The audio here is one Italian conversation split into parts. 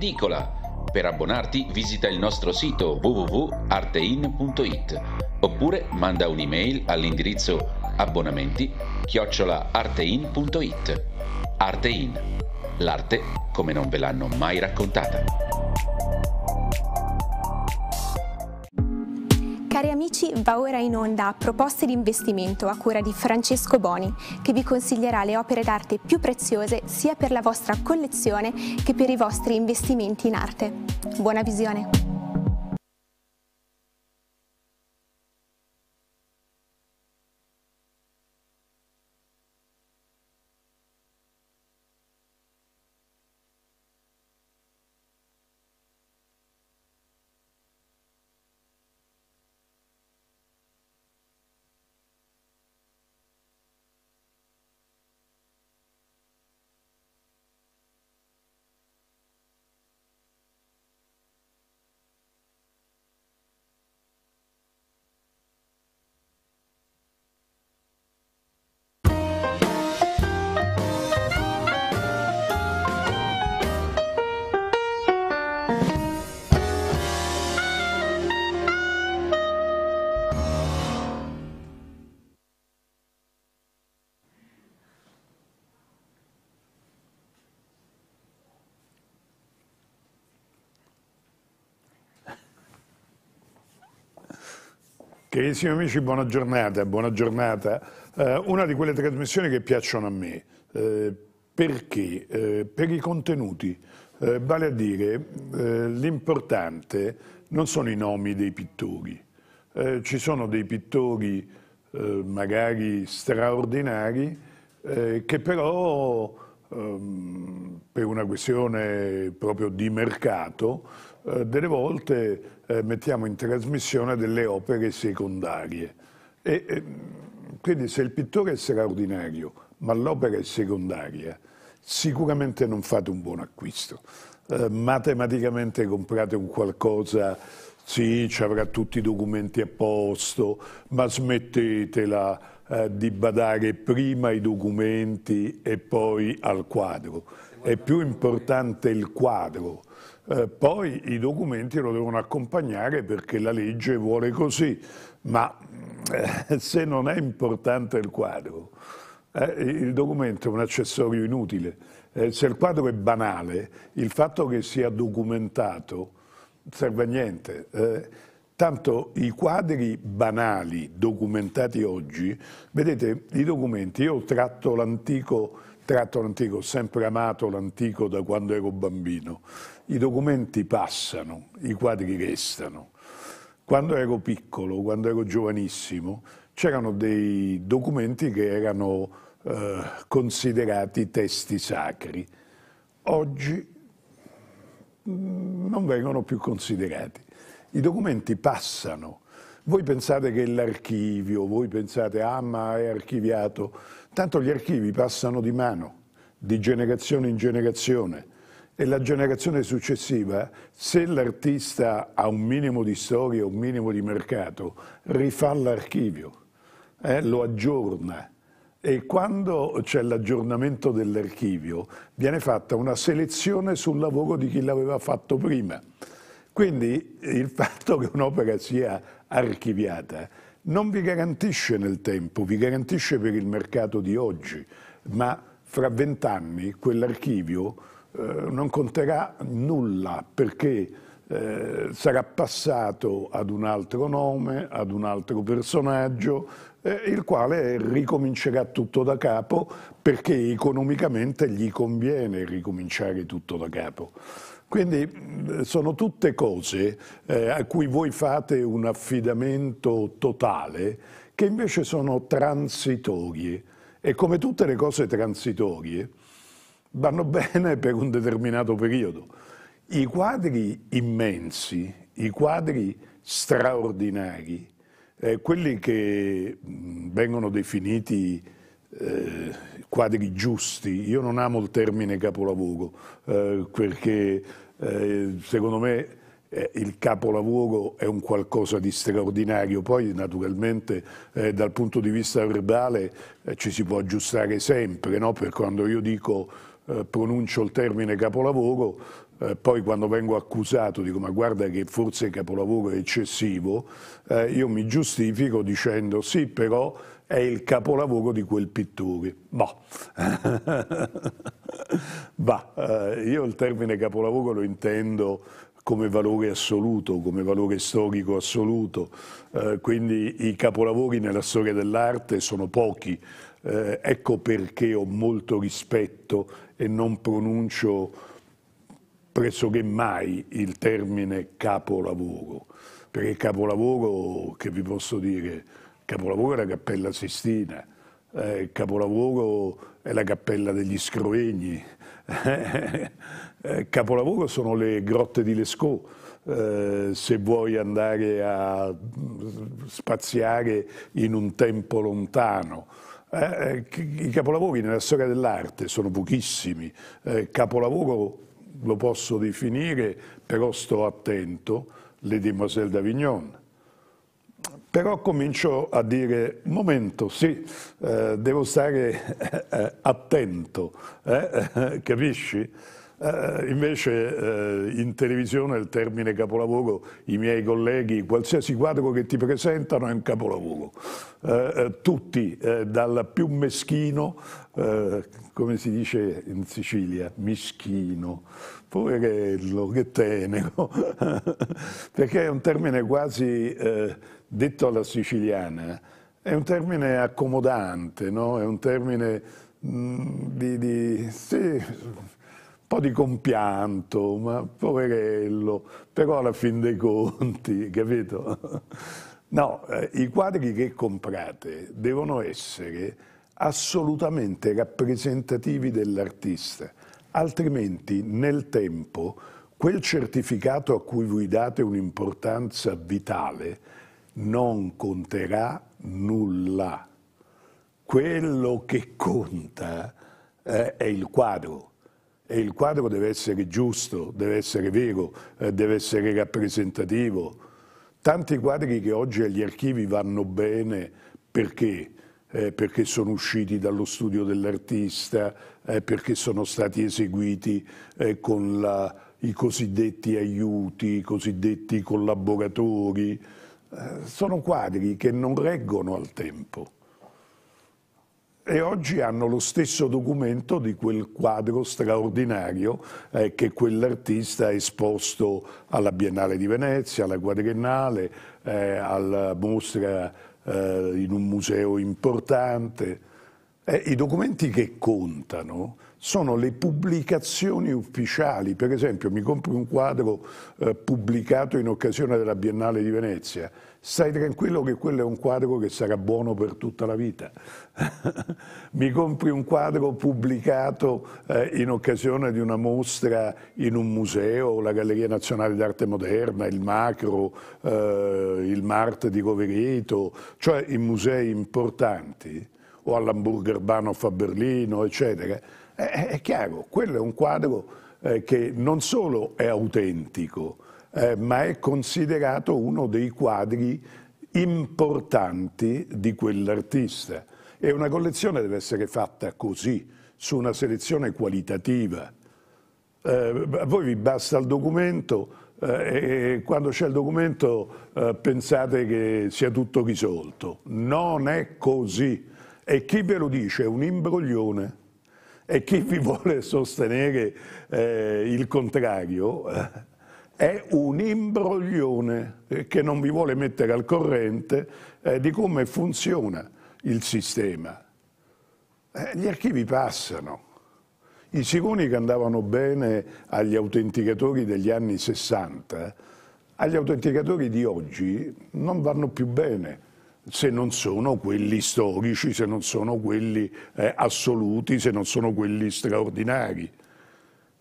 edicola. Per abbonarti visita il nostro sito www.artein.it oppure manda un'email all'indirizzo abbonamenti chiocciolaartein.it Artein, l'arte come non ve l'hanno mai raccontata. amici va ora in onda Proposte di investimento a cura di Francesco Boni che vi consiglierà le opere d'arte più preziose sia per la vostra collezione che per i vostri investimenti in arte. Buona visione! Carissimi amici, buona giornata, buona giornata. Eh, una di quelle trasmissioni che piacciono a me, eh, perché? Eh, per i contenuti, eh, vale a dire eh, l'importante non sono i nomi dei pittori, eh, ci sono dei pittori magari straordinari che però ehm, per una questione proprio di mercato eh, delle volte eh, mettiamo in trasmissione delle opere secondarie. E, e, quindi se il pittore è straordinario, ma l'opera è secondaria, sicuramente non fate un buon acquisto. Eh, matematicamente comprate un qualcosa, sì, ci avrà tutti i documenti a posto, ma smettetela eh, di badare prima i documenti e poi al quadro. È più importante il quadro eh, poi i documenti lo devono accompagnare perché la legge vuole così, ma eh, se non è importante il quadro, eh, il documento è un accessorio inutile. Eh, se il quadro è banale, il fatto che sia documentato serve a niente. Tanto i quadri banali documentati oggi, vedete i documenti, io tratto l'antico tratto l'antico, ho sempre amato l'antico da quando ero bambino. I documenti passano, i quadri restano. Quando ero piccolo, quando ero giovanissimo, c'erano dei documenti che erano eh, considerati testi sacri. Oggi mm, non vengono più considerati. I documenti passano. Voi pensate che l'archivio, voi pensate, ah ma è archiviato, Tanto gli archivi passano di mano di generazione in generazione e la generazione successiva, se l'artista ha un minimo di storia, un minimo di mercato, rifà l'archivio, eh, lo aggiorna e quando c'è l'aggiornamento dell'archivio viene fatta una selezione sul lavoro di chi l'aveva fatto prima. Quindi il fatto che un'opera sia archiviata non vi garantisce nel tempo, vi garantisce per il mercato di oggi, ma fra vent'anni quell'archivio eh, non conterà nulla perché eh, sarà passato ad un altro nome, ad un altro personaggio, eh, il quale ricomincerà tutto da capo perché economicamente gli conviene ricominciare tutto da capo. Quindi sono tutte cose eh, a cui voi fate un affidamento totale che invece sono transitorie e come tutte le cose transitorie vanno bene per un determinato periodo. I quadri immensi, i quadri straordinari, eh, quelli che mh, vengono definiti eh, quadri giusti. Io non amo il termine capolavoro eh, perché eh, secondo me eh, il capolavoro è un qualcosa di straordinario, poi naturalmente eh, dal punto di vista verbale eh, ci si può aggiustare sempre, no? per quando io dico, eh, pronuncio il termine capolavoro, eh, poi quando vengo accusato dico ma guarda che forse il capolavoro è eccessivo, eh, io mi giustifico dicendo sì però è il capolavoro di quel Pitturi. Boh. bah, eh, io il termine capolavoro lo intendo come valore assoluto, come valore storico assoluto, eh, quindi i capolavori nella storia dell'arte sono pochi, eh, ecco perché ho molto rispetto e non pronuncio pressoché mai il termine capolavoro, perché capolavoro, che vi posso dire, capolavoro è la Cappella Sistina, eh, capolavoro è la Cappella degli Scrovegni, eh, capolavoro sono le grotte di Lescaut, eh, se vuoi andare a spaziare in un tempo lontano. Eh, eh I capolavori nella storia dell'arte sono pochissimi, eh, capolavoro lo posso definire, però sto attento, le Demoiselle d'Avignon, però comincio a dire, momento, sì, eh, devo stare eh, eh attento, eh, eh capisci? Eh, invece in televisione il termine capolavoro, i miei colleghi, qualsiasi quadro che ti presentano è un capolavoro. tutti, dal più meschino, come si dice in Sicilia, mischino, Poverello, che tenero, perché è un termine quasi, eh, detto alla siciliana, è un termine accomodante, no? è un termine mh, mm, di, di sì, un po' di compianto, ma poverello, però alla fin dei conti, capito? No, eh, i quadri che comprate devono essere assolutamente rappresentativi dell'artista Altrimenti nel tempo quel certificato a cui voi date un'importanza vitale non conterà nulla. Quello che conta eh, è il quadro e il quadro deve essere giusto, deve essere vero, eh, deve essere rappresentativo. Tanti quadri che oggi agli archivi vanno bene perché? Eh, perché sono usciti dallo studio dell'artista, eh, perché sono stati eseguiti eh, con la, i cosiddetti aiuti, i cosiddetti collaboratori. Eh, sono quadri che non reggono al tempo e oggi hanno lo stesso documento di quel quadro straordinario eh, che quell'artista ha esposto alla Biennale di Venezia, alla Quadriennale, eh, alla mostra eh, in un museo importante. Eh, I documenti che contano sono le pubblicazioni ufficiali, per esempio mi compri un quadro eh, pubblicato in occasione della Biennale di Venezia, stai tranquillo che quello è un quadro che sarà buono per tutta la vita. mi compri un quadro pubblicato eh, in occasione di una mostra in un museo, la Galleria Nazionale d'Arte Moderna, il Macro, eh, il Mart di Rovereto, cioè in musei importanti o all'hamburger Bahnhof a Berlino, eccetera. È, è, chiaro, quello è un quadro eh, che non solo è autentico, eh, ma è considerato uno dei quadri importanti di quell'artista. E una collezione deve essere fatta così, su una selezione qualitativa. Eh, a voi vi basta il documento eh, e quando c'è il documento eh, pensate che sia tutto risolto. Non è così. E chi ve lo dice è un imbroglione. E chi vi vuole sostenere eh, il contrario eh, è un imbroglione eh, che non vi vuole mettere al corrente eh, di come funziona il sistema. Eh, gli archivi passano. I siconi che andavano bene agli autenticatori degli anni 60, agli autenticatori di oggi non vanno più bene se non sono quelli storici, se non sono quelli eh, assoluti, se non sono quelli straordinari.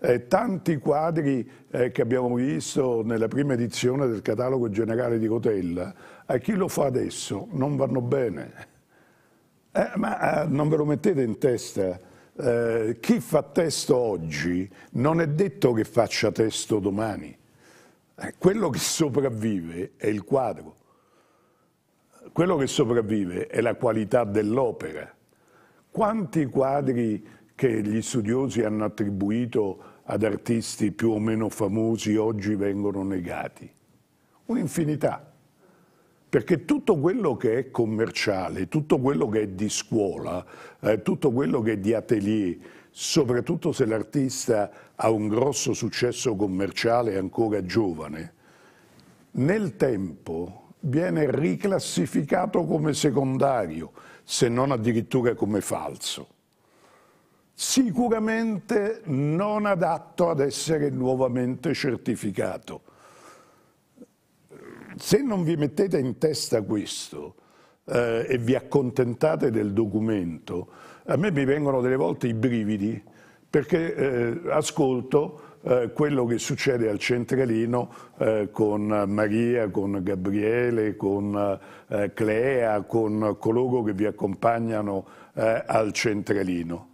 Eh, tanti quadri eh, che abbiamo visto nella prima edizione del catalogo generale di Rotella, a chi lo fa adesso non vanno bene. Eh, ma eh, non ve lo mettete in testa, eh, chi fa testo oggi non è detto che faccia testo domani. quello che sopravvive è il quadro quello che sopravvive è la qualità dell'opera. Quanti quadri che gli studiosi hanno attribuito ad artisti più o meno famosi oggi vengono negati? Un'infinità. Perché tutto quello che è commerciale, tutto quello che è di scuola, eh, tutto quello che è di atelier, soprattutto se l'artista ha un grosso successo commerciale ancora giovane, nel tempo viene riclassificato come secondario, se non addirittura come falso. Sicuramente non adatto ad essere nuovamente certificato. Se non vi mettete in testa questo eh, e vi accontentate del documento, a me mi vengono delle volte i brividi perché eh, ascolto eh, quello che succede al centralino eh, con Maria, con Gabriele, con eh, Clea, con coloro che vi accompagnano eh, al centralino.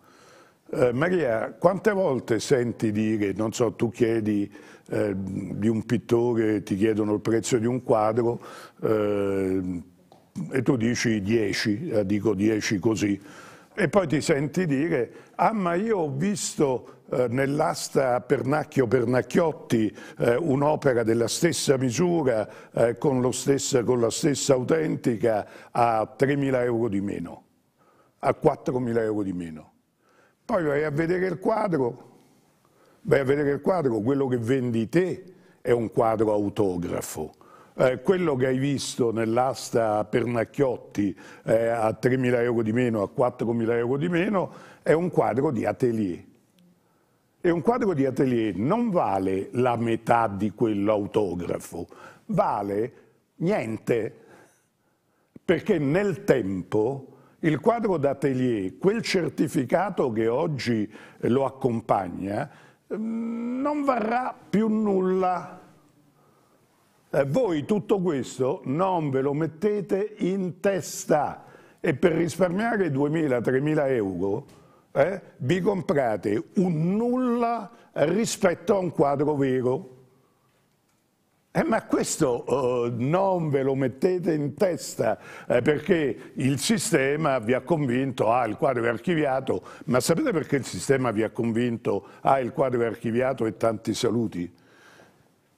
Eh, Maria, quante volte senti dire, non so, tu chiedi di un pittore, ti chiedono il prezzo di un quadro e tu dici 10, dico 10 così, e poi ti senti dire, ah ma io ho visto eh, nell'asta Pernacchio-Pernacchiotti eh, un'opera della stessa misura, eh, con, stessa, con, la stessa autentica, a 3.000 euro di meno, a 4.000 euro di meno. Poi vai a vedere il quadro, vai a vedere il quadro, quello che vendi te è un quadro autografo eh, quello che hai visto nell'asta Pernacchiotti eh, a 3.000 euro di meno, a 4.000 euro di meno, è un quadro di atelier. E un quadro di atelier non vale la metà di quell'autografo, vale niente, perché nel tempo il quadro d'atelier, quel certificato che oggi lo accompagna, mm, non varrà più nulla eh, voi tutto questo non ve lo mettete in testa e per risparmiare 2.000-3.000 euro eh, vi comprate un nulla rispetto a un quadro vero. Eh, ma questo eh, non ve lo mettete in testa eh, perché il sistema vi ha convinto, ah il quadro è archiviato, ma sapete perché il sistema vi ha convinto, ah il quadro è archiviato e tanti saluti?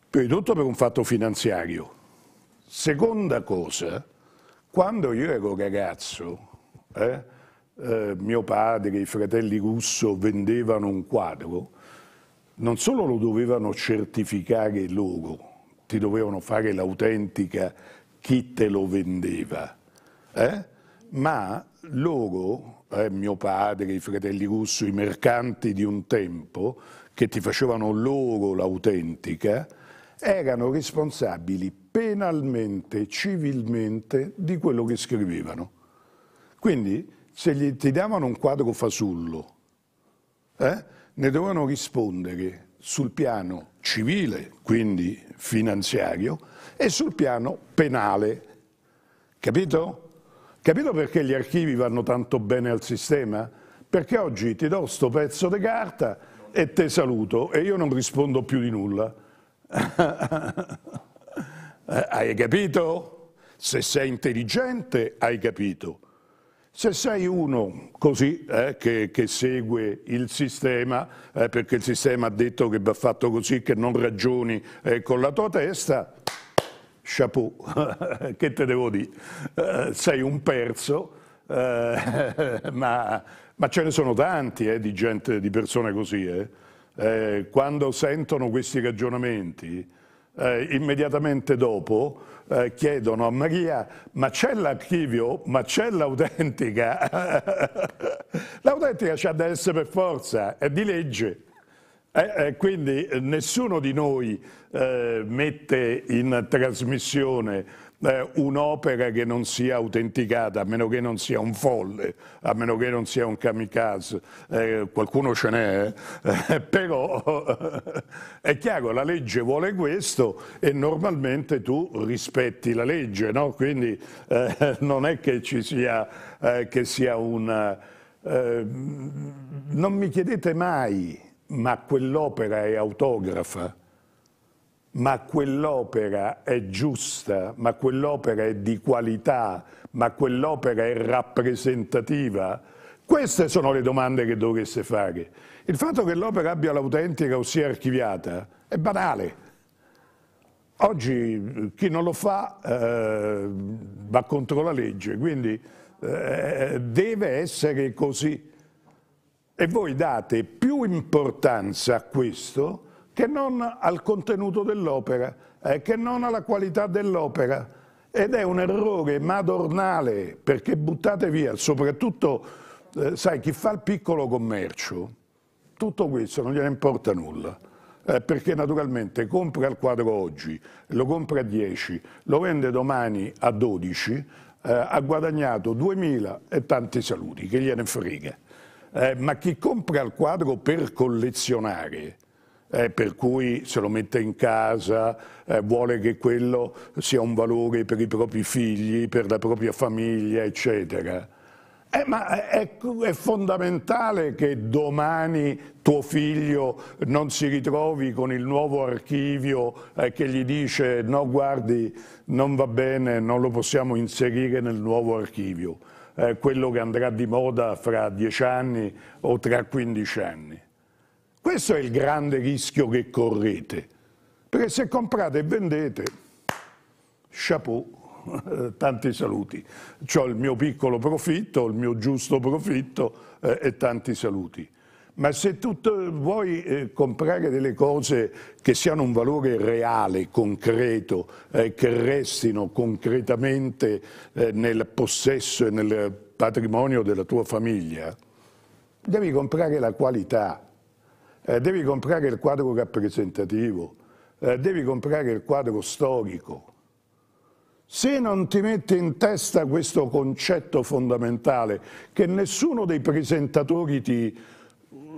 Prima di tutto per un fatto finanziario. Seconda cosa, quando io ero ragazzo, eh, eh, mio padre, i fratelli Russo vendevano un quadro, non solo lo dovevano certificare loro, ti dovevano fare l'autentica chi te lo vendeva, eh? ma loro, eh, mio padre, i fratelli russo, i mercanti di un tempo, che ti facevano loro l'autentica, erano responsabili penalmente, civilmente di quello che scrivevano. Quindi se gli, ti davano un quadro fasullo, eh, ne dovevano rispondere sul piano civile, quindi finanziario, e sul piano penale. Capito? Capito perché gli archivi vanno tanto bene al sistema? Perché oggi ti do sto pezzo di carta e te saluto e io non rispondo più di nulla. hai capito? Se sei intelligente hai capito. Se sei uno così eh, che, che, segue il sistema, eh, perché il sistema ha detto che va fatto così, che non ragioni eh, con la tua testa, chapeau, che te devo dire? Eh, sei un perso, eh, ma, ma, ce ne sono tanti eh, di, gente, di persone così eh, quando sentono questi ragionamenti, eh, immediatamente dopo eh, chiedono a Maria ma c'è l'archivio, ma c'è l'autentica? l'autentica c'ha da essere per forza, è di legge. Eh, eh quindi nessuno di noi eh, mette in trasmissione eh, un'opera che non sia autenticata, a meno che non sia un folle, a meno che non sia un kamikaze, eh, qualcuno ce n'è, eh? eh però è chiaro, la legge vuole questo e normalmente tu rispetti la legge, no? quindi eh, non è che ci sia, eh, che sia una... non mi chiedete mai, ma quell'opera è autografa? ma quell'opera è giusta, ma quell'opera è di qualità, ma quell'opera è rappresentativa? Queste sono le domande che dovreste fare. Il fatto che l'opera abbia l'autentica o sia archiviata è banale. Oggi eh, chi non lo fa eh, va contro la legge, quindi eh, eh deve essere così. E voi date più importanza a questo che non al contenuto dell'opera, eh, che non alla qualità dell'opera. Ed è un errore madornale perché buttate via, soprattutto, eh, sai, chi fa il piccolo commercio, tutto questo non gliene importa nulla. Eh, perché naturalmente compra il quadro oggi, lo compra a 10, lo vende domani a 12, eh, ha guadagnato 2.000 e tanti saluti, che gliene frega. Eh, ma chi compra il quadro per collezionare, eh, per cui se lo mette in casa, eh, vuole che quello sia un valore per i propri figli, per la propria famiglia, eccetera. Eh, ma è, eh, ecco, è, fondamentale che domani tuo figlio non si ritrovi con il nuovo archivio eh, che gli dice no guardi non va bene, non lo possiamo inserire nel nuovo archivio, eh, quello che andrà di moda fra dieci anni o tra quindici anni. Questo è il grande rischio che correte, perché se comprate e vendete, chapeau, eh, tanti saluti. Ho il mio piccolo profitto, il mio giusto profitto eh, e tanti saluti. Ma se tu vuoi eh, comprare delle cose che siano un valore reale, concreto, eh, che restino concretamente eh, nel possesso e nel patrimonio della tua famiglia, devi comprare la qualità eh, devi comprare il quadro rappresentativo, eh, devi comprare il quadro storico. Se non ti metti in testa questo concetto fondamentale, che nessuno dei presentatori ti...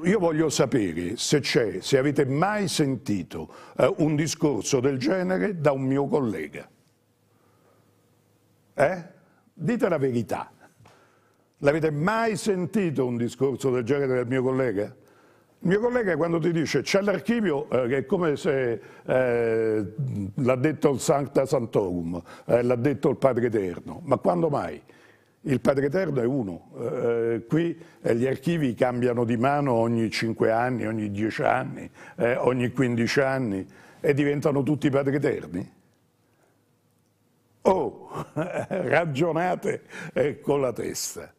Io voglio sapere se c'è, se avete mai sentito eh, un discorso del genere da un mio collega. Eh? Dite la verità. L'avete mai sentito un discorso del genere del mio collega? Il mio collega quando ti dice c'è l'archivio eh, è come se eh, l'ha detto il Sancta Santorum, eh, l'ha detto il Padre Eterno, ma quando mai? Il Padre Eterno è uno, eh, qui eh, gli archivi cambiano di mano ogni 5 anni, ogni 10 anni, eh, ogni 15 anni e diventano tutti Padri Eterni? Oh, ragionate con la testa.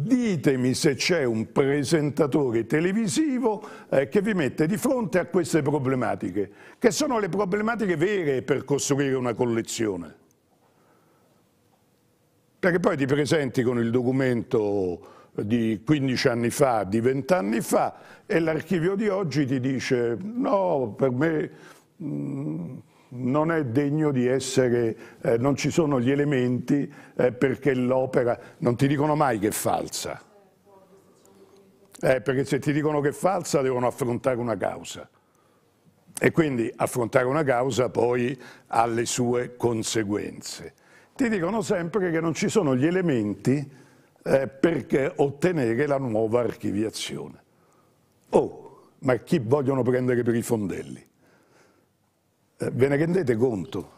Ditemi se c'è un presentatore televisivo eh, che vi mette di fronte a queste problematiche, che sono le problematiche vere per costruire una collezione. Perché poi ti presenti con il documento di 15 anni fa, di 20 anni fa, e l'archivio di oggi ti dice no, per me mh, mm, non è degno di essere, eh, non ci sono gli elementi eh, perché l'opera, non ti dicono mai che è falsa, eh, perché se ti dicono che è falsa devono affrontare una causa e quindi affrontare una causa poi ha le sue conseguenze. Ti dicono sempre che non ci sono gli elementi eh, perché ottenere la nuova archiviazione. Oh, ma chi vogliono prendere per i fondelli? Eh, ve ne rendete conto?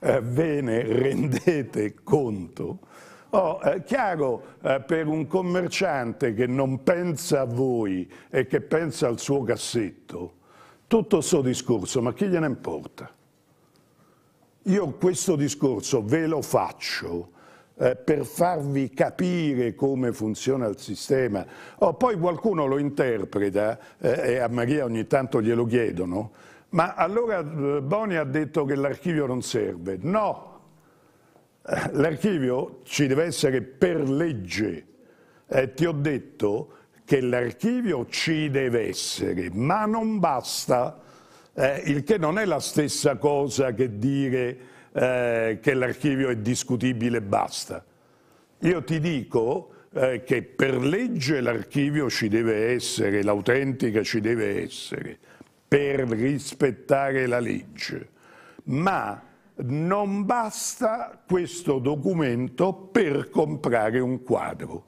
Eh, ve ne rendete conto? Oh, eh, chiaro, eh, per un commerciante che non pensa a voi e che pensa al suo cassetto, tutto il suo discorso, ma chi gliene importa? Io questo discorso ve lo faccio eh, per farvi capire come funziona il sistema. Oh, poi qualcuno lo interpreta, e a Maria ogni tanto glielo chiedono, ma allora eh, Boni ha detto che l'archivio non serve. No, l'archivio ci deve essere per legge. Eh, ti ho detto che l'archivio ci deve essere, ma non basta, eh, il che non è la stessa cosa che dire eh, che l'archivio è discutibile e basta. Io ti dico eh, che per legge l'archivio ci deve essere, l'autentica ci deve essere per rispettare la legge, ma non basta questo documento per comprare un quadro.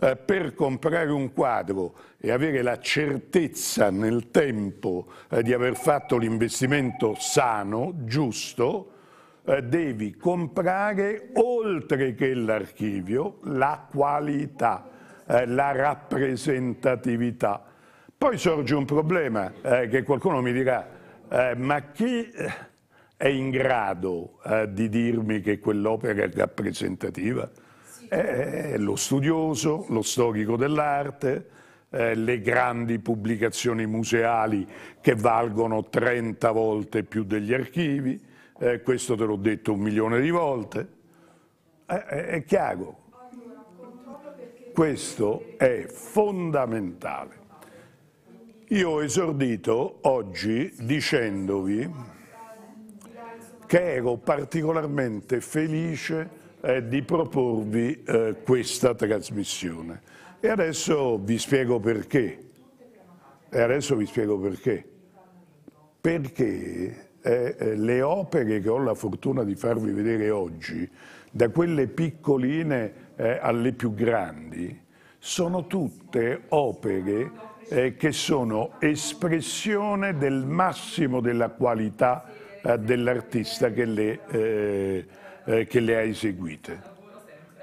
Eh, per comprare un quadro e avere la certezza nel tempo eh, di aver fatto l'investimento sano, giusto, eh, devi comprare oltre che l'archivio la qualità, eh, la rappresentatività poi sorge un problema eh, che qualcuno mi dirà, eh, ma chi eh, è in grado eh, di dirmi che quell'opera è rappresentativa? Sì. È eh, eh, lo studioso, lo storico dell'arte, le grandi pubblicazioni museali che valgono 30 volte più degli archivi, questo te l'ho detto un milione di volte, è chiaro. Questo è fondamentale. Io ho esordito oggi dicendovi che ero particolarmente felice eh, di proporvi eh, questa trasmissione e adesso vi spiego perché. E adesso vi spiego perché. Perché eh, eh le opere che ho la fortuna di farvi vedere oggi, da quelle piccoline eh, alle più grandi, sono tutte opere eh, che sono espressione del massimo della qualità eh, dell'artista che, eh, eh, che le ha eseguite.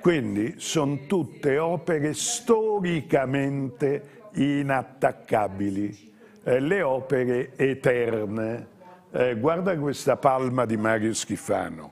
Quindi sono tutte opere storicamente inattaccabili, eh, le opere eterne. Eh, guarda questa palma di Mario Schifano,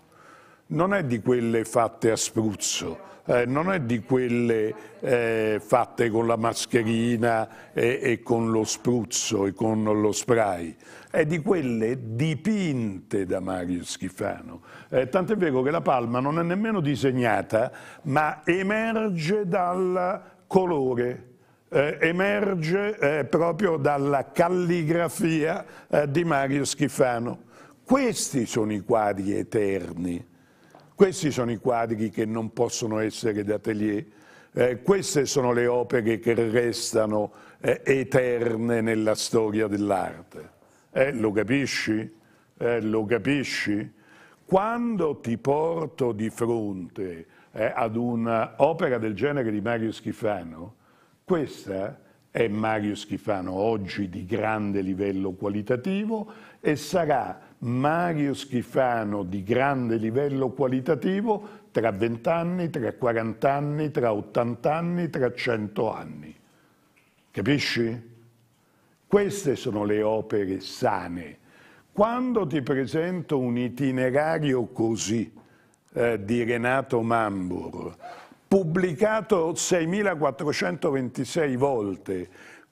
non è di quelle fatte a spruzzo, eh, non è di quelle eh, fatte con la mascherina e, e con lo spruzzo e con lo spray, è di quelle dipinte da Mario Schifano. Eh, tant'è vero che la palma non è nemmeno disegnata, ma emerge dal colore. Eh, emerge eh, proprio dalla calligrafia eh, di Mario Schifano. Questi sono i quadri eterni. Questi sono i quadri che non possono essere d'atelier, eh, queste sono le opere che restano eh, eterne nella storia dell'arte. Eh, lo capisci? Eh, lo capisci? Quando ti porto di fronte eh, ad un'opera del genere di Mario Schifano, questa è Mario Schifano oggi di grande livello qualitativo e sarà Mario Schifano di grande livello qualitativo tra 20 anni, tra 40 anni, tra 80 anni, tra 100 anni. Capisci? Queste sono le opere sane. Quando ti presento un itinerario così eh, di Renato Mambur, pubblicato 6.426 volte,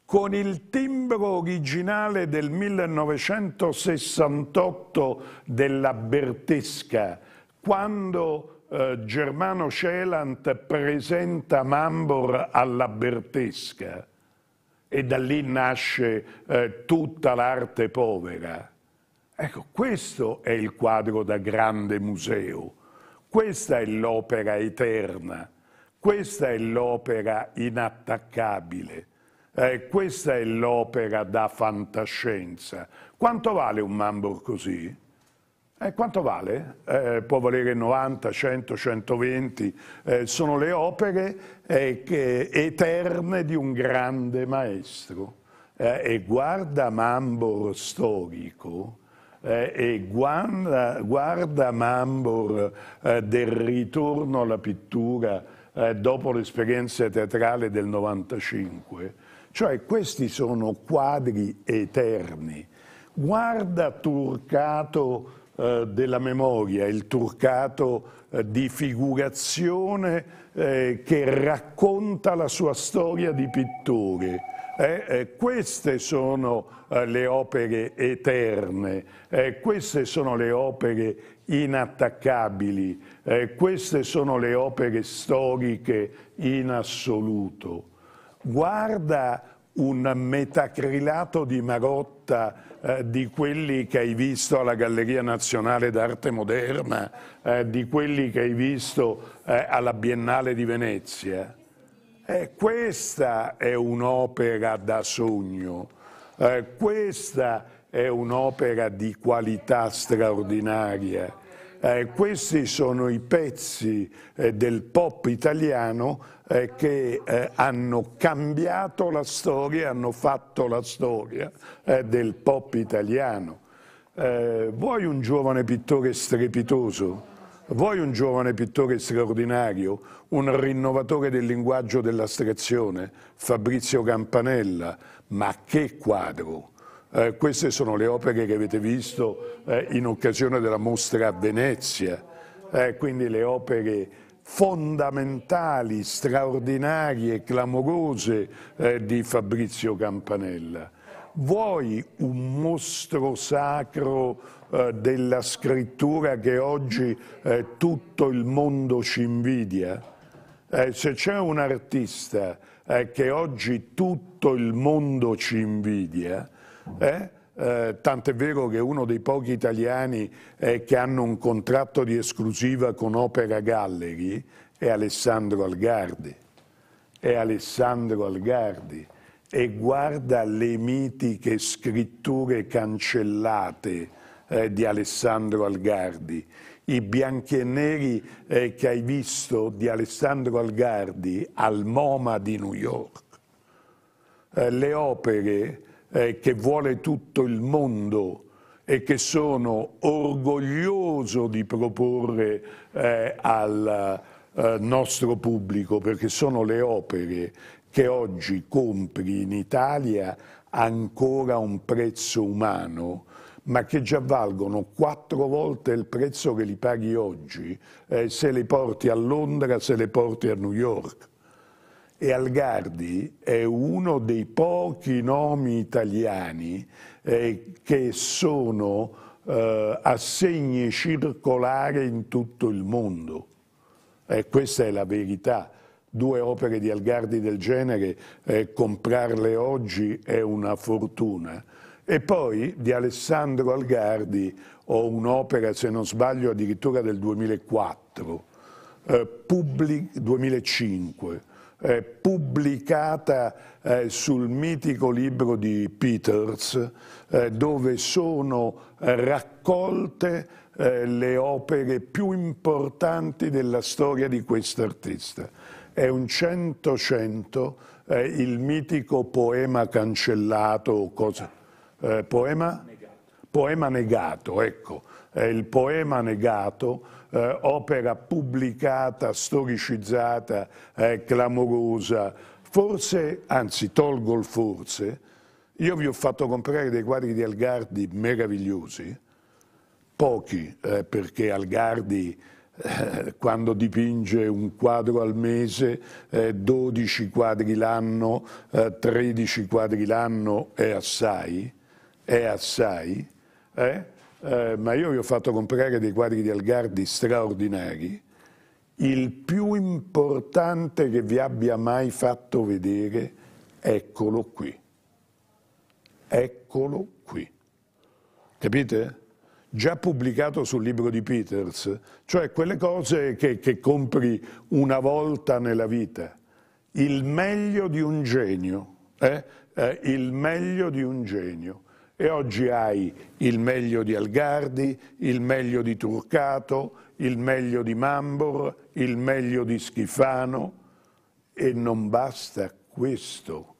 con il timbro originale del 1968 della Bertesca, quando eh, Germano Celant presenta Mambor alla Bertesca e da lì nasce eh, tutta l'arte povera. Ecco, questo è il quadro da grande museo, questa è l'opera eterna, questa è l'opera inattaccabile. Eh, questa è l'opera da fantascienza. Quanto vale un Mambo così? Eh, quanto vale? Eh, può valere 90, 100, 120. sono le opere eh, che, eterne di un grande maestro. Eh, e guarda Mambo storico, eh, e guarda, guarda Mambo del ritorno alla pittura dopo l'esperienza teatrale del 95, cioè questi sono quadri eterni. Guarda Turcato eh, della memoria, il Turcato eh, di figurazione eh, che racconta la sua storia di pittore. Eh, eh, queste sono eh, le opere eterne, queste sono le opere inattaccabili, queste sono le opere storiche in assoluto guarda un metacrilato di Marotta eh, di quelli che hai visto alla Galleria Nazionale d'Arte Moderna, eh, di quelli che hai visto eh, alla Biennale di Venezia. Eh, questa è un'opera da sogno, eh, questa è un'opera di qualità straordinaria eh, questi sono i pezzi eh, del pop italiano eh, che eh, hanno cambiato la storia, hanno fatto la storia eh, del pop italiano. Eh, vuoi un giovane pittore strepitoso? Vuoi un giovane pittore straordinario, un rinnovatore del linguaggio dell'astrazione, Fabrizio Campanella? Ma che quadro! Eh, queste sono le opere che avete visto eh, in occasione della mostra a Venezia, eh, quindi le opere fondamentali, straordinarie, clamorose eh, di Fabrizio Campanella. Vuoi un mostro sacro eh, della scrittura che oggi tutto il mondo ci invidia? se c'è un artista che oggi tutto il mondo ci invidia, eh? Eh, tant'è vero che uno dei pochi italiani eh, che hanno un contratto di esclusiva con Opera Gallery è Alessandro Algardi. È Alessandro Algardi. E guarda le mitiche scritture cancellate eh, di Alessandro Algardi. I bianchi e neri eh, che hai visto di Alessandro Algardi al MoMA di New York. Eh, le opere eh, che vuole tutto il mondo e che sono orgoglioso di proporre eh, al eh, nostro pubblico, perché sono le opere che oggi compri in Italia ancora a un prezzo umano, ma che già valgono quattro volte il prezzo che li paghi oggi eh, se le porti a Londra, se le porti a New York e Algardi è uno dei pochi nomi italiani eh, che sono eh, a segni in tutto il mondo. Eh, questa è la verità. Due opere di Algardi del genere, eh, comprarle oggi è una fortuna. E poi di Alessandro Algardi ho un'opera, se non sbaglio, addirittura del 2004, eh, 2005 eh, pubblicata eh, sul mitico libro di Peters, eh, dove sono eh, raccolte eh, le opere più importanti della storia di quest'artista. È un 100-100 eh, il mitico poema cancellato o cosa? poema? Poema negato, ecco, è il poema negato, eh, opera pubblicata, storicizzata, eh, clamorosa, forse, anzi tolgo il forse, io vi ho fatto comprare dei quadri di Algardi meravigliosi, pochi, eh, perché Algardi eh, quando dipinge un quadro al mese, 12 eh, quadri l'anno, 13 eh, quadri l'anno è assai, è assai, eh? Eh, ma io vi ho fatto comprare dei quadri di Algardi straordinari, il più importante che vi abbia mai fatto vedere, eccolo qui, eccolo qui, capite? già pubblicato sul libro di Peters, cioè quelle cose che, che, compri una volta nella vita. Il meglio di un genio, eh? Eh, il meglio di un genio. E oggi hai il meglio di Algardi, il meglio di Turcato, il meglio di Mambor, il meglio di Schifano e non basta questo.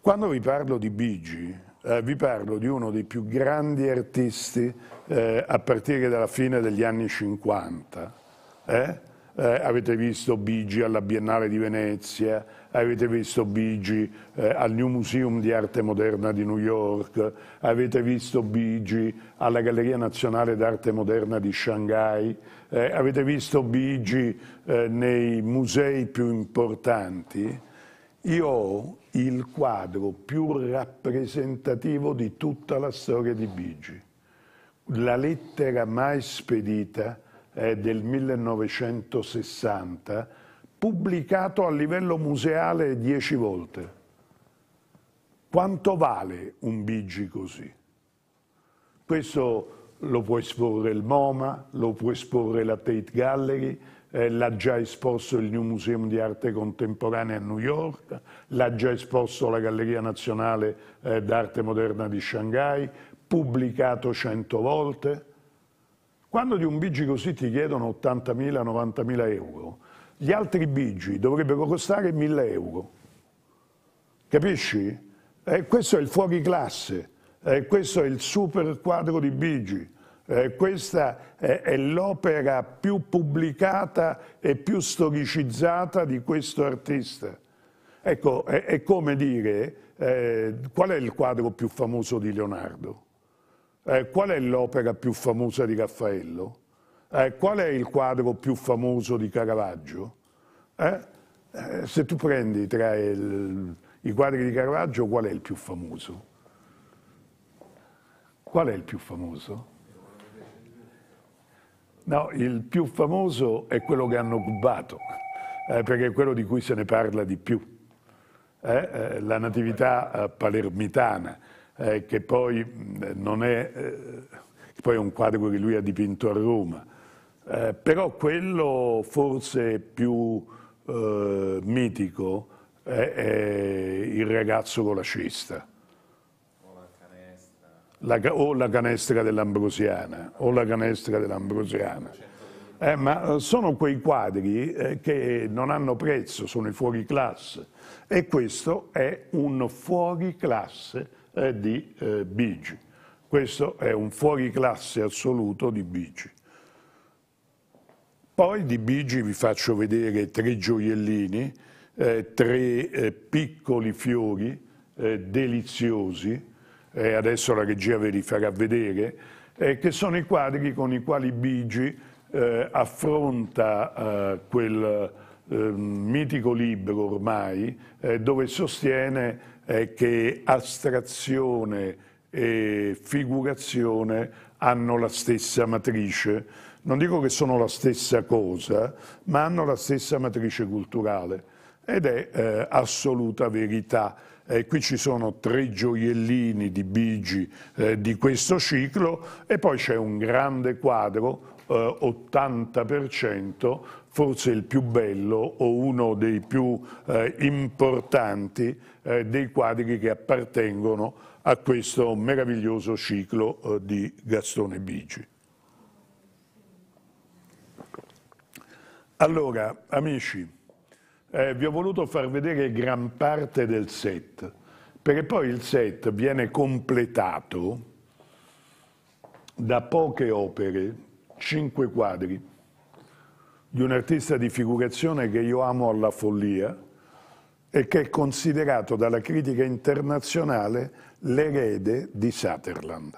Quando vi parlo di Bigi, eh, vi parlo di uno dei più grandi artisti eh, a partire dalla fine degli anni 50, eh? eh, avete visto Bigi alla Biennale di Venezia, avete visto Bigi eh, al New Museum di Arte Moderna di New York, avete visto Bigi alla Galleria Nazionale d'Arte Moderna di Shanghai, eh, avete visto Bigi eh, nei musei più importanti. Io ho il quadro più rappresentativo di tutta la storia di Bigi, la lettera mai spedita eh, del 1960, pubblicato a livello museale dieci volte. Quanto vale un Bigi così? Questo lo può esporre il MoMA, lo può esporre la Tate Gallery, eh, l'ha già esposto il New Museum di Arte Contemporanea a New York, l'ha già esposto la Galleria Nazionale eh, d'Arte Moderna di Shanghai, pubblicato cento volte. Quando di un bigi così ti chiedono 80.000-90.000 euro, gli altri bigi dovrebbero costare 1.000 euro. Capisci? Eh, questo è il fuori classe, eh, questo è il super quadro di bigi. Eh, questa è, è l'opera più pubblicata e più storicizzata di questo artista. Ecco, è, è come dire eh, qual è il quadro più famoso di Leonardo? Eh, qual è l'opera più famosa di Raffaello? Eh, qual è il quadro più famoso di Caravaggio? Eh? eh? se tu prendi tra il, i quadri di Caravaggio, qual è il più famoso? Qual è il più famoso? No, il più famoso è quello che hanno cubato, eh, perché è quello di cui se ne parla di più. Eh, la natività palermitana, eh, che, poi eh, è, eh, che poi è un quadro che lui ha dipinto a Roma. Eh, però quello forse più eh, mitico è, è, il ragazzo con la cesta. O la canestra. o la canestra dell'Ambrosiana. O la canestra dell'Ambrosiana. Eh, ma sono quei quadri eh, che non hanno prezzo, sono i fuori classe. E questo è un fuori classe eh, di eh, Bigi. Questo è un fuoriclasse assoluto di Bigi. Poi di Bigi vi faccio vedere tre gioiellini, eh, tre eh, piccoli fiori eh, deliziosi, adesso la regia ve li farà vedere, eh, che sono i quadri con i quali Bigi affronta quel ehm, mitico libro ormai, dove sostiene eh, che astrazione e figurazione hanno la stessa matrice. Non dico che sono la stessa cosa, ma hanno la stessa matrice culturale ed è eh, assoluta verità. Eh, qui ci sono tre gioiellini di Bigi eh, di questo ciclo e poi c'è un grande quadro, 80% eh, forse il più bello o uno dei più eh, importanti eh, dei quadri che appartengono a questo meraviglioso ciclo eh, di Gastone Bigi. Allora, amici, eh, vi ho voluto far vedere gran parte del set, perché poi il set viene completato da poche opere, cinque quadri, di un artista di figurazione che io amo alla follia e che è considerato dalla critica internazionale l'erede di Sutherland.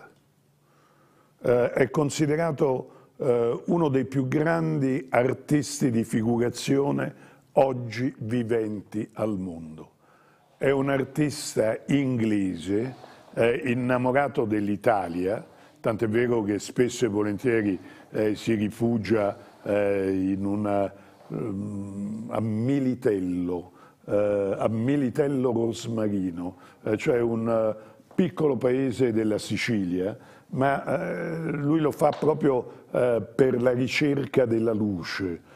Eh, è considerato eh, uno dei più grandi artisti di figurazione oggi viventi al mondo. È un artista inglese eh, innamorato dell'Italia, tant'è vero che spesso e volentieri eh, si rifugia eh, in una, um, ehm, a Militello, eh, a Militello Rosmarino, eh, cioè un eh, piccolo paese della Sicilia, ma eh, lui lo fa proprio eh, per la ricerca della luce.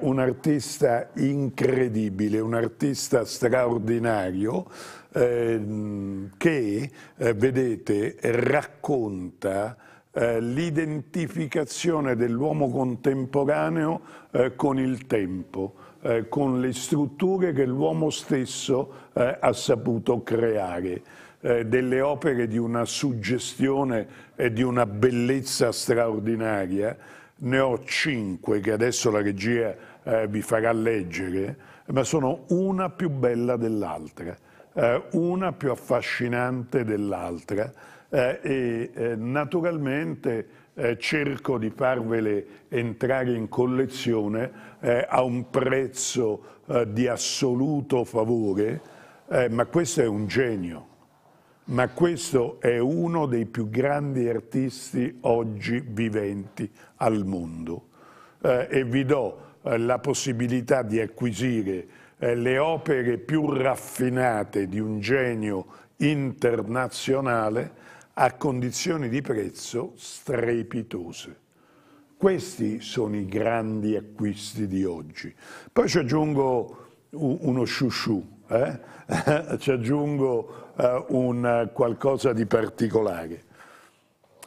un artista incredibile, un artista straordinario che, vedete, racconta eh, l'identificazione dell'uomo contemporaneo eh, con il tempo, eh, con le strutture che l'uomo stesso eh, ha saputo creare, eh, delle opere di una suggestione e di una bellezza straordinaria. Ne ho cinque che adesso la regia vi farà leggere, ma sono una più bella dell'altra, una più affascinante dell'altra eh, e eh, naturalmente eh, cerco di farvele entrare in collezione eh, a un prezzo eh, di assoluto favore, ma questo è un genio, ma questo è uno dei più grandi artisti oggi viventi al mondo e vi do la possibilità di acquisire le opere più raffinate di un genio internazionale a condizioni di prezzo strepitose. Questi sono i grandi acquisti di oggi. Poi ci aggiungo uno sciusciù, eh? ci aggiungo eh, un qualcosa di particolare.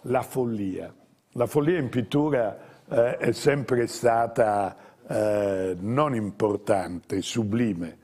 La follia. La follia in pittura eh, è sempre stata eh, non importante, sublime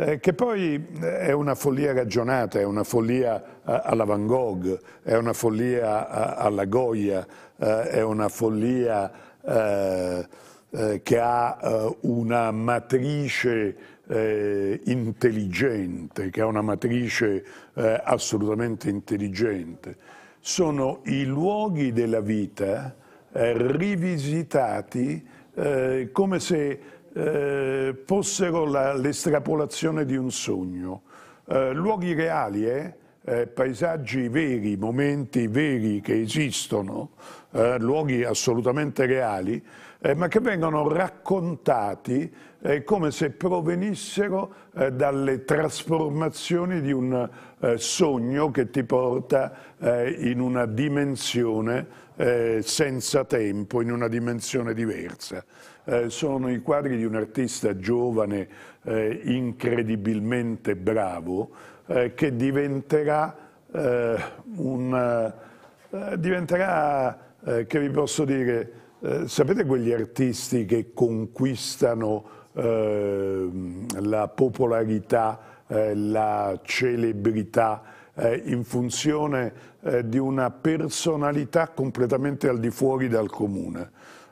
eh, che poi eh, è una follia ragionata, è una follia eh, alla Van Gogh, è una follia eh, alla Goya, è una follia che ha una matrice eh, intelligente, che ha una matrice eh, assolutamente intelligente. Sono i luoghi della vita eh, rivisitati come se eh, fossero l'estrapolazione di un sogno. Eh, luoghi reali, eh? eh paesaggi veri, momenti veri che esistono, eh, luoghi assolutamente reali, eh, ma che vengono raccontati come se provenissero dalle trasformazioni di un sogno che ti porta in una dimensione senza tempo, in una dimensione diversa. Eh, sono i quadri di un artista giovane, eh, incredibilmente bravo, eh, che diventerà eh, un... Eh, diventerà, che vi posso dire, sapete quegli artisti che conquistano ehm, la popolarità, la celebrità, in funzione eh, di una personalità completamente al di fuori dal comune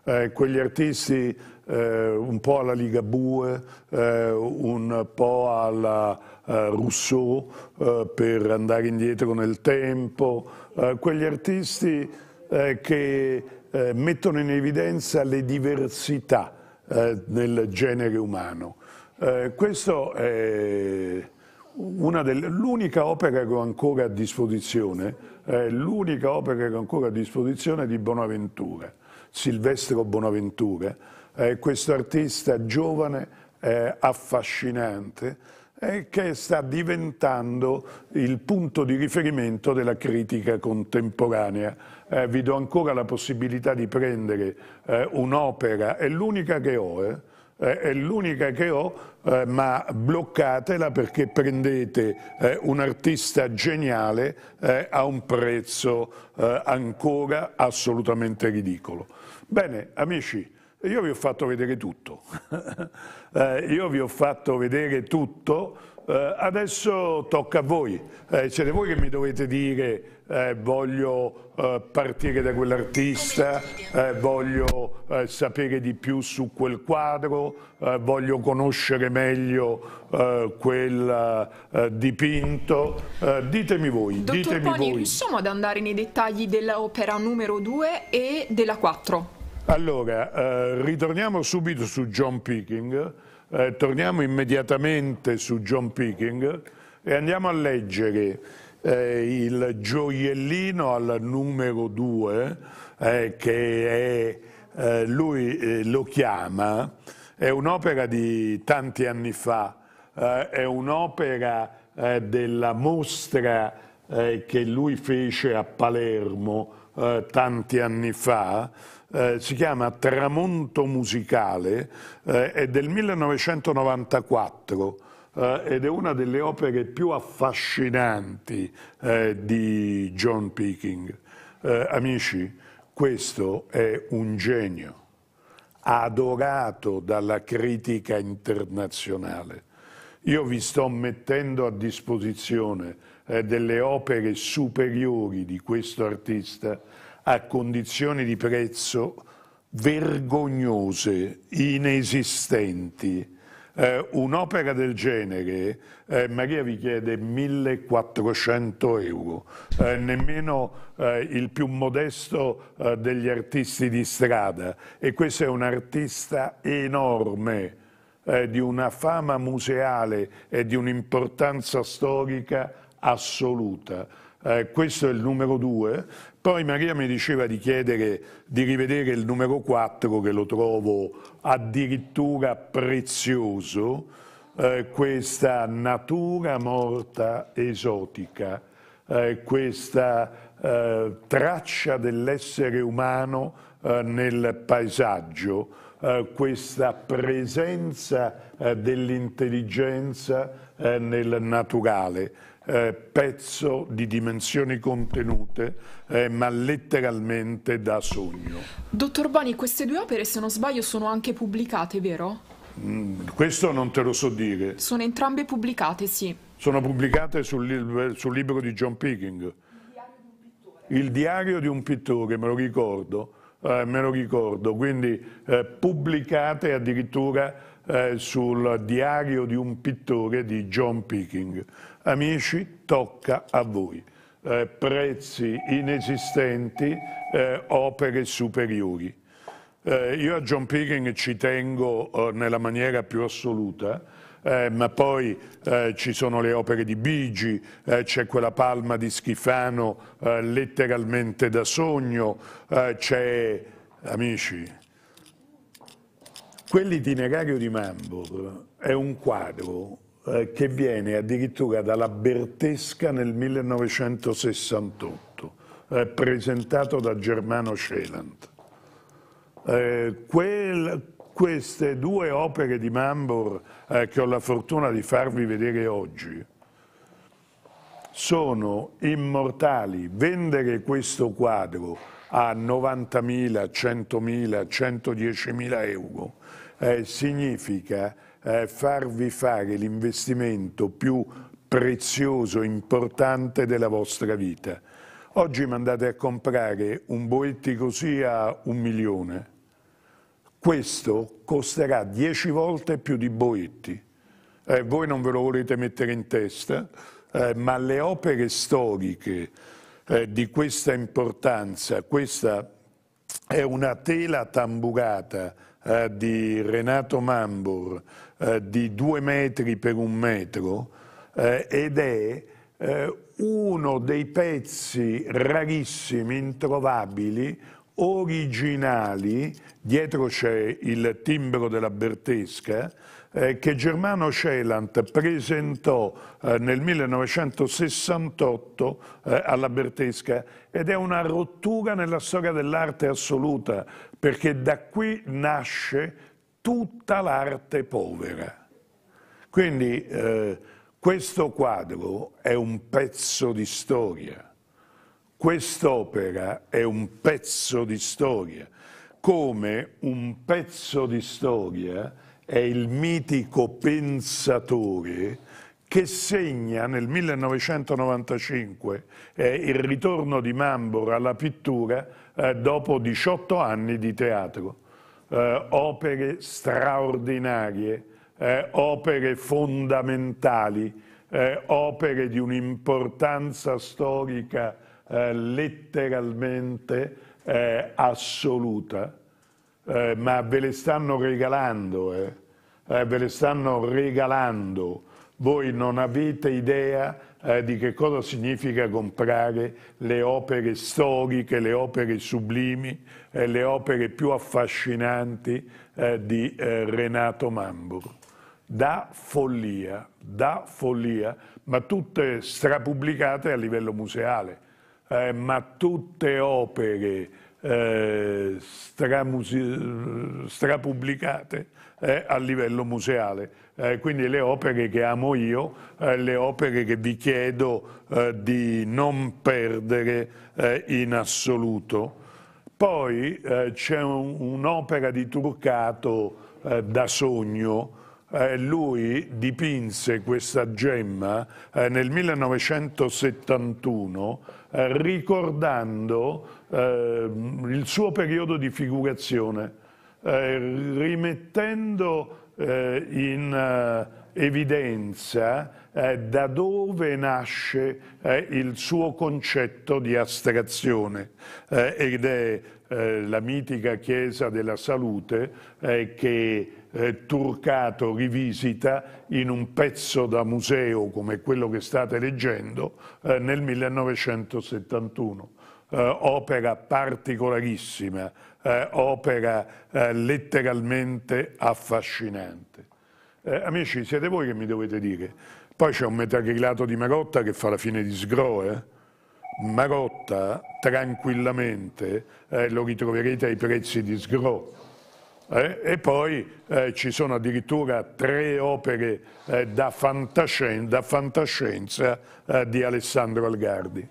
eh, quegli artisti eh, un po' alla Ligabue, eh, un po' alla eh, Rousseau eh, per andare indietro nel tempo, eh, quegli artisti che mettono in evidenza le diversità nel genere umano. questo è l'unica opera che ho ancora a disposizione, l'unica opera che ho ancora a disposizione di Bonaventura. Silvestro Bonaventura, eh, questo artista giovane, eh, affascinante, eh, che sta diventando il punto di riferimento della critica contemporanea. Eh, vi do ancora la possibilità di prendere eh, un'opera, è l'unica che ho, eh, è l'unica che ho, eh, ma bloccatela perché prendete eh, un artista geniale eh, a un prezzo ancora assolutamente ridicolo. Bene, amici, io vi ho fatto vedere tutto. eh, io vi ho fatto vedere tutto. Eh, adesso tocca a voi. Eh, siete voi che mi dovete dire eh, voglio eh, partire da quell'artista, eh, voglio sapere di più su quel quadro, voglio conoscere meglio quel dipinto. ditemi voi, Dottor ditemi Poni, voi. riusciamo ad andare nei dettagli dell'opera numero 2 e della 4? Allora, eh, ritorniamo subito su John Picking, eh, torniamo immediatamente su John Picking e andiamo a leggere eh, il gioiellino al numero 2, eh, che è, eh, lui eh, lo chiama, è un'opera di tanti anni fa, è un'opera della mostra che lui fece a Palermo tanti anni fa, eh, si chiama Tramonto musicale, eh, è del 1994 eh, ed è una delle opere più affascinanti eh, di John Peking. Eh, amici, questo è un genio, adorato dalla critica internazionale. Io vi sto mettendo a disposizione eh, delle opere superiori di questo artista a condizioni di prezzo vergognose, inesistenti. Eh, un'opera del genere, eh, Maria vi chiede 1400 euro, eh, nemmeno eh, il più modesto eh, degli artisti di strada e questo è un artista enorme, eh, di una fama museale e di un'importanza storica assoluta. questo è il numero due, poi Maria mi diceva di chiedere di rivedere il numero 4 che lo trovo addirittura prezioso, eh, questa natura morta esotica, eh, questa eh, traccia dell'essere umano eh, nel paesaggio, eh, questa presenza eh, dell'intelligenza nel naturale eh, pezzo di dimensioni contenute, eh, ma letteralmente da sogno. Dottor Boni, queste due opere, se non sbaglio, sono anche pubblicate, vero? Mm, questo non te lo so dire. Sono entrambe pubblicate, sì. Sono pubblicate sul, sul libro di John Peking. Il diario di un pittore, me lo ricordo, eh, me lo ricordo, quindi eh, pubblicate addirittura eh, sul diario di un pittore di John Peking. Amici, tocca a voi. Eh, prezzi inesistenti, eh, opere superiori. Eh, io a John Pickering ci tengo eh, nella maniera più assoluta, eh, ma poi eh, ci sono le opere di Bigi, eh, c'è quella palma di Schifano eh, letteralmente da sogno, eh, c'è, amici, quell'itinerario di Mambo è un quadro eh, che viene addirittura dalla Bertesca nel 1968, eh, presentato da Germano Scheland. Eh, quel, queste due opere di Mambor eh, che ho la fortuna di farvi vedere oggi sono immortali. Vendere questo quadro a 90.000, 100.000, 110.000 euro eh, significa eh, farvi fare l'investimento più prezioso, e importante della vostra vita. Oggi mandate a comprare un boetti così a un milione. Questo costerà dieci volte più di boetti. Eh, voi non ve lo volete mettere in testa, eh, ma le opere storiche eh, di questa importanza, questa è una tela tamburata eh, di Renato Mambor, eh, di due metri per un metro eh, ed è eh, uno dei pezzi rarissimi, introvabili, originali, dietro c'è il timbro della Bertesca, eh, che Germano Celant presentò nel 1968 alla Bertesca ed è una rottura nella storia dell'arte assoluta, perché da qui nasce tutta l'arte povera. Quindi eh, questo quadro è un pezzo di storia, quest'opera è un pezzo di storia, come un pezzo di storia è il mitico pensatore che segna nel 1995 eh, il ritorno di Mambora alla pittura eh, dopo 18 anni di teatro eh, opere straordinarie, eh, opere fondamentali, eh, opere di un'importanza storica eh, letteralmente eh, assoluta, eh, ma ve le stanno regalando, eh. ve le stanno regalando. Voi non avete idea eh, di che cosa significa comprare le opere storiche, le opere sublimi, eh, le opere più affascinanti eh, di eh, Renato Mambro. Da follia, da follia, ma tutte strapubblicate a livello museale, eh, ma tutte opere eh, strapubblicate a livello museale eh, quindi le opere che amo io, eh, le opere che vi chiedo eh, di non perdere eh, in assoluto. Poi eh, c'è un'opera un di Turcato eh, da sogno, lui dipinse questa gemma nel 1971 ricordando ehm, il suo periodo di figurazione, rimettendo eh, in eh, evidenza eh, da dove nasce eh, il suo concetto di astrazione ed è la mitica chiesa della salute che Turcato rivisita in un pezzo da museo come quello che state leggendo nel 1971 eh, opera particolarissima, eh, opera eh, letteralmente affascinante. Eh, amici, siete voi che mi dovete dire. Poi c'è un metacrilato di Marotta che fa la fine di Sgroe. Eh? Marotta tranquillamente eh, lo ritroverete ai prezzi di Sgro. Eh, e poi eh, ci sono addirittura tre opere eh, da, fantascien da fantascienza di Alessandro Algardi.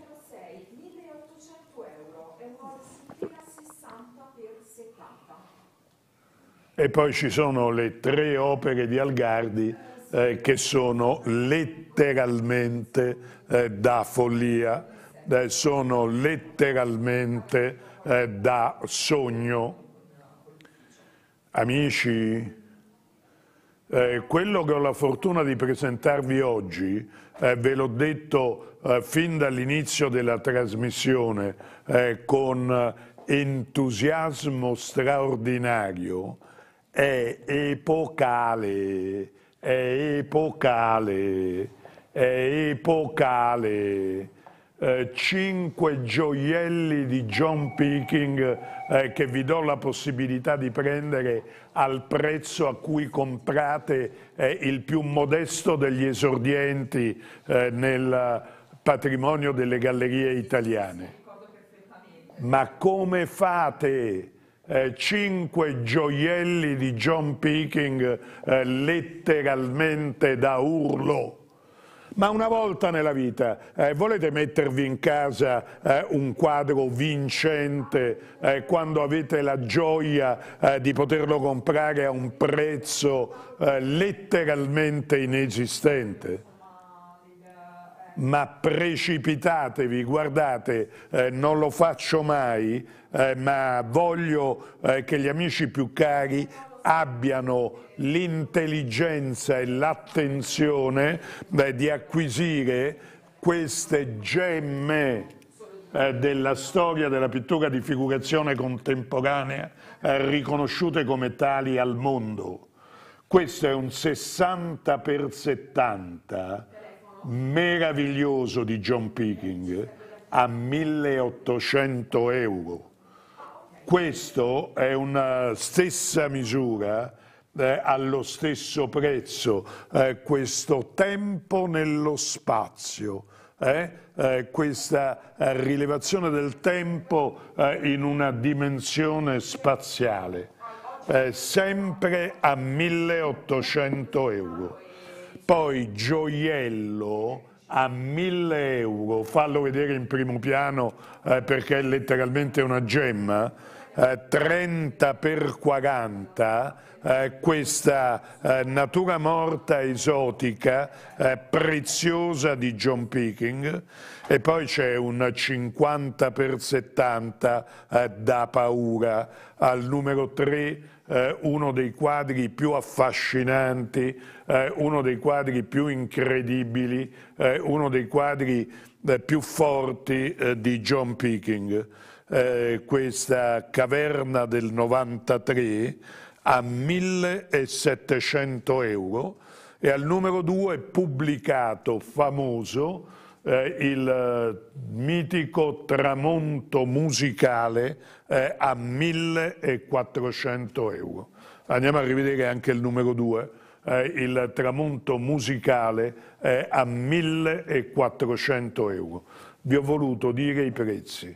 E poi ci sono le tre opere di Algardi eh, che sono letteralmente eh, da follia, eh, sono letteralmente eh, da sogno. Amici, eh, quello che ho la fortuna di presentarvi oggi, eh, ve l'ho detto fin dall'inizio della trasmissione con entusiasmo straordinario, è epocale, è epocale, è epocale. Eh, cinque gioielli di John Peking eh, che vi do la possibilità di prendere al prezzo a cui comprate eh, il più modesto degli esordienti eh, nel patrimonio delle gallerie italiane. Ma come fate? Eh, cinque gioielli di John Peking eh, letteralmente da urlo. Ma una volta nella vita eh, volete mettervi in casa eh, un quadro vincente eh, quando avete la gioia di poterlo comprare a un prezzo letteralmente inesistente? ma precipitatevi, guardate, eh, non lo faccio mai, eh, ma voglio eh, che gli amici più cari abbiano l'intelligenza e l'attenzione di acquisire queste gemme eh, della storia della pittura di figurazione contemporanea eh, riconosciute come tali al mondo. Questo è un 60 per 70 meraviglioso di John Peking a 1800 euro. Questo è una stessa misura eh, allo stesso prezzo, eh, questo tempo nello spazio. Eh? eh questa eh, rilevazione del tempo eh, in una dimensione spaziale, sempre a 1800 euro. Poi gioiello a 1000 euro, fallo vedere in primo piano perché è letteralmente una gemma, 30 eh, per 40 eh, questa eh, natura morta esotica eh, preziosa di John Peking e poi c'è un 50 per 70 eh, da paura al numero 3 uno dei quadri più affascinanti, uno dei quadri più incredibili, uno dei quadri più forti di John Peking eh, questa caverna del 93 a 1700 euro e al numero 2 è pubblicato famoso eh, il eh, mitico tramonto musicale eh, a 1400 euro. Andiamo a rivedere anche il numero 2. Eh, il tramonto musicale eh, a 1400 euro. Vi ho voluto dire i prezzi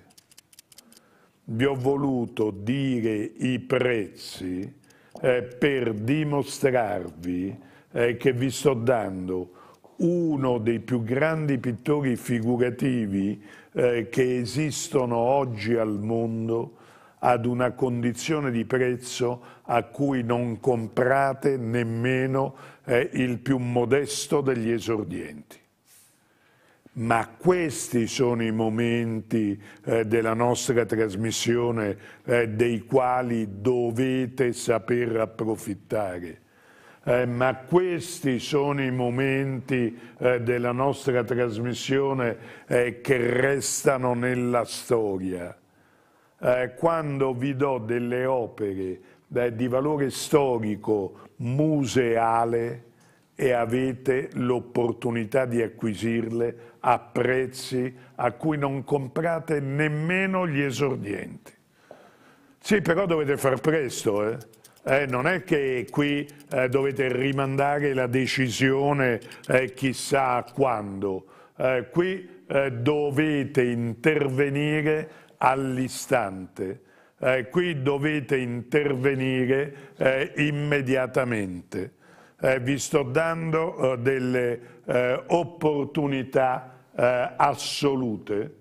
vi ho voluto dire i prezzi eh, per dimostrarvi eh, che vi sto dando uno dei più grandi pittori figurativi eh, che esistono oggi al mondo ad una condizione di prezzo a cui non comprate nemmeno eh, il più modesto degli esordienti ma questi sono i momenti eh, della nostra trasmissione eh, dei quali dovete saper approfittare. Eh, ma questi sono i momenti eh, della nostra trasmissione eh, che restano nella storia. Eh, quando vi do delle opere di valore storico, museale, e avete l'opportunità di acquisirle a prezzi a cui non comprate nemmeno gli esordienti. Sì, però dovete far presto, eh? Eh, non è che qui eh, dovete rimandare la decisione eh, chissà quando, eh, eh, qui dovete intervenire all'istante, qui dovete intervenire immediatamente eh, vi sto dando eh, delle eh, opportunità eh, assolute.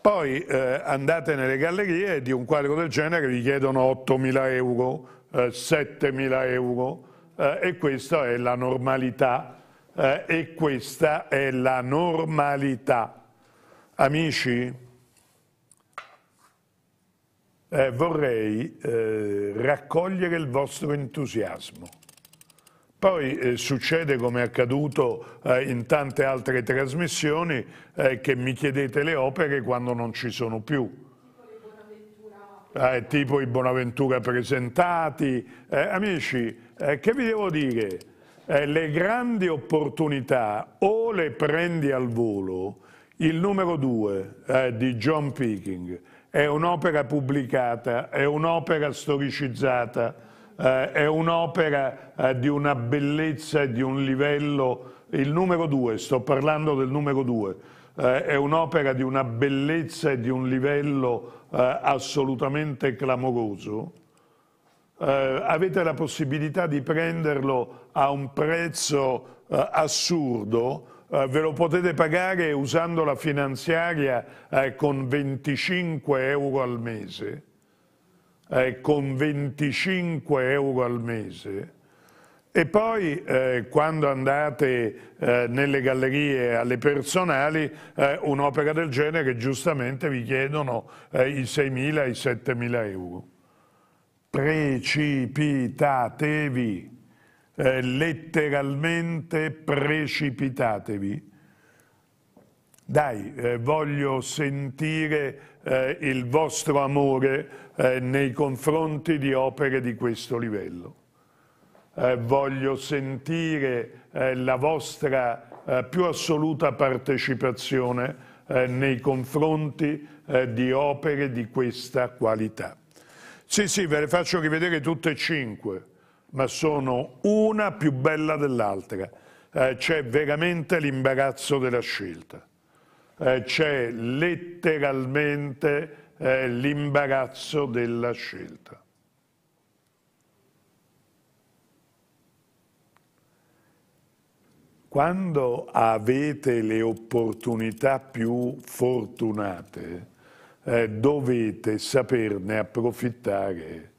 Poi eh, andate nelle gallerie di un quadro del genere vi chiedono 8.000 euro, 7.000 eh, euro e questa è la normalità e questa è la normalità. Amici, eh, vorrei eh, raccogliere il vostro entusiasmo. Poi eh, succede, come è accaduto eh, in tante altre trasmissioni, eh, che mi chiedete le opere quando non ci sono più. Eh, tipo i Bonaventura presentati. Eh, amici, eh, che vi devo dire? le grandi opportunità o le prendi al volo. Il numero due di John Peking è un'opera pubblicata, è un'opera storicizzata, eh, è un'opera eh, di una bellezza e di un livello, il numero due, sto parlando del numero due, eh, è un'opera di una bellezza e di un livello eh, assolutamente clamoroso, eh, avete la possibilità di prenderlo a un prezzo eh, assurdo, Uh, ve lo potete pagare usando la finanziaria eh, con 25 euro al mese eh, con 25 euro al mese e poi eh, quando andate eh, nelle gallerie alle personali eh, un'opera del genere giustamente vi chiedono eh, i 6.000 e i 7.000 euro. Precipitatevi, eh, letteralmente precipitatevi dai, eh, voglio sentire eh, il vostro amore eh, nei confronti di opere di questo livello. Eh, voglio sentire eh, la vostra eh, più assoluta partecipazione nei confronti di opere di questa qualità. Sì, sì, ve le faccio rivedere tutte e cinque, ma sono una più bella dell'altra. c'è veramente l'imbarazzo della scelta. Eh, c'è letteralmente eh, l'imbarazzo della scelta. Quando avete le opportunità più fortunate, eh, dovete saperne approfittare.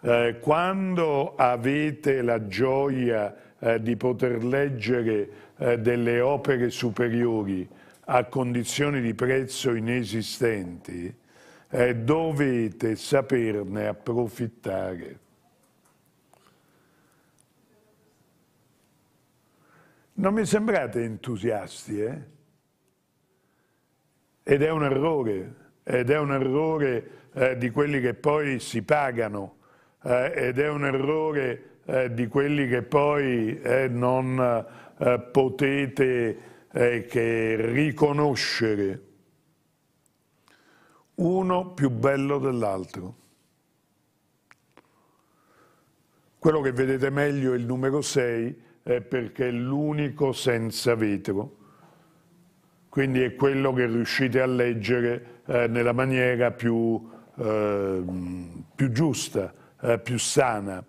Eh, quando avete la gioia eh, di poter leggere eh, delle opere superiori, a condizioni di prezzo inesistenti, eh, dovete saperne approfittare. Non mi sembrate entusiasti, eh? Ed è un errore, ed è un errore eh, di quelli che poi si pagano, eh, ed è un errore eh, di quelli che poi eh, non potete è che riconoscere uno più bello dell'altro. Quello che vedete meglio è il numero 6 è perché è l'unico senza vetro, quindi è quello che riuscite a leggere eh, nella maniera più, eh, più giusta, eh, più sana,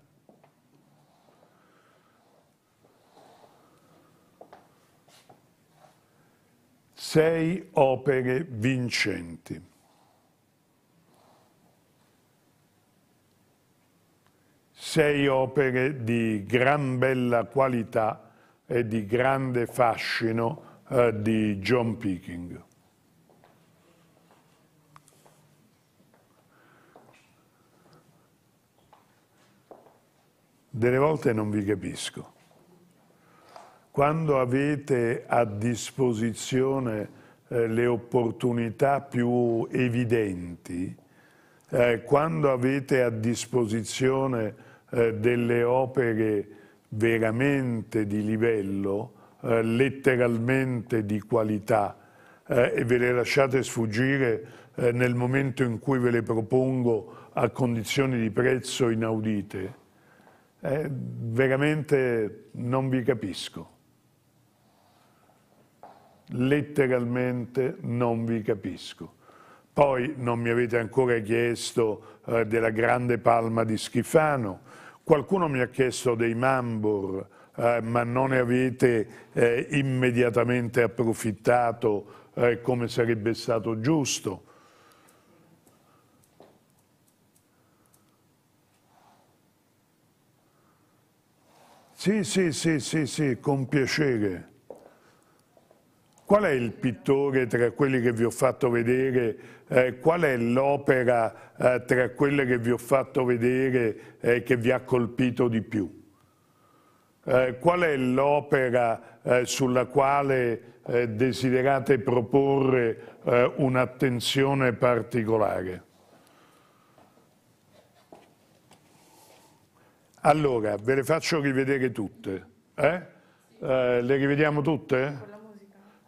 sei opere vincenti. Sei opere di gran bella qualità e di grande fascino eh, di John Peking. Delle volte non vi capisco quando avete a disposizione eh, le opportunità più evidenti, eh, quando avete a disposizione eh, delle opere veramente di livello, eh, letteralmente di qualità, eh, e ve le lasciate sfuggire eh, nel momento in cui ve le propongo a condizioni di prezzo inaudite, veramente non vi capisco letteralmente non vi capisco. Poi non mi avete ancora chiesto eh, della grande palma di Schifano, qualcuno mi ha chiesto dei Mambor, eh, ma non ne avete eh, immediatamente approfittato eh, come sarebbe stato giusto. Sì, sì, sì, sì, sì, con piacere. Qual è il pittore tra quelli che vi ho fatto vedere, eh, qual è l'opera eh, tra quelle che vi ho fatto vedere eh, che vi ha colpito di più? Eh, qual è l'opera eh, sulla quale eh, desiderate proporre un'attenzione particolare? Allora, ve le faccio rivedere tutte. le rivediamo tutte?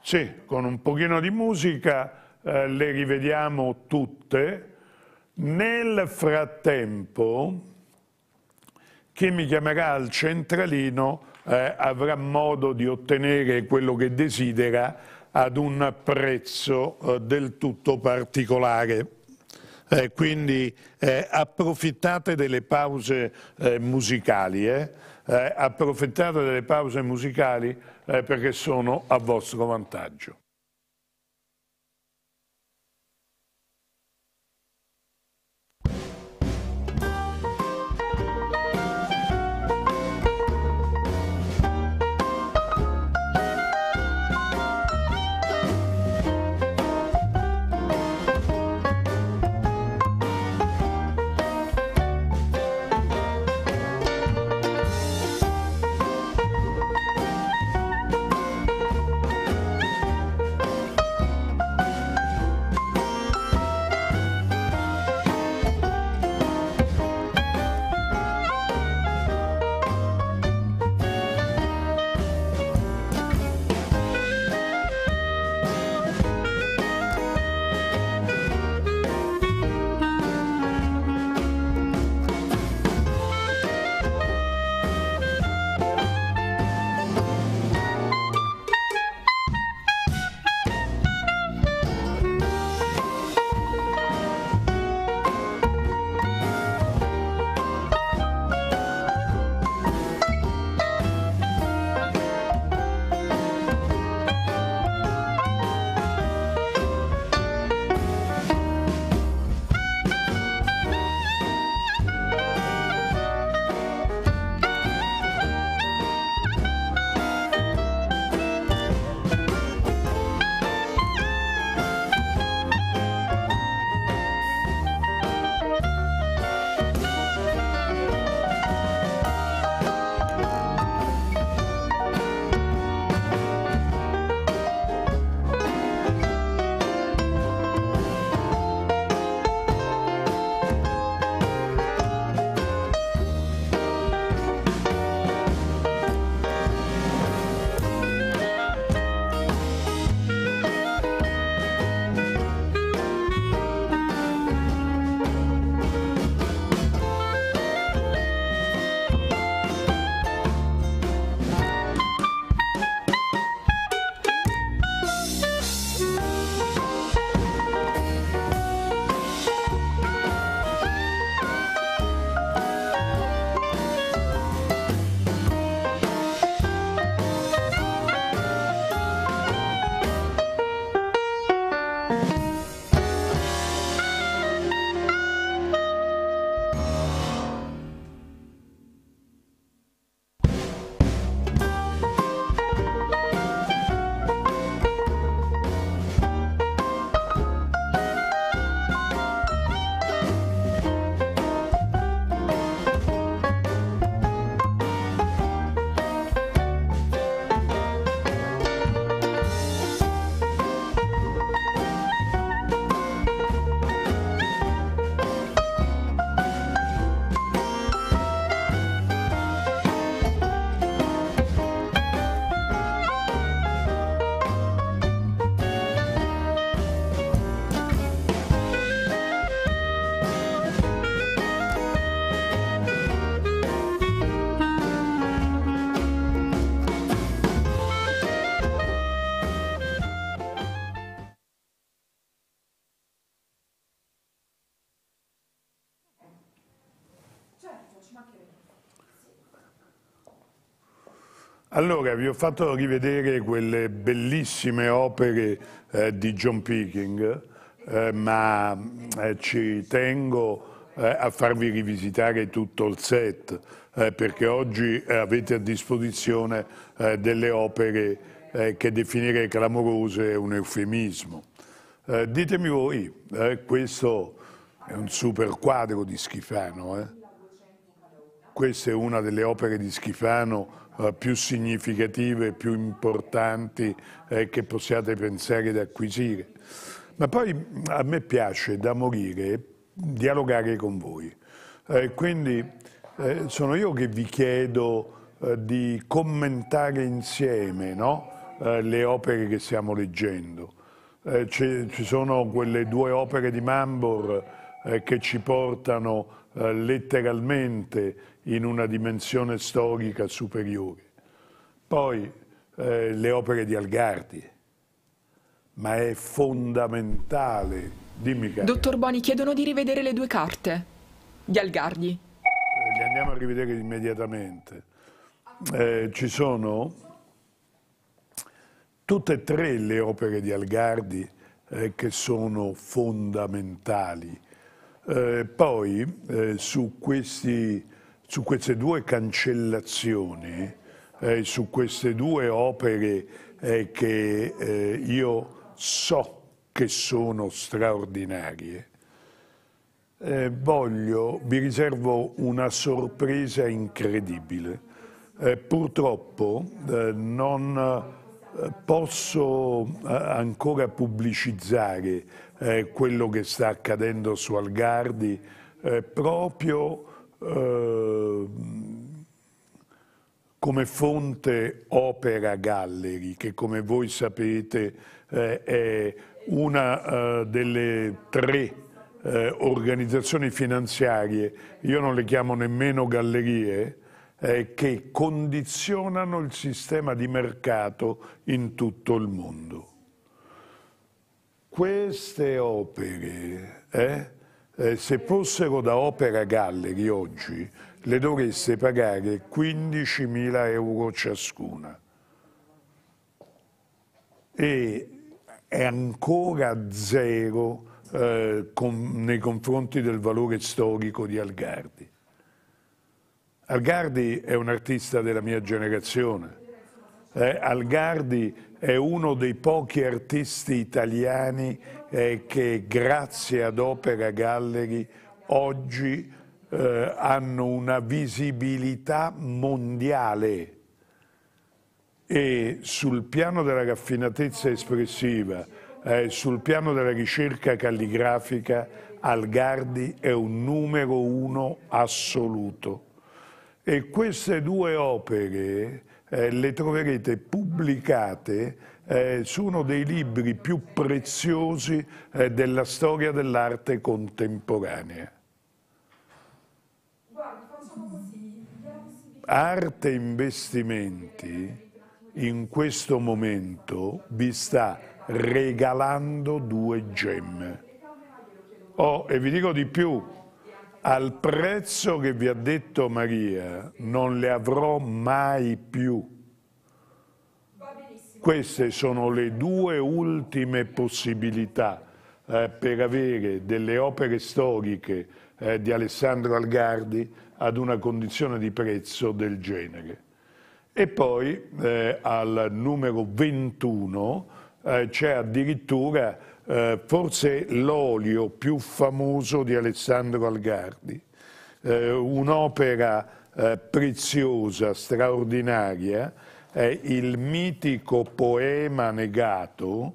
Sì, con un pochino di musica eh, le rivediamo tutte. Nel frattempo, chi mi chiamerà al centralino eh, avrà modo di ottenere quello che desidera ad un prezzo eh, del tutto particolare. Eh, quindi eh, approfittate delle pause eh, musicali eh, approfittate delle pause musicali eh, perché sono a vostro vantaggio. Allora, vi ho fatto rivedere quelle bellissime opere eh, di John Peking, eh, ma eh, ci tengo eh, a farvi rivisitare tutto il set, eh, perché oggi eh, avete a disposizione delle opere che definire clamorose è un eufemismo. ditemi voi, questo è un super quadro di Schifano, questa è una delle opere di Schifano eh, più significative, più importanti eh, che possiate pensare di acquisire. Ma poi mm, a me piace da morire dialogare con voi. Eh, quindi eh, sono io che vi chiedo eh, di commentare insieme no? Eh, le opere che stiamo leggendo. ci sono quelle due opere di Mambor che ci portano letteralmente in una dimensione storica superiore. Poi eh, le opere di Algardi, ma è fondamentale. Dimmi, cara. Dottor Boni, chiedono di rivedere le due carte di Algardi. Eh, le andiamo a rivedere immediatamente. Eh, ci sono tutte e tre le opere di Algardi eh, che sono fondamentali. Eh, poi eh, su questi su queste due cancellazioni, eh, su queste due opere eh, che eh, io so che sono straordinarie, eh, voglio, vi riservo una sorpresa incredibile. Eh, purtroppo eh, non posso ancora pubblicizzare quello che sta accadendo su Algardi proprio Ehm, come fonte Opera Gallery, che come voi sapete eh, è una eh, delle tre eh, organizzazioni finanziarie, io non le chiamo nemmeno gallerie, eh, che condizionano il sistema di mercato in tutto il mondo. Queste opere eh, eh, se fossero da Opera Gallery oggi le dovreste pagare 15.000 euro ciascuna e è ancora zero eh, con, nei confronti del valore storico di Algardi. Algardi è un artista della mia generazione, eh, Algardi è uno dei pochi artisti italiani eh, che grazie ad Opera Gallery oggi eh, hanno una visibilità mondiale e sul piano della raffinatezza espressiva, eh, sul piano della ricerca calligrafica, Algardi è un numero uno assoluto. E queste due opere eh, le troverete pubblicate eh, su uno dei libri più preziosi eh, della storia dell'arte contemporanea. Arte e investimenti in questo momento vi sta regalando due gemme. Oh, e vi dico di più, al prezzo che vi ha detto Maria non le avrò mai più. Queste sono le due ultime possibilità eh, per avere delle opere storiche eh, di Alessandro Algardi ad una condizione di prezzo del genere. E poi eh, al numero 21 eh, c'è addirittura eh, forse l'olio più famoso di Alessandro Algardi, eh, un'opera preziosa, straordinaria, è il mitico poema negato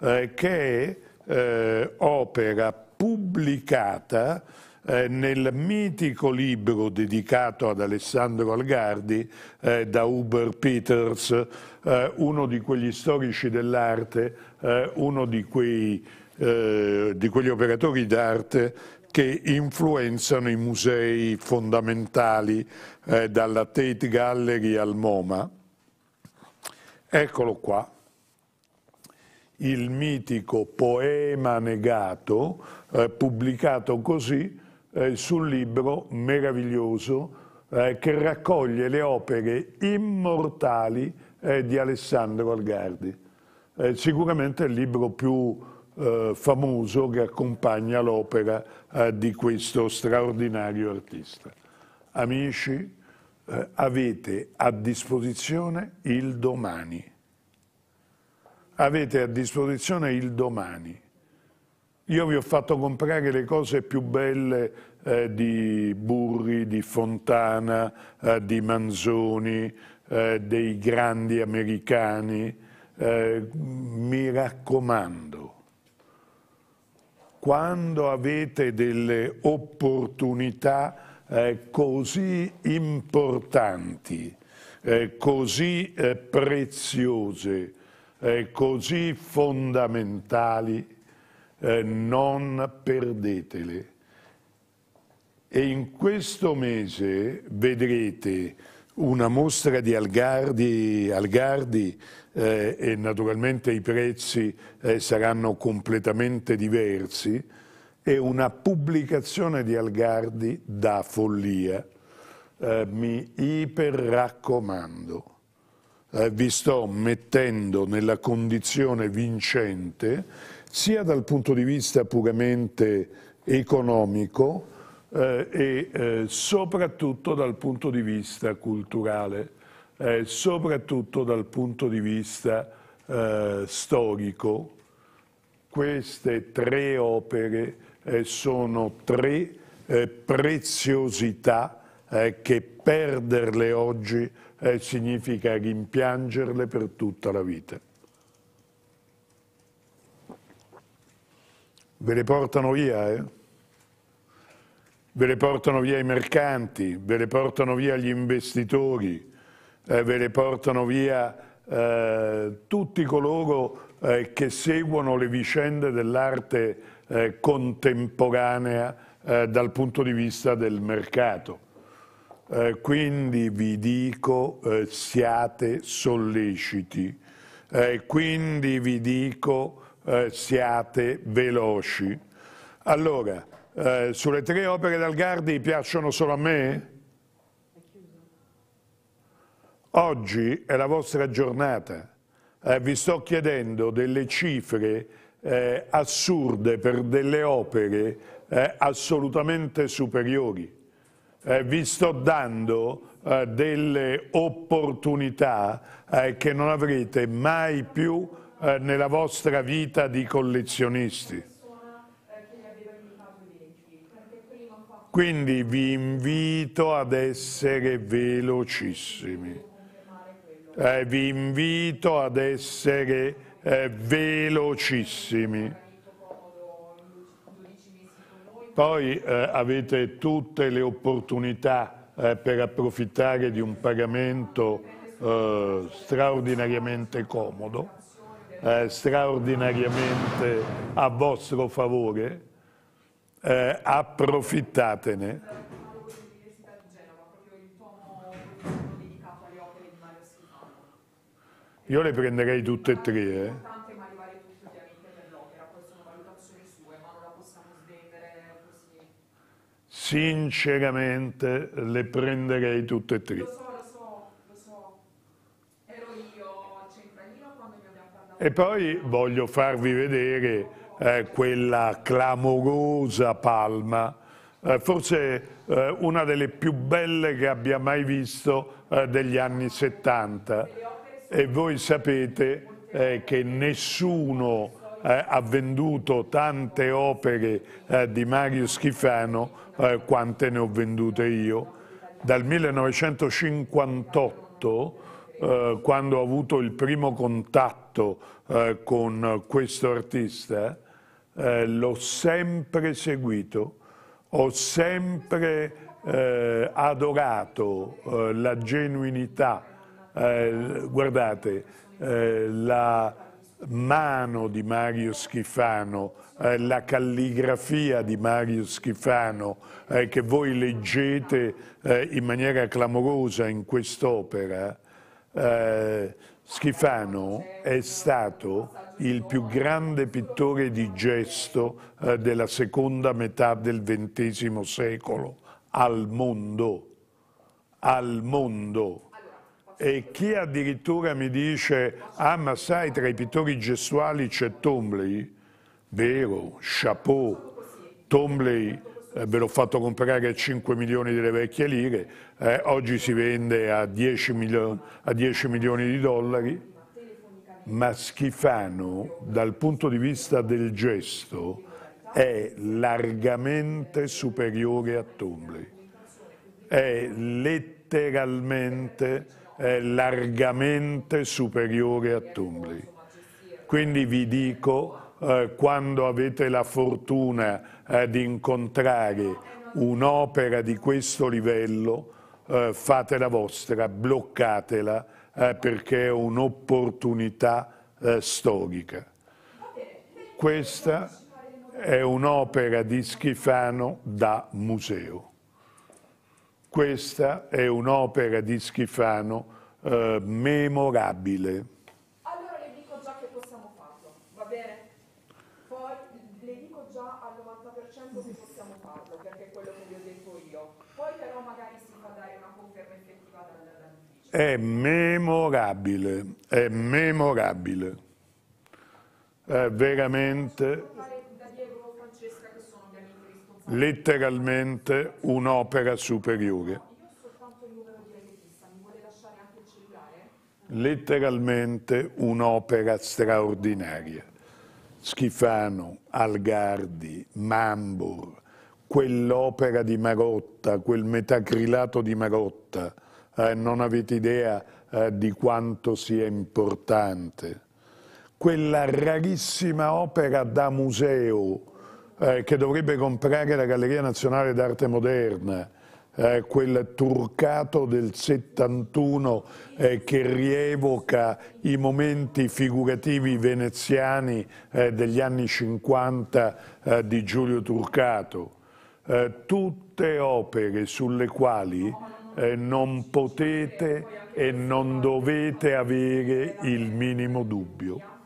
eh, che è eh, opera pubblicata eh, nel mitico libro dedicato ad Alessandro Algardi eh, da Huber Peters, eh, uno di quegli storici dell'arte, eh, uno di, quei, eh, di, quegli operatori d'arte che influenzano i musei fondamentali eh, dalla Tate Gallery al MoMA. Eccolo qua, il mitico poema negato, eh, pubblicato così eh, sul libro meraviglioso eh, che raccoglie le opere immortali eh, di Alessandro Algardi. Eh, sicuramente il libro più eh, famoso che accompagna l'opera eh, di questo straordinario artista. Amici, eh, avete a disposizione il domani. Avete a disposizione il domani. Io vi ho fatto comprare le cose più belle eh, di Burri, di Fontana, eh, di Manzoni, eh, dei grandi americani. Eh, mi raccomando, quando avete delle opportunità eh, così importanti, eh, così eh, preziose, così fondamentali, non perdetele. E in questo mese vedrete una mostra di Algardi, Algardi eh, e naturalmente i prezzi eh, saranno completamente diversi, e una pubblicazione di Algardi da follia. Eh, mi iperraccomando. Eh, vi sto mettendo nella condizione vincente sia dal punto di vista puramente economico eh, e eh, soprattutto dal punto di vista culturale, eh, soprattutto dal punto di vista eh, storico. Queste tre opere eh, sono tre eh, preziosità eh, che perderle oggi eh, significa rimpiangerle per tutta la vita. Ve le portano via, eh? Ve le portano via i mercanti, ve le portano via gli investitori, eh, ve le portano via eh, tutti coloro eh, che seguono le vicende dell'arte eh, contemporanea eh, dal punto di vista del mercato. Eh, quindi vi dico siate solleciti, quindi vi dico siate veloci. Allora, sulle tre opere d'Algardi piacciono solo a me? Oggi è la vostra giornata. Eh, vi sto chiedendo delle cifre eh, assurde per delle opere eh, assolutamente superiori. Eh, vi sto dando eh, delle opportunità eh, che non avrete mai più nella vostra vita di collezionisti. Quindi vi invito ad essere velocissimi eh, vi invito ad essere eh, velocissimi. Poi eh, avete tutte le opportunità eh, per approfittare di un pagamento eh, straordinariamente comodo, eh, straordinariamente a vostro favore, approfittatene. Io le prenderei tutte e tre. Eh. Sinceramente le prenderei tutte e tre. Lo lo lo so, so, so. Ero io a quando E poi voglio farvi vedere eh, quella clamorosa palma, eh, forse eh, una delle più belle che abbia mai visto eh, degli anni 70. E voi sapete eh, che nessuno eh, ha venduto tante opere eh, di Mario Schifano eh, quante ne ho vendute io. Dal 1958, eh, quando ho avuto il primo contatto eh, con questo artista, l'ho sempre seguito, ho sempre adorato la genuinità eh, guardate, eh, la mano di Mario Schifano, eh, la calligrafia di Mario Schifano eh, che voi leggete eh, in maniera clamorosa in quest'opera, Schifano è stato il più grande pittore di gesto della seconda metà del XX secolo al mondo, al mondo e chi addirittura mi dice ah ma sai tra i pittori gestuali c'è Tomley, vero, chapeau, Tomley eh, ve l'ho fatto comprare a 5 milioni delle vecchie lire, eh, oggi si vende a 10, milioni, a 10 milioni di dollari, ma Schifano dal punto di vista del gesto è largamente superiore a Tomley, è letteralmente è largamente superiore a Tumbri. Quindi vi dico, eh, quando avete la fortuna eh, di incontrare un'opera di questo livello, eh, fate la vostra, bloccatela, eh, perché è un'opportunità eh, storica. Questa è un'opera di Schifano da museo. Questa è un'opera di Schifano eh, memorabile. Allora le dico già che possiamo farlo, va bene? Poi le dico già al 90% che possiamo farlo, perché è quello che vi ho detto io. Poi però magari si fa dare una conferma effettiva dall'ufficio. È memorabile, è memorabile. È veramente letteralmente un'opera superiore. Letteralmente un'opera straordinaria. Schifano, Algardi, Mambur, quell'opera di Marotta, quel metacrilato di Marotta, eh, non avete idea eh, di quanto sia importante. Quella rarissima opera da museo, eh, che dovrebbe comprare la Galleria Nazionale d'Arte Moderna, eh, quel turcato del 71 eh, che rievoca i momenti figurativi veneziani eh, degli anni 50 eh, di Giulio Turcato. Eh, tutte opere sulle quali eh, non potete e non dovete avere il minimo dubbio.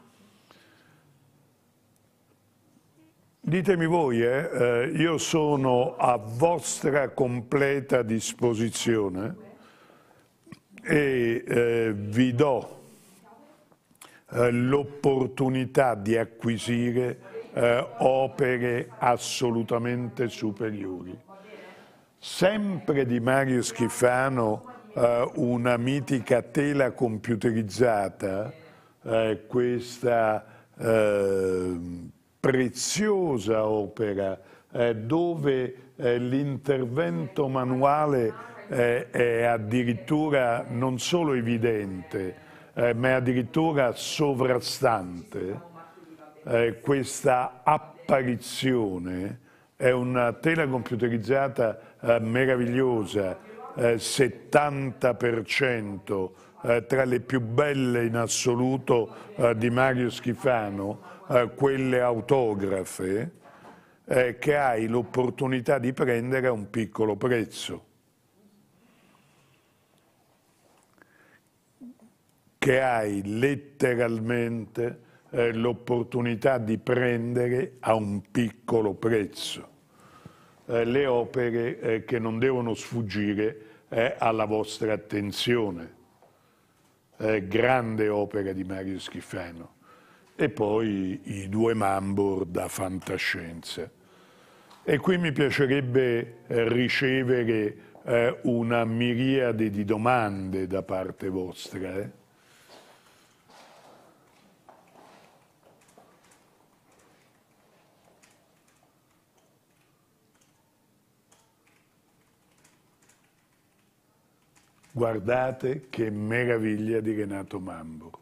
Ditemi voi, eh, eh, io sono a vostra completa disposizione e eh, vi do eh, l'opportunità di acquisire eh, opere assolutamente superiori. Sempre di Mario Schifano eh, una mitica tela computerizzata, questa ehm, preziosa opera eh, dove eh, l'intervento manuale eh, è addirittura non solo evidente, eh, ma è addirittura sovrastante. Eh, questa apparizione è una tela computerizzata meravigliosa, 70% tra le più belle in assoluto di Mario Schifano, eh, quelle autografe eh, che hai l'opportunità di prendere a un piccolo prezzo. Che hai letteralmente eh, l'opportunità di prendere a un piccolo prezzo. Eh, le opere eh, che non devono sfuggire alla vostra attenzione. grande opera di Mario Schifano e poi i due Mambor da fantascienza. E qui mi piacerebbe eh, ricevere eh, una miriade di domande da parte vostra. Eh? Guardate che meraviglia di Renato Mambor.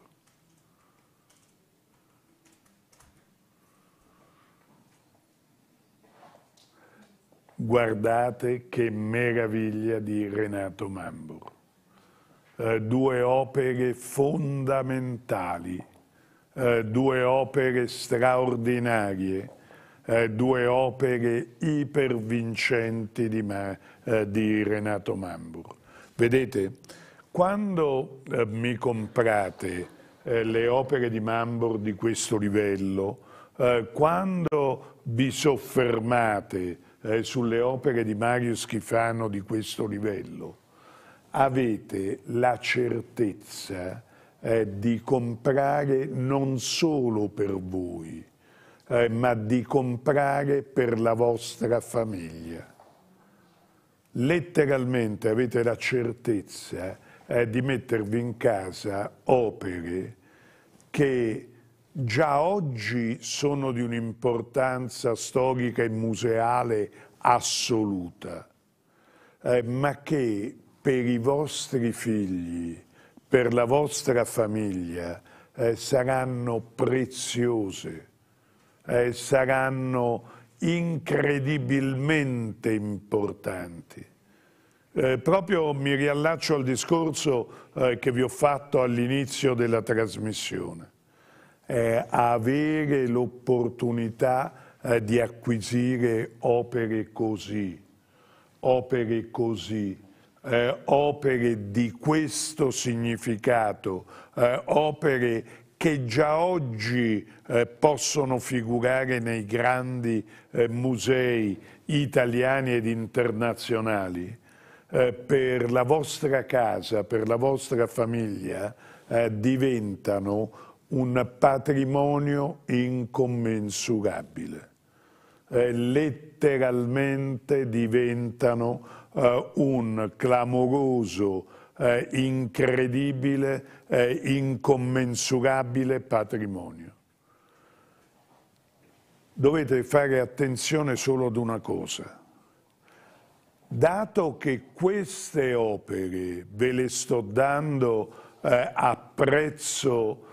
Guardate che meraviglia di Renato Mambur. Eh, due opere fondamentali, eh, due opere straordinarie, eh, due opere ipervincenti di, ma, eh, di Renato Mambur. Vedete, quando eh, mi comprate eh, le opere di Mambur di questo livello, quando vi soffermate eh, sulle opere di Mario Schifano di questo livello, avete la certezza eh, di comprare non solo per voi, eh, ma di comprare per la vostra famiglia. Letteralmente avete la certezza eh, di mettervi in casa opere che già oggi sono di un'importanza storica e museale assoluta, eh, ma che per i vostri figli, per la vostra famiglia, eh, saranno preziose, eh, saranno incredibilmente importanti. Eh, proprio mi riallaccio al discorso eh, che vi ho fatto all'inizio della trasmissione eh, avere l'opportunità eh, di acquisire opere così, opere così, eh, opere di questo significato, eh, opere che già oggi eh, possono figurare nei grandi eh, musei italiani ed internazionali, per la vostra casa, per la vostra famiglia, diventano un patrimonio incommensurabile. Eh, letteralmente diventano eh, un clamoroso, eh, incredibile, eh, incommensurabile patrimonio. Dovete fare attenzione solo ad una cosa. Dato che queste opere ve le sto dando eh, a prezzo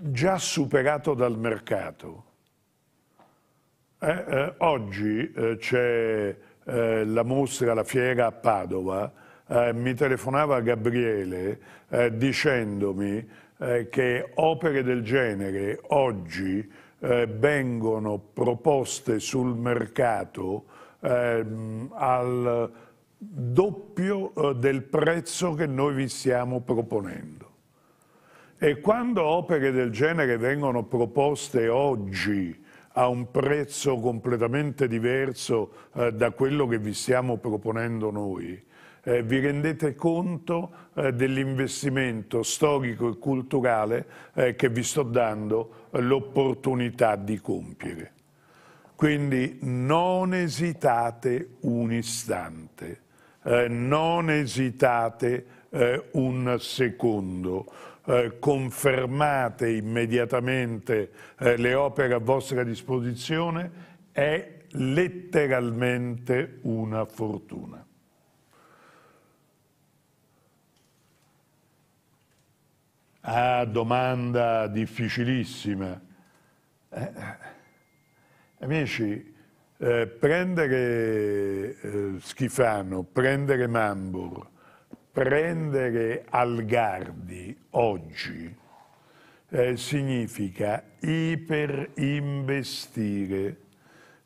già superato dal mercato. Eh, eh, oggi eh, c'è eh, la mostra, la fiera a Padova, eh, mi telefonava Gabriele eh, dicendomi che opere del genere oggi vengono proposte sul mercato ehm, al doppio del prezzo che noi vi stiamo proponendo. E quando opere del genere vengono proposte oggi a un prezzo completamente diverso eh, da quello che vi stiamo proponendo noi, eh, vi rendete conto eh, dell'investimento storico e culturale eh, che vi sto dando eh, l'opportunità di compiere. Quindi non esitate un istante, eh, non esitate un secondo, eh, confermate immediatamente eh, le opere a vostra disposizione è letteralmente una fortuna. Ah, domanda difficilissima. Eh, eh amici, eh, prendere eh, Schifano, prendere Mambur, prendere Algardi oggi eh, significa iperinvestire,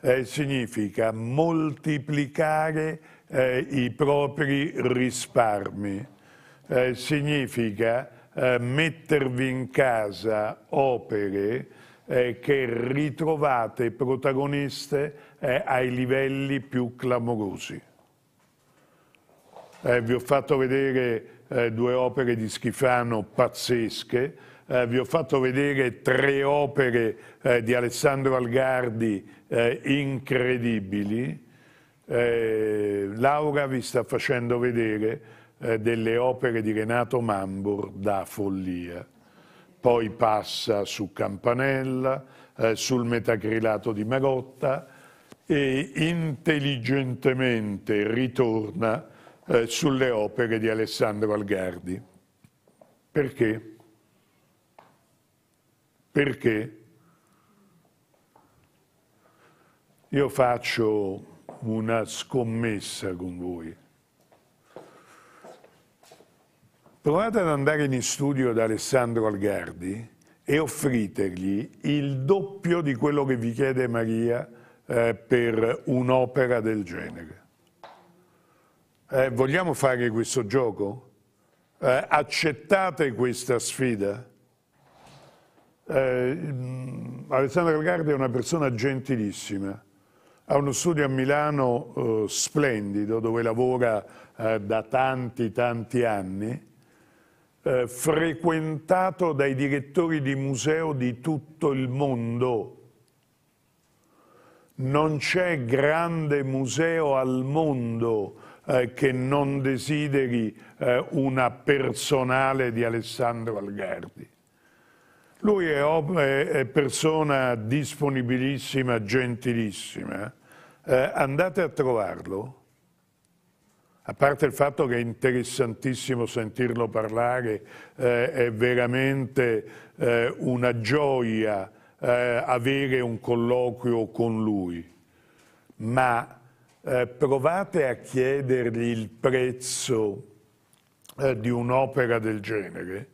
eh, significa moltiplicare eh, i propri risparmi, eh, significa eh, mettervi in casa opere eh, che ritrovate protagoniste ai livelli più clamorosi. Eh, vi ho fatto vedere eh, due opere di Schifano pazzesche, eh, vi ho fatto vedere tre opere eh, di Alessandro Algardi eh, incredibili. Eh, Laura vi sta facendo vedere delle opere di Renato Mambor da follia. Poi passa su Campanella, sul metacrilato di Marotta e intelligentemente ritorna eh, sulle opere di Alessandro Algardi. Perché? Perché io faccio una scommessa con voi. Provate ad andare in studio da Alessandro Algardi e offritegli il doppio di quello che vi chiede Maria eh, per un'opera del genere. Eh, vogliamo fare questo gioco? Eh, accettate questa sfida? Eh, mm, Alessandra Lagarde è una persona gentilissima, ha uno studio a Milano eh, splendido dove lavora eh, da tanti tanti anni, eh, frequentato dai direttori di museo di tutto il mondo. Non c'è grande museo al mondo eh, che non desideri eh, una personale di Alessandro Algardi. Lui è, è persona disponibilissima, gentilissima. Eh, andate a trovarlo, a parte il fatto che è interessantissimo sentirlo parlare, eh, è veramente eh, una gioia avere un colloquio con lui, ma eh, provate a chiedergli il prezzo eh, di un'opera del genere,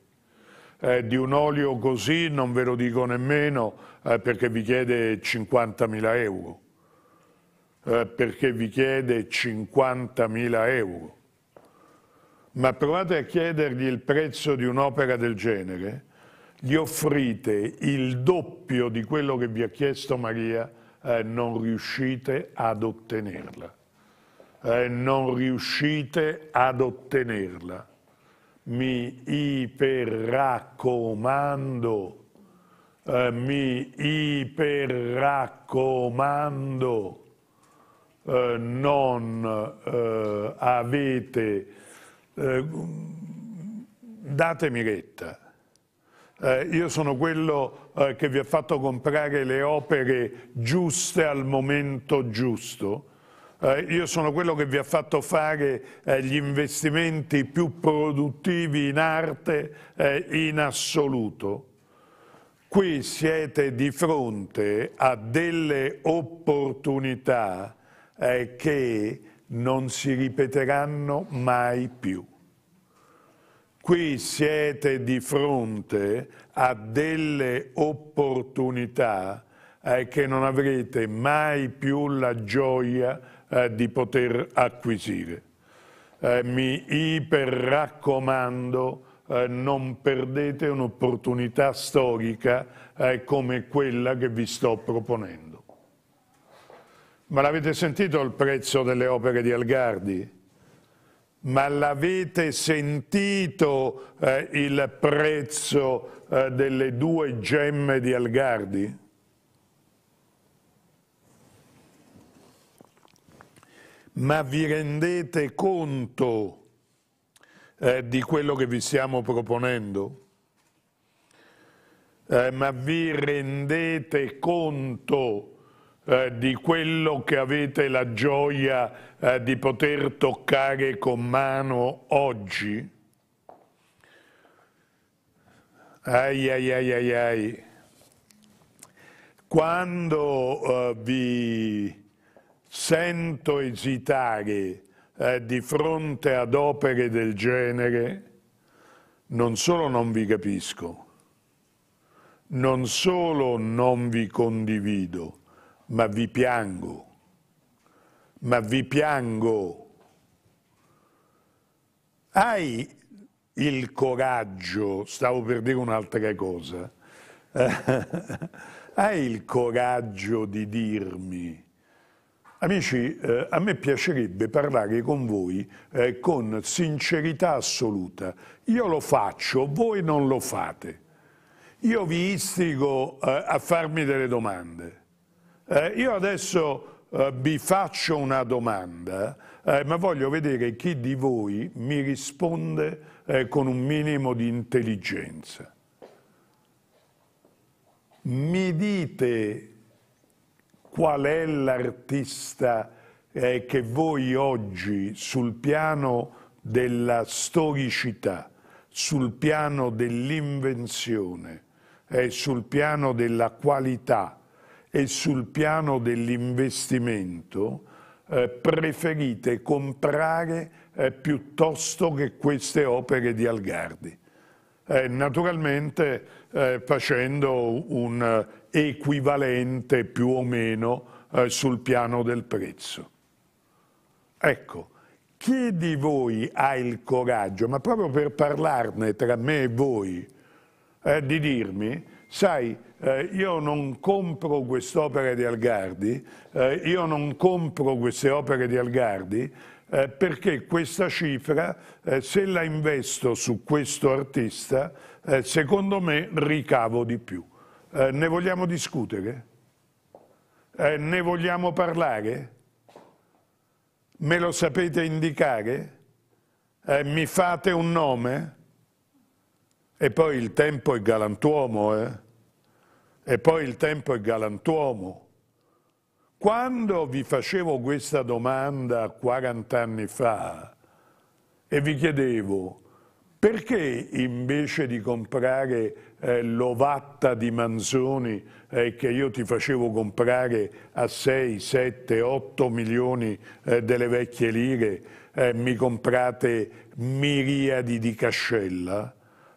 eh, di un olio così non ve lo dico nemmeno eh, perché vi chiede 50.000 euro, eh, perché vi chiede 50.000 euro. Ma provate a chiedergli il prezzo di un'opera del genere, gli offrite il doppio di quello che vi ha chiesto Maria eh, non riuscite ad ottenerla. Eh, non riuscite ad ottenerla. Mi iperraccomando, eh, mi iperraccomando, eh, non eh, avete, eh, datemi retta. Eh, io sono quello eh, che vi ha fatto comprare le opere giuste al momento giusto, eh, io sono quello che vi ha fatto fare eh, gli investimenti più produttivi in arte eh, in assoluto. Qui siete di fronte a delle opportunità eh, che non si ripeteranno mai più qui siete di fronte a delle opportunità eh, che non avrete mai più la gioia eh, di poter acquisire. Eh, mi iper raccomando, eh, non perdete un'opportunità storica eh, come quella che vi sto proponendo. Ma l'avete sentito il prezzo delle opere di Algardi? ma l'avete sentito eh, il prezzo eh, delle due gemme di Algardi? Ma vi rendete conto eh, di quello che vi stiamo proponendo? Eh, ma vi rendete conto eh, di quello che avete la gioia eh, di poter toccare con mano oggi? Ai ai ai ai ai. Quando eh, vi sento esitare eh, di fronte ad opere del genere, non solo non vi capisco, non solo non vi condivido, ma vi piango, ma vi piango. Ai il coraggio, stavo per dire un'altra cosa, hai il coraggio di dirmi, amici, eh, a me piacerebbe parlare con voi eh, con sincerità assoluta, io lo faccio, voi non lo fate, io vi istigo eh, a farmi delle domande, eh, io adesso eh, vi faccio una domanda, eh, ma voglio vedere chi di voi mi risponde eh, con un minimo di intelligenza. Mi dite qual è l'artista eh, che voi oggi sul piano della storicità, sul piano dell'invenzione, eh, sul piano della qualità e sul piano dell'investimento eh, preferite comprare eh, piuttosto che queste opere di Algardi. Eh, naturalmente eh, facendo un equivalente più o meno eh, sul piano del prezzo. Ecco, chi di voi ha il coraggio, ma proprio per parlarne tra me e voi, eh, di dirmi, sai, eh, io non compro quest'opera di Algardi, eh, io non compro queste opere di Algardi eh, perché questa cifra, eh, se la investo su questo artista, eh, secondo me ricavo di più. Eh, ne vogliamo discutere? Eh, ne vogliamo parlare? Me lo sapete indicare? Eh, mi fate un nome? E poi il tempo è galantuomo, eh? E poi il tempo è galantuomo. Quando vi facevo questa domanda 40 anni fa e vi chiedevo perché invece di comprare eh, l'ovatta di Manzoni eh, che io ti facevo comprare a 6, 7, 8 milioni eh, delle vecchie lire, eh, mi comprate miriadi di cascella,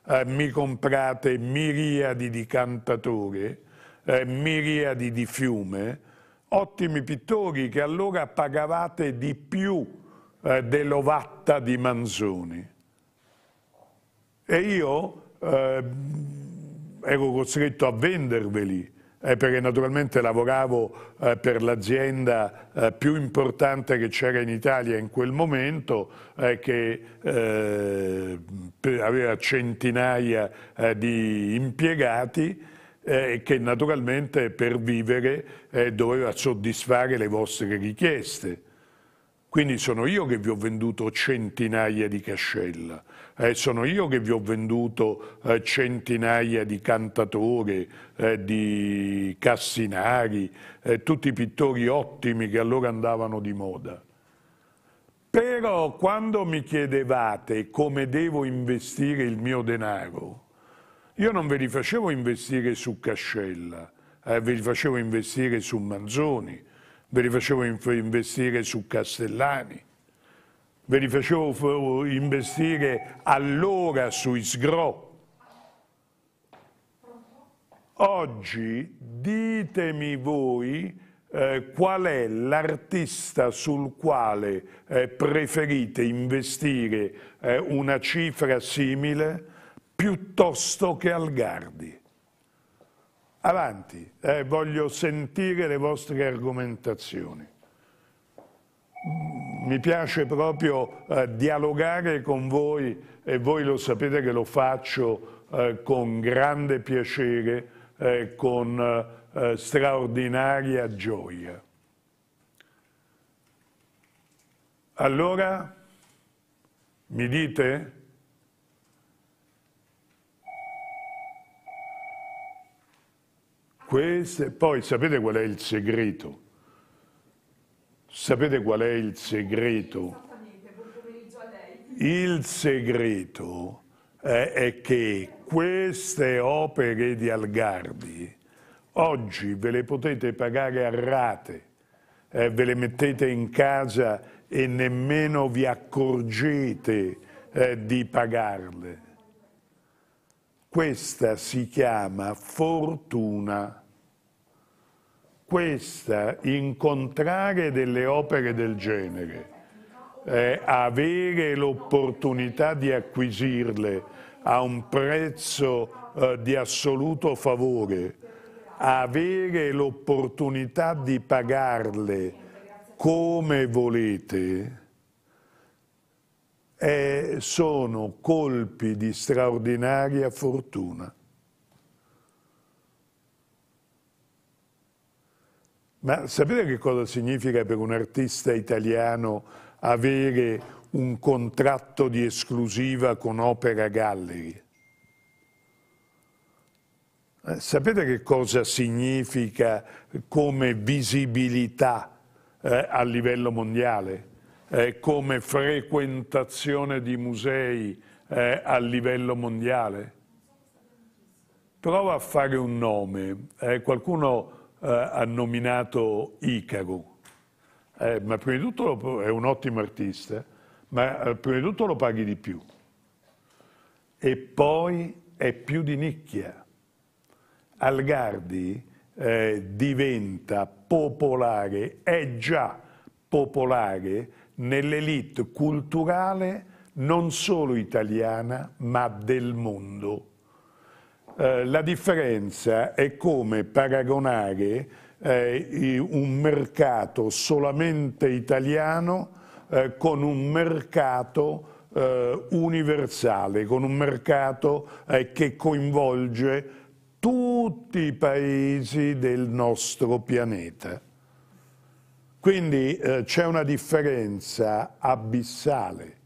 eh, mi comprate miriadi di cantatore, eh, miriadi di fiume, ottimi pittori che allora pagavate di più eh, dell'ovatta di Manzoni. E io eh, ero costretto a venderveli, eh, perché naturalmente lavoravo eh, per l'azienda eh, più importante che c'era in Italia in quel momento, eh, che aveva centinaia di impiegati, eh, che naturalmente per vivere eh, doveva soddisfare le vostre richieste. Quindi sono io che vi ho venduto centinaia di cascella, eh, sono io che vi ho venduto eh, centinaia di cantatori, eh, di cassinari, eh, tutti pittori ottimi che allora andavano di moda. Però quando mi chiedevate come devo investire il mio denaro, io non ve li facevo investire su Cascella, eh, ve li facevo investire su Manzoni, ve li facevo investire su Castellani, ve li facevo investire allora su Isgro. Oggi ditemi voi eh, qual è l'artista sul quale eh, preferite investire eh, una cifra simile piuttosto che al Gardi. Avanti, eh, voglio sentire le vostre argomentazioni. Mm, mi piace proprio eh, dialogare con voi e voi lo sapete che lo faccio eh, con grande piacere, eh, con eh, straordinaria gioia. Allora, mi dite? Queste, poi sapete qual è il segreto? Sapete qual è il segreto? Il segreto è, è che queste opere di Algardi oggi ve le potete pagare a rate, eh, ve le mettete in casa e nemmeno vi accorgete eh, di pagarle. Questa si chiama fortuna questa incontrare delle opere del genere, eh, avere l'opportunità di acquisirle a un prezzo eh, di assoluto favore, avere l'opportunità di pagarle come volete, eh, sono colpi di straordinaria fortuna. Ma sapete che cosa significa per un artista italiano avere un contratto di esclusiva con Opera Gallery? Eh, sapete che cosa significa come visibilità eh, a livello mondiale, eh, come frequentazione di musei eh, a livello mondiale? Prova a fare un nome. Eh, qualcuno eh, ha nominato Icaro. Eh, ma prima di tutto lo, è un ottimo artista, ma eh, prima di tutto lo paghi di più. E poi è più di nicchia. Algardi eh, diventa popolare, è già popolare nell'elite culturale non solo italiana ma del mondo. Eh, la differenza è come paragonare eh, un mercato solamente italiano eh, con un mercato eh, universale, con un mercato eh, che coinvolge tutti i paesi del nostro pianeta. Quindi c'è una differenza abissale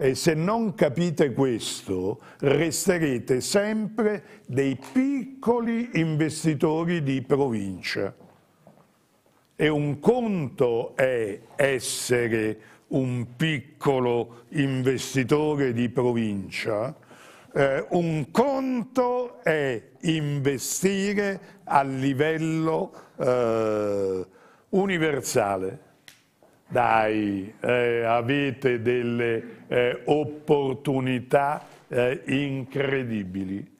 e se non capite questo, resterete sempre dei piccoli investitori di provincia. E un conto è essere un piccolo investitore di provincia, eh, un conto è investire a livello eh, universale. Dai, eh, avete delle eh, opportunità eh, incredibili.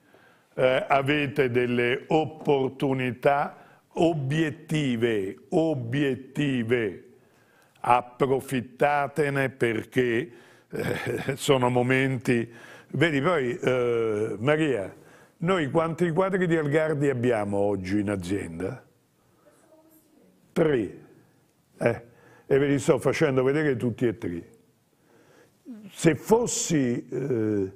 Eh, avete delle opportunità obiettive, obiettive. Approfittatene perché eh, sono momenti... Vedi poi, eh, Maria, noi quanti quadri di Algardi abbiamo oggi in azienda? Tre. Eh, e ve li sto facendo vedere tutti e tre se fossi eh,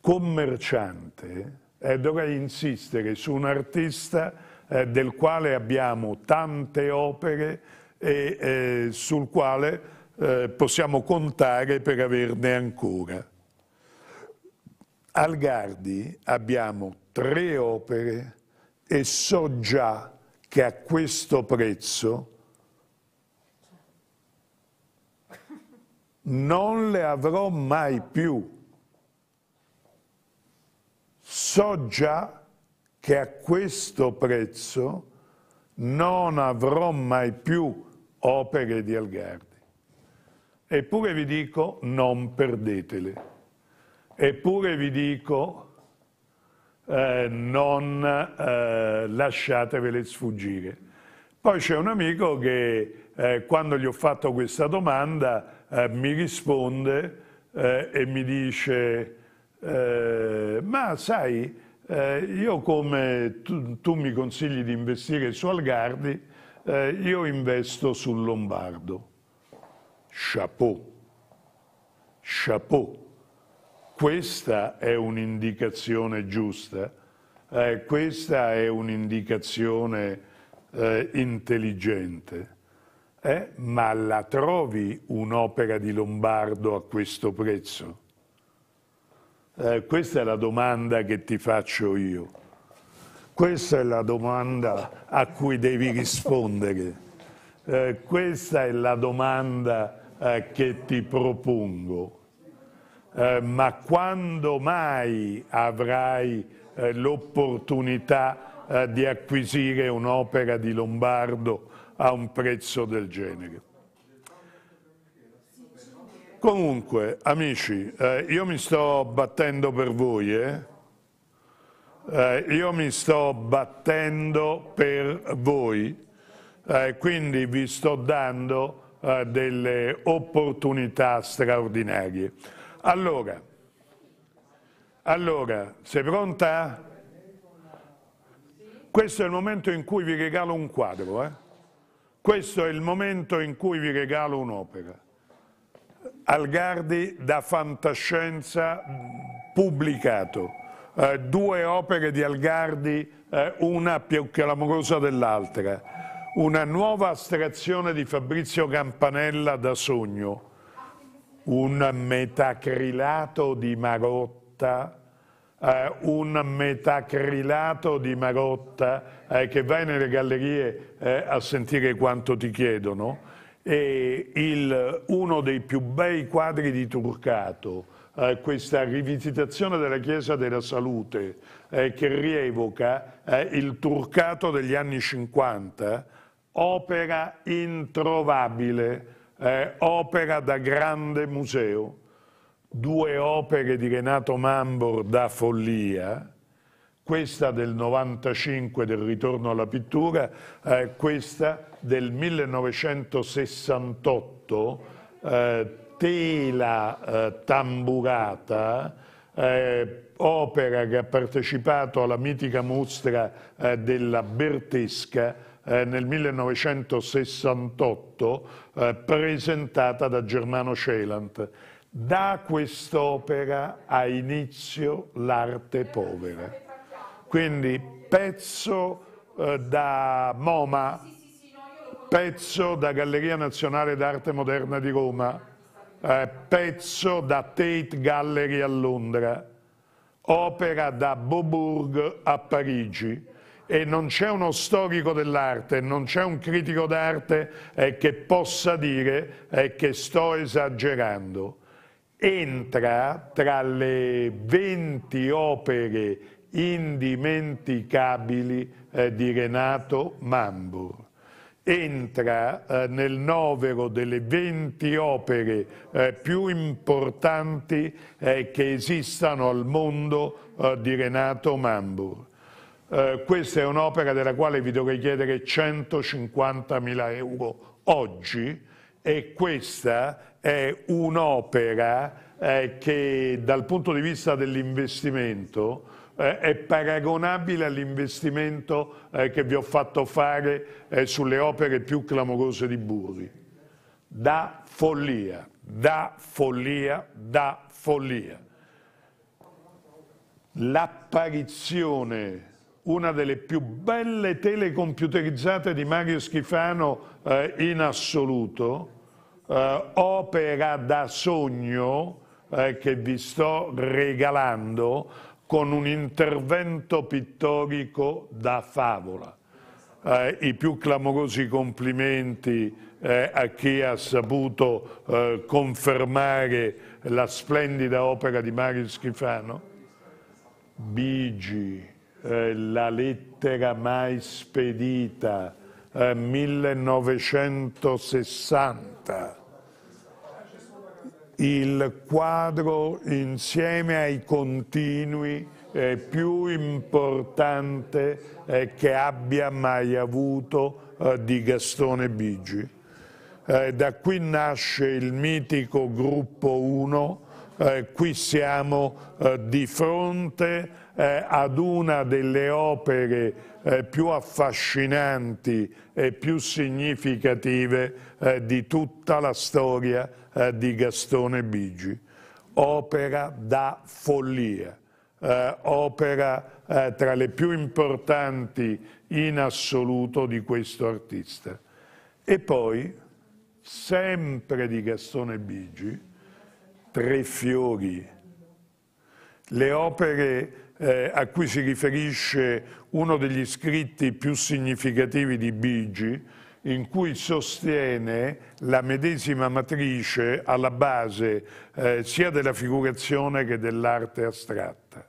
commerciante eh, dovrei insistere su un artista eh, del quale abbiamo tante opere e eh, sul quale eh, possiamo contare per averne ancora. Al Gardi abbiamo tre opere e so già che a questo prezzo non le avrò mai più. So già che a questo prezzo non avrò mai più opere di Algardi. Eppure vi dico, non perdetele. Eppure vi dico, eh, non eh, lasciatevele sfuggire. Poi c'è un amico che eh, quando gli ho fatto questa domanda eh, mi risponde eh, e mi dice eh, ma sai eh, io come tu, tu, mi consigli di investire su Algardi eh, io investo sul Lombardo chapeau chapeau questa è un'indicazione giusta eh, questa è un'indicazione eh, intelligente eh? ma la trovi un'opera di Lombardo a questo prezzo? Eh, questa è la domanda che ti faccio io. Questa è la domanda a cui devi rispondere. Eh, questa è la domanda eh, che ti propongo. Eh, ma quando mai avrai eh, l'opportunità di acquisire un'opera di Lombardo a un prezzo del genere. Comunque, amici, eh, io mi sto battendo per voi, eh? Eh, io mi sto battendo per voi, eh, quindi vi sto dando eh, delle opportunità straordinarie. Allora, allora, sei pronta? Questo è il momento in cui vi regalo un quadro, eh? Questo è il momento in cui vi regalo un'opera. Algardi da Fantascienza pubblicato. Eh, due opere di Algardi, eh, una più clamorosa dell'altra. Una nuova astrazione di Fabrizio Campanella da Sogno. Un metacrilato di Marotta. Eh, un metacrilato di Marotta eh, che vai nelle gallerie eh, a sentire quanto ti chiedono, il, uno dei più bei quadri di Turcato, eh, questa rivisitazione della Chiesa della Salute eh, che rievoca eh, il turcato degli anni 50, opera introvabile, eh, opera da grande museo, due opere di Renato Mambor da follia, questa del 95 del ritorno alla pittura, eh, questa del 1968, eh, tela eh, tamburata, eh, opera che ha partecipato alla mitica mostra eh, della Bertesca eh, nel 1968, presentata da Germano Celant. Da quest'opera ha inizio l'arte povera. Quindi pezzo eh, da MoMA, pezzo da Galleria Nazionale d'Arte Moderna di Roma, eh, pezzo da Tate Gallery a Londra, opera da Beaubourg a Parigi e non c'è uno storico dell'arte, non c'è un critico d'arte eh, che possa dire eh, che sto esagerando. Entra tra le 20 opere indimenticabili eh, di Renato Mambur. Entra eh, nel novero delle 20 opere eh, più importanti eh, che esistano al mondo eh, di Renato Mambur. Eh, questa è un'opera della quale vi dovrei chiedere 150.000 euro oggi e questa è un'opera che dal punto di vista dell'investimento eh, è paragonabile all'investimento eh, che vi ho fatto fare eh, sulle opere più clamorose di Burri. Da follia, da follia, da follia. L'apparizione, una delle più belle tele computerizzate di Mario Schifano eh, in assoluto, eh, opera da sogno eh, che vi sto regalando, con un intervento pittorico da favola. Eh, I più clamorosi complimenti eh, a chi ha saputo eh, confermare la splendida opera di Mario Schifano. Bigi, eh, la lettera mai spedita, 1960 eh, il quadro insieme ai continui eh, più importante eh, che abbia mai avuto eh, di Gastone Bigi. Eh, da qui nasce il mitico gruppo 1, eh, qui siamo eh, di fronte ad una delle opere più affascinanti e più significative di tutta la storia eh, di Gastone Bigi, opera da follia, eh, opera eh, tra le più importanti in assoluto di questo artista. E poi, sempre di Gastone Bigi, Tre fiori, le opere eh, a cui si riferisce uno degli scritti più significativi di Bigi, in cui sostiene la medesima matrice alla base eh, sia della figurazione che dell'arte astratta.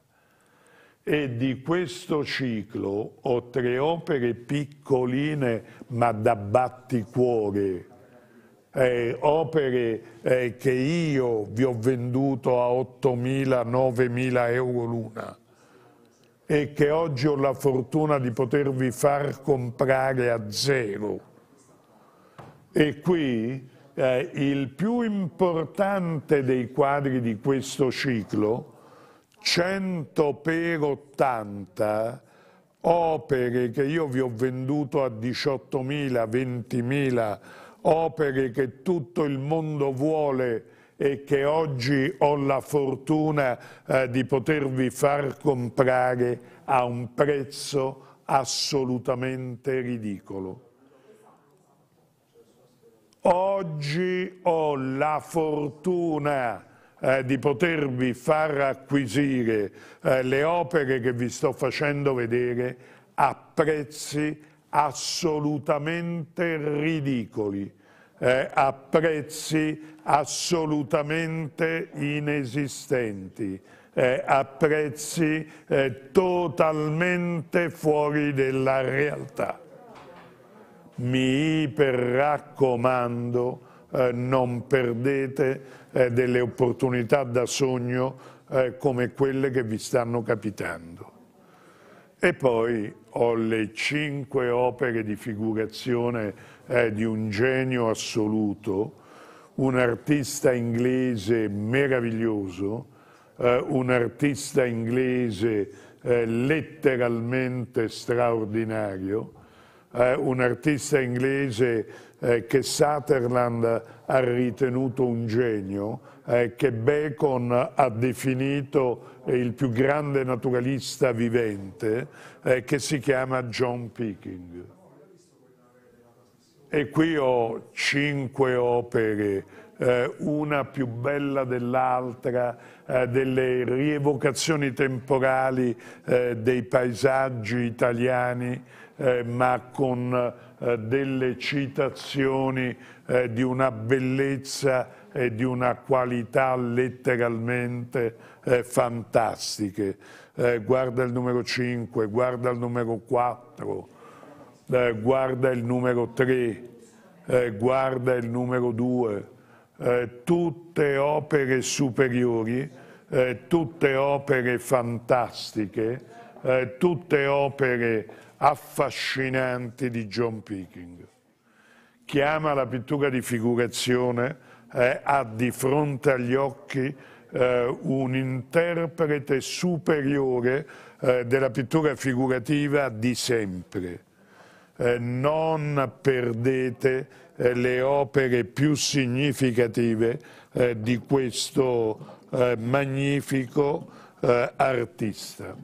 E di questo ciclo ho tre opere piccoline ma da batticuore, eh, opere eh, che io vi ho venduto a 8.000-9.000 euro l'una e che oggi ho la fortuna di potervi far comprare a zero e qui eh, il più importante dei quadri di questo ciclo, 100 per 80, opere che io vi ho venduto a 18.000, 20.000, opere che tutto il mondo vuole e che oggi ho la fortuna eh, di potervi far comprare a un prezzo assolutamente ridicolo. Oggi ho la fortuna eh, di potervi far acquisire eh, le opere che vi sto facendo vedere a prezzi assolutamente ridicoli, eh, a prezzi assolutamente inesistenti. Eh, a prezzi eh, totalmente fuori della realtà mi per raccomando eh, non perdete eh, delle opportunità da sogno eh, come quelle che vi stanno capitando. E poi ho le cinque opere di figurazione eh, di un genio assoluto, un artista inglese meraviglioso, eh, un artista inglese eh, letteralmente straordinario, eh, un artista inglese eh, che Sutherland ha ritenuto un genio, eh, che Bacon ha definito il più grande naturalista vivente, eh, che si chiama John Peking. E qui ho cinque opere, eh, una più bella dell'altra, eh, delle rievocazioni temporali eh, dei paesaggi italiani, eh, ma con eh, delle citazioni eh, di una bellezza e di una qualità letteralmente eh, fantastiche. guarda il numero 5, guarda il numero 4, guarda il numero 3, guarda il numero 2 eh, tutte opere superiori, eh, tutte opere fantastiche, eh, tutte opere affascinanti di John Picking. Chiama la pittura di figurazione, eh, ha di fronte agli occhi eh, un interprete superiore della pittura figurativa di sempre. non perdete eh, le opere più significative eh, di questo eh, magnifico eh, artista.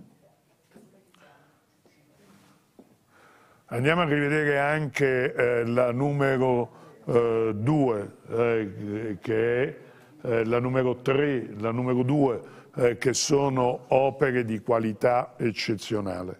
Andiamo a rivedere anche eh, la numero 2, che è la numero 3, la numero 2, che sono opere di qualità eccezionale.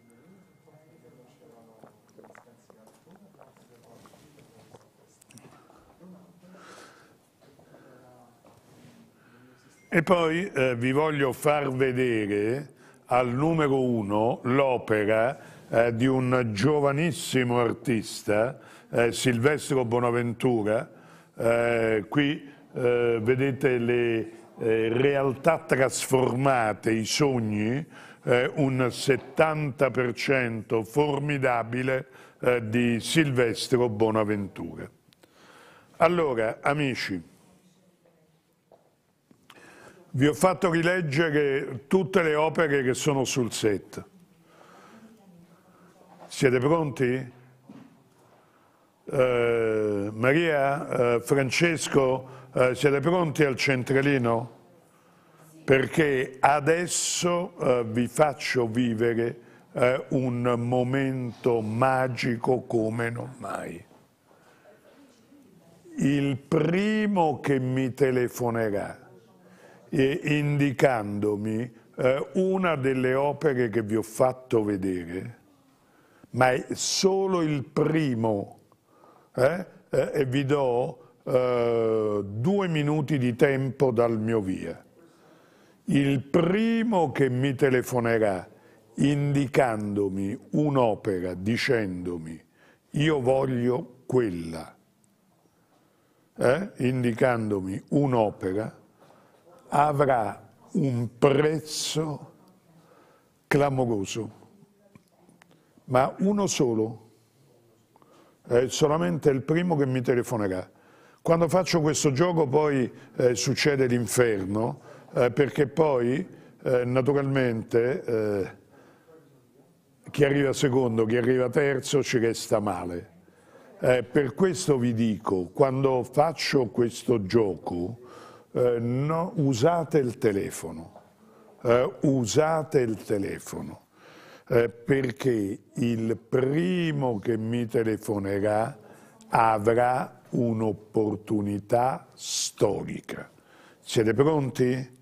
E poi eh, vi voglio far vedere al numero uno l'opera eh, di un giovanissimo artista, eh, Silvestro Bonaventura. Eh, qui eh, vedete le eh, realtà trasformate, i sogni, eh, un 70% formidabile di Silvestro Bonaventura. Allora, amici, vi ho fatto rileggere tutte le opere che sono sul set. Siete pronti? Eh, Maria, eh, Francesco, eh, siete pronti al centralino? Perché adesso eh, vi faccio vivere eh, un momento magico come non mai. Il primo che mi telefonerà eh, indicandomi eh, una delle opere che vi ho fatto vedere, ma è solo il primo, eh? eh e vi do eh, due minuti di tempo dal mio via. Il primo che mi telefonerà indicandomi un'opera, dicendomi io voglio quella, eh? indicandomi un'opera, avrà un prezzo clamoroso, ma uno solo, è solamente il primo che mi telefonerà. Quando faccio questo gioco poi eh, succede l'inferno, eh, perché poi eh, naturalmente eh, chi arriva secondo, chi arriva terzo ci resta male. Eh, per questo vi dico, quando faccio questo gioco eh, no, usate il telefono, eh, usate il telefono, eh, perché il primo che mi telefonerà avrà un'opportunità storica. Siete pronti?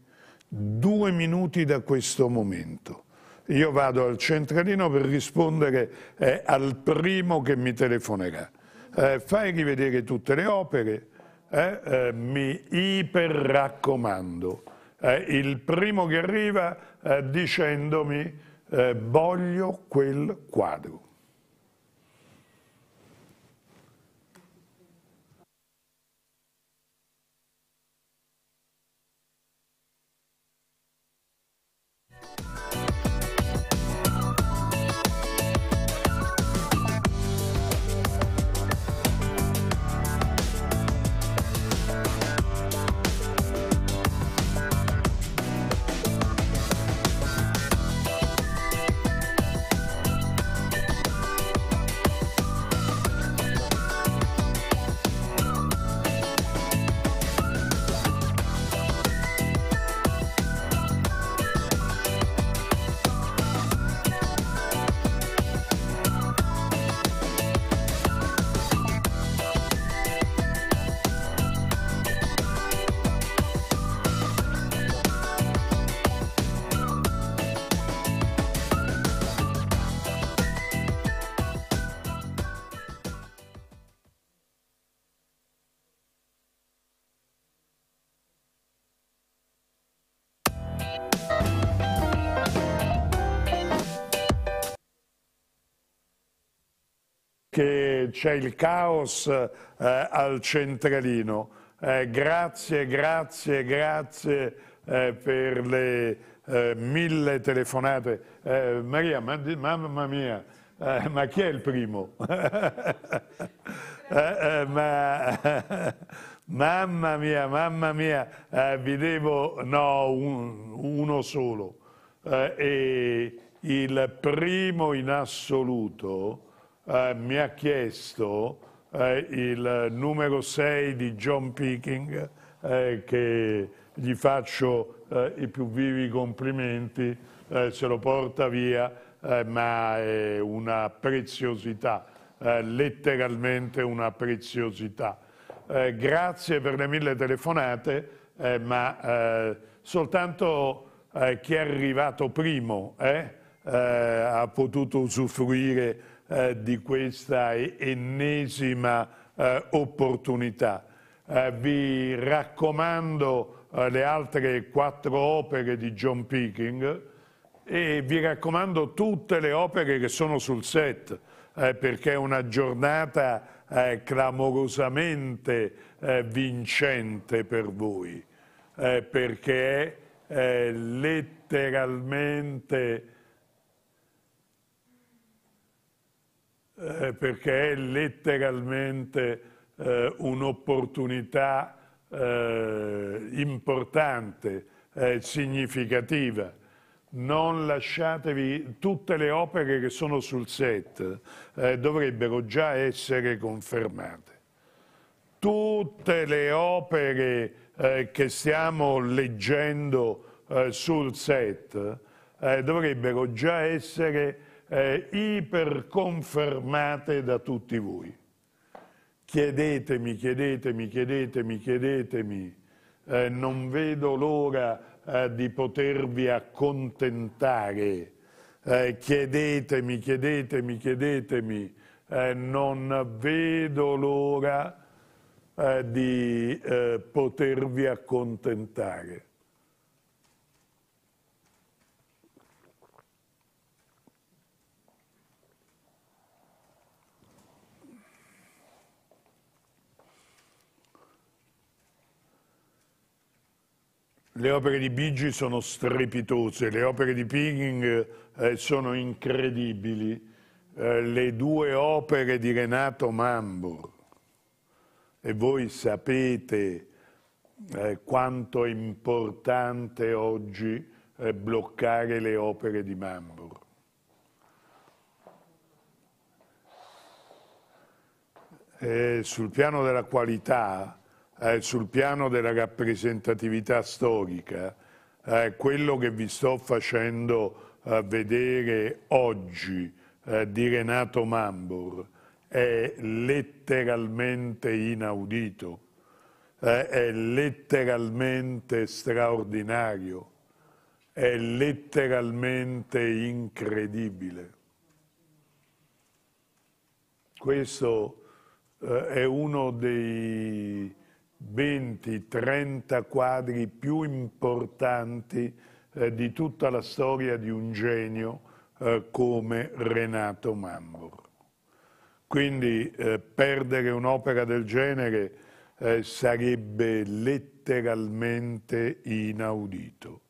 Due minuti da questo momento. Io vado al centralino per rispondere eh, al primo che mi telefonerà. Eh, fai rivedere tutte le opere, eh, eh, mi iperraccomando. Eh, il primo che arriva eh, dicendomi eh, voglio quel quadro. che c'è il caos eh, al centralino. Eh, grazie, grazie, grazie eh, per le eh, mille telefonate. Eh, Maria, ma, mamma mia, eh, ma chi è il primo? ma, mamma mia, mamma mia, vi devo... No, un, uno solo. e il primo in assoluto eh, mi ha chiesto eh, il numero 6 di John Peking eh, che gli faccio eh, i più vivi complimenti, eh, se lo porta via, ma è una preziosità, letteralmente una preziosità. grazie per le mille telefonate, ma soltanto chi è arrivato primo ha potuto usufruire eh, di questa ennesima eh, opportunità. Eh, vi raccomando eh, le altre quattro opere di John Peking e vi raccomando tutte le opere che sono sul set eh, perché è una giornata clamorosamente vincente per voi perché è letteralmente eh, perché è letteralmente eh, un'opportunità eh, importante, eh, significativa. Non lasciatevi tutte le opere che sono sul set eh, dovrebbero già essere confermate tutte le opere eh, che stiamo leggendo eh, sul set eh, dovrebbero già essere eh, iperconfermate da tutti voi. Chiedetemi, chiedetemi, chiedetemi, chiedetemi, eh, non vedo l'ora eh, di potervi accontentare, eh, chiedetemi, chiedetemi, chiedetemi, eh, non vedo l'ora eh, di potervi accontentare. Le opere di Bigi sono strepitose, le opere di Ping eh, sono incredibili. Eh, le due opere di Renato Mambo, e voi sapete eh, quanto è importante oggi eh, bloccare le opere di Mambo. Eh, sul piano della qualità, eh, sul piano della rappresentatività storica, eh, quello che vi sto facendo eh, vedere oggi eh, di Renato Mambur è letteralmente inaudito, eh, è letteralmente straordinario, è letteralmente incredibile. Questo eh, è uno dei 20-30 quadri più importanti eh, di tutta la storia di un genio eh, come Renato Mambror. Quindi eh, perdere un'opera del genere eh, sarebbe letteralmente inaudito,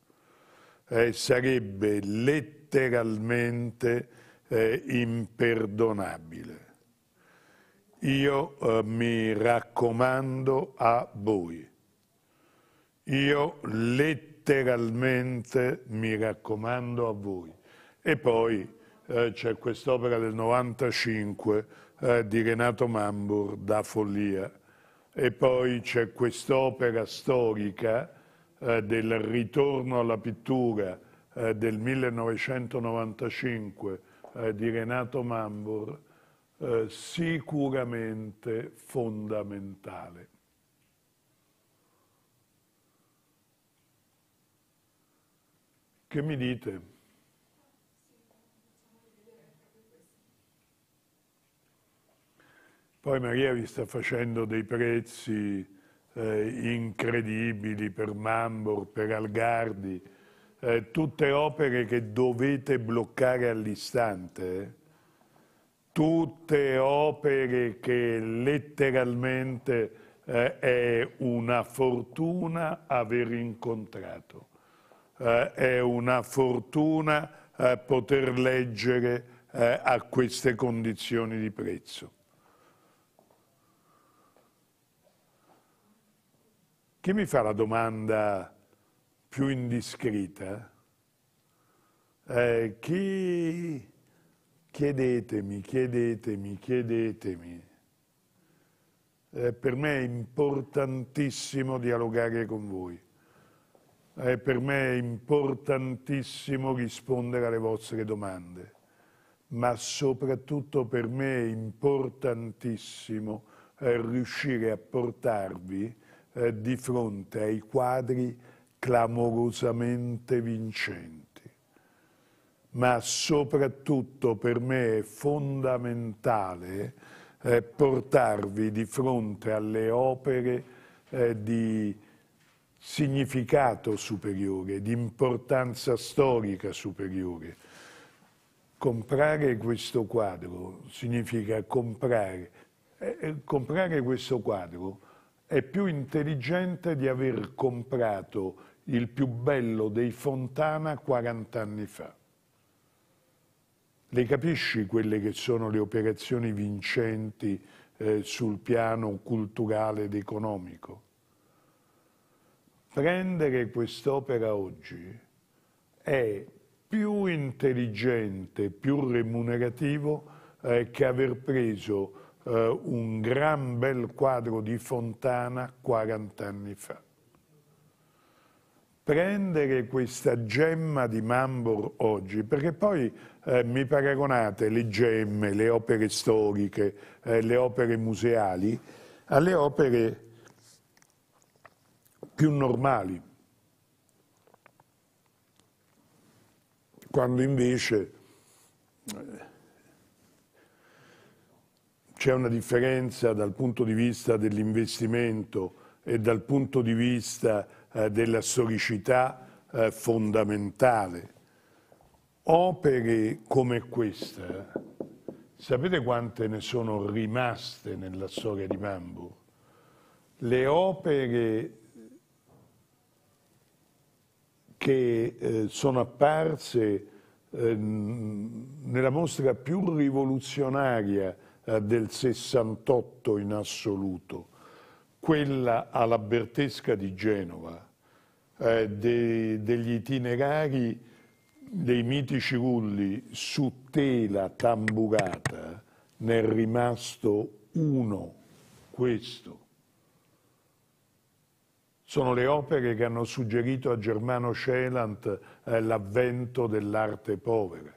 eh, sarebbe letteralmente eh, imperdonabile. Io eh, mi raccomando a voi. Io letteralmente mi raccomando a voi. E poi eh, c'è quest'opera del 95 eh, di Renato Mambur, Da follia. E poi c'è quest'opera storica eh, del ritorno alla pittura eh, del 1995 eh, di Renato Mambur, eh, sicuramente fondamentale. Che mi dite? Poi Maria vi sta facendo dei prezzi eh, incredibili per Mambor, per Algardi, eh, tutte opere che dovete bloccare all'istante. Eh? tutte opere che letteralmente eh, è una fortuna aver incontrato, eh, è una fortuna eh, poter leggere eh, a queste condizioni di prezzo. Chi mi fa la domanda più indiscreta? Eh, chi chiedetemi, chiedetemi, chiedetemi. Eh, per me è importantissimo dialogare con voi. Eh, per me è importantissimo rispondere alle vostre domande. Ma soprattutto per me è importantissimo eh, riuscire a portarvi eh, di fronte ai quadri clamorosamente vincenti ma soprattutto per me è fondamentale eh, portarvi di fronte alle opere eh, di significato superiore, di importanza storica superiore. Comprare questo quadro significa comprare. Eh, eh comprare questo quadro è più intelligente di aver comprato il più bello dei Fontana 40 anni fa le capisci quelle che sono le operazioni vincenti eh, sul piano culturale ed economico? Prendere quest'opera oggi è più intelligente, più remunerativo eh, che aver preso eh, un gran bel quadro di Fontana 40 anni fa prendere questa gemma di Mambor oggi, perché poi eh, mi paragonate le gemme, le opere storiche, eh, le opere museali, alle opere più normali, quando invece eh, c'è una differenza dal punto di vista dell'investimento e dal punto di vista eh, della storicità eh, fondamentale. Opere come questa, sapete quante ne sono rimaste nella storia di Mambo? Le opere che eh, sono apparse ehm, nella mostra più rivoluzionaria del 68 in assoluto, quella alla Bertesca di Genova, eh, de, degli itinerari dei mitici rulli su tela tamburata, ne è rimasto uno, questo. Sono le opere che hanno suggerito a Germano Celant eh, l'avvento dell'arte povera.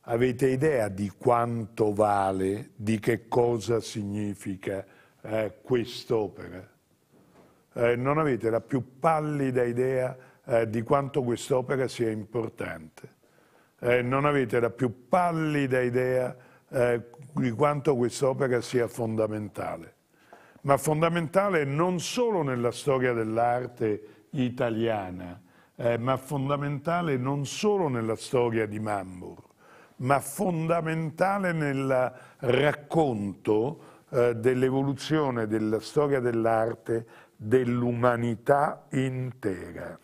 Avete idea di quanto vale, di che cosa significa eh, quest'opera. Eh, non avete la più pallida idea eh, di quanto quest'opera sia importante. Eh, non avete la più pallida idea eh, di quanto quest'opera sia fondamentale. Ma fondamentale non solo nella storia dell'arte italiana, eh, ma fondamentale non solo nella storia di Mambur, ma fondamentale nel racconto eh, dell'evoluzione della storia dell'arte dell'umanità intera.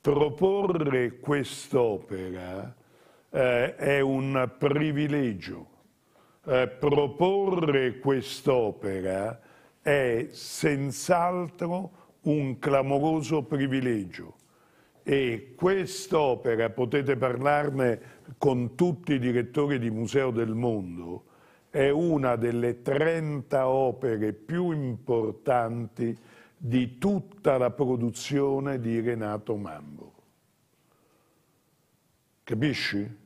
Proporre quest'opera eh, è un privilegio, eh, proporre quest'opera è senz'altro un clamoroso privilegio e quest'opera potete parlarne con tutti i direttori di museo del mondo, è una delle 30 opere più importanti di tutta la produzione di Renato Mambo. Capisci?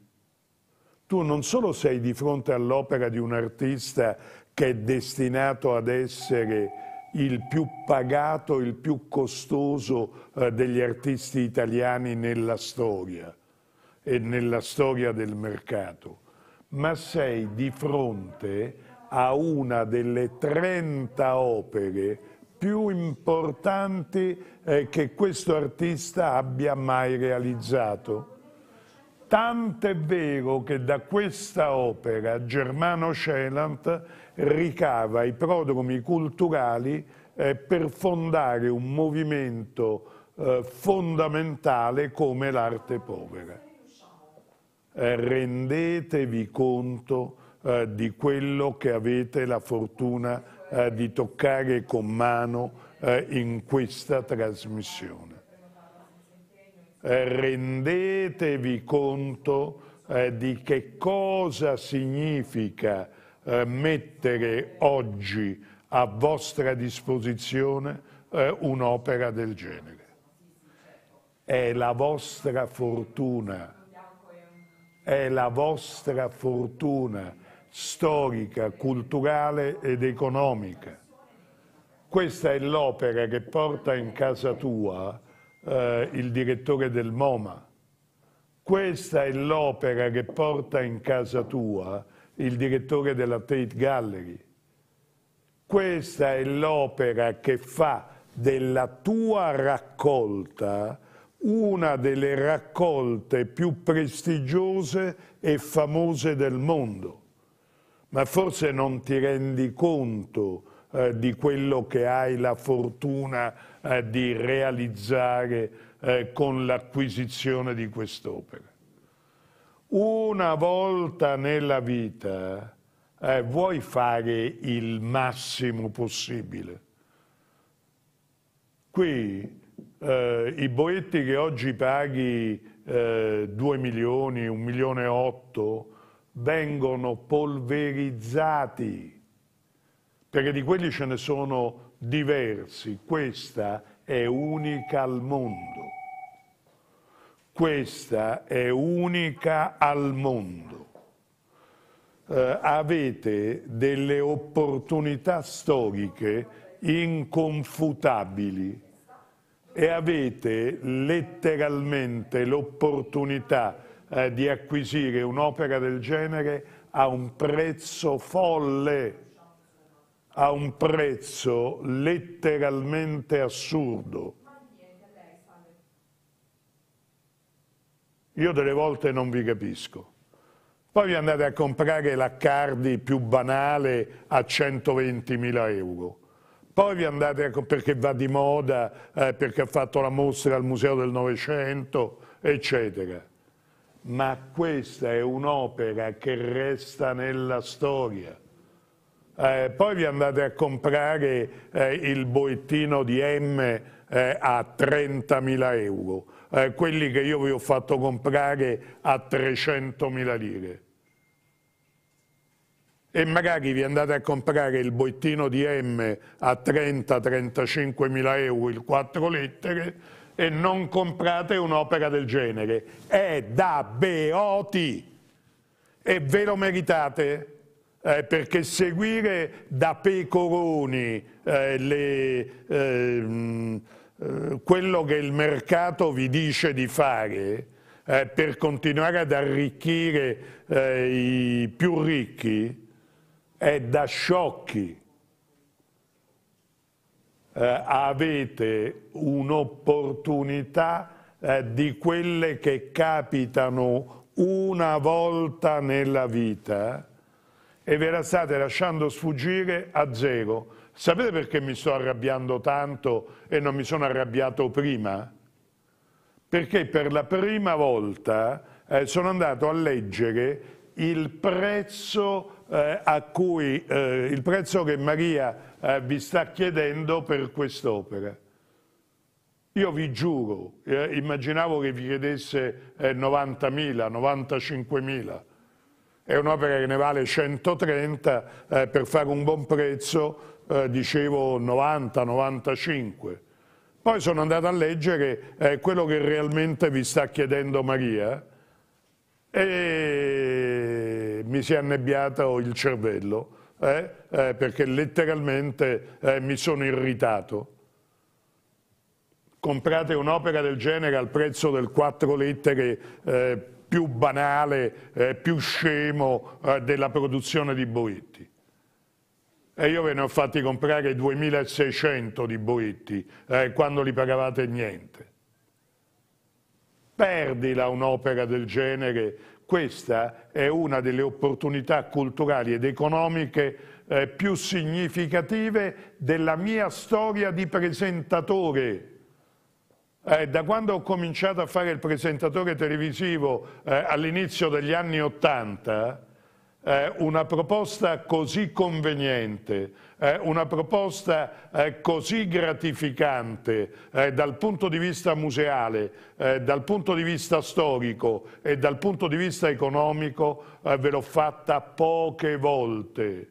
Tu non solo sei di fronte all'opera di un artista che è destinato ad essere il più pagato, il più costoso eh, degli artisti italiani nella storia e nella storia del mercato, ma sei di fronte a una delle 30 opere più importanti eh, che questo artista abbia mai realizzato. Tant'è vero che da questa opera Germano Celant ricava i prodromi culturali eh, per fondare un movimento eh, fondamentale come l'arte povera. Eh, rendetevi conto eh, di quello che avete la fortuna eh, di toccare con mano eh, in questa trasmissione. Eh, rendetevi conto di che cosa significa mettere oggi a vostra disposizione un'opera del genere. È la vostra fortuna è la vostra fortuna storica, culturale ed economica. Questa è l'opera che porta in casa tua eh, il direttore del MoMA. Questa è l'opera che porta in casa tua il direttore della Tate Gallery. Questa è l'opera che fa della tua raccolta una delle raccolte più prestigiose e famose del mondo, ma forse non ti rendi conto eh, di quello che hai la fortuna eh, di realizzare eh, con l'acquisizione di quest'opera. Una volta nella vita eh, vuoi fare il massimo possibile. Qui eh, i boetti che oggi paghi eh, 2 milioni, 1 milione e 8 vengono polverizzati, perché di quelli ce ne sono diversi, questa è unica al mondo, questa è unica al mondo. Eh, avete delle opportunità storiche inconfutabili e avete letteralmente l'opportunità eh, di acquisire un'opera del genere a un prezzo folle, a un prezzo letteralmente assurdo. Io delle volte non vi capisco. Poi vi andate a comprare la cardi più banale a 120.000 euro poi vi andate ecco, perché va di moda, eh, perché ha fatto la mostra al Museo del Novecento, eccetera. Ma questa è un'opera che resta nella storia. Eh, poi vi andate a comprare eh, il boettino di M eh, a 30.000 euro, eh, quelli che io vi ho fatto comprare a 300.000 lire e magari vi andate a comprare il boettino di M a 30-35 mila euro, il 4 lettere, e non comprate un'opera del genere. È da beoti e ve lo meritate, eh, perché seguire da pecoroni eh, le, ehm, eh, quello che il mercato vi dice di fare eh, per continuare ad arricchire eh, i più ricchi, è da sciocchi. Eh, avete un'opportunità eh, di quelle che capitano una volta nella vita eh, e ve la state lasciando sfuggire a zero. Sapete perché mi sto arrabbiando tanto e non mi sono arrabbiato prima? Perché per la prima volta eh, sono andato a leggere il prezzo eh, a cui eh, il prezzo che Maria eh, vi sta chiedendo per quest'opera. Io vi giuro, eh, immaginavo che vi chiedesse 90.000, eh, 95.000, è un'opera che ne vale 130, eh, per fare un buon prezzo dicevo 90, 95. Poi sono andato a leggere quello che realmente vi sta chiedendo Maria e mi si è annebbiato il cervello, eh, eh, perché letteralmente eh, mi sono irritato. Comprate un'opera del genere al prezzo del quattro lettere eh, più banale, eh, più scemo della produzione di Boetti. E io ve ne ho fatti comprare 2600 di Boetti quando li pagavate niente. Perdila un'opera del genere questa è una delle opportunità culturali ed economiche eh, più significative della mia storia di presentatore. Eh, da quando ho cominciato a fare il presentatore televisivo eh, all'inizio degli anni Ottanta, eh, una proposta così conveniente, eh, una proposta eh, così gratificante eh, dal punto di vista museale, eh, dal punto di vista storico e dal punto di vista economico eh, ve l'ho fatta poche volte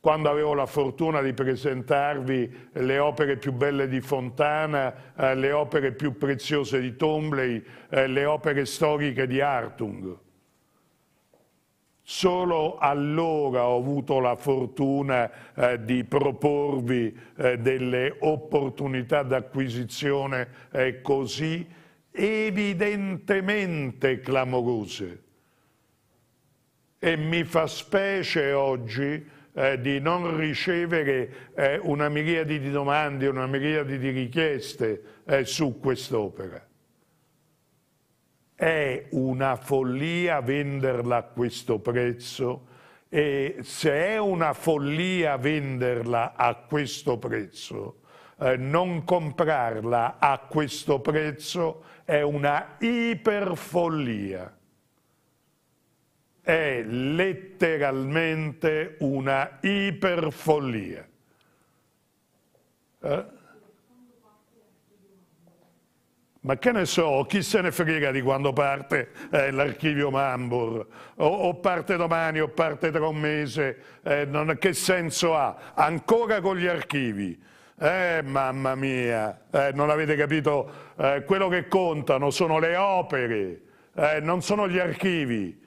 quando avevo la fortuna di presentarvi le opere più belle di Fontana, eh, le opere più preziose di Tomley, le opere storiche di Artung. Solo allora ho avuto la fortuna eh, di proporvi eh, delle opportunità d'acquisizione eh, così evidentemente clamorose. E mi fa specie oggi eh, di non ricevere eh, una miriade di domande, una miriade di richieste eh, su quest'opera. È una follia venderla a questo prezzo e se è una follia venderla a questo prezzo, eh, non comprarla a questo prezzo è una iperfollia. È letteralmente una iperfollia. Eh? ma che ne so, chi se ne frega di quando parte eh, l'archivio Mambur, o, o, parte domani o parte tra un mese, eh, non, che senso ha? Ancora con gli archivi. Eh mamma mia, eh, non avete capito, eh, quello che contano sono le opere, eh, non sono gli archivi.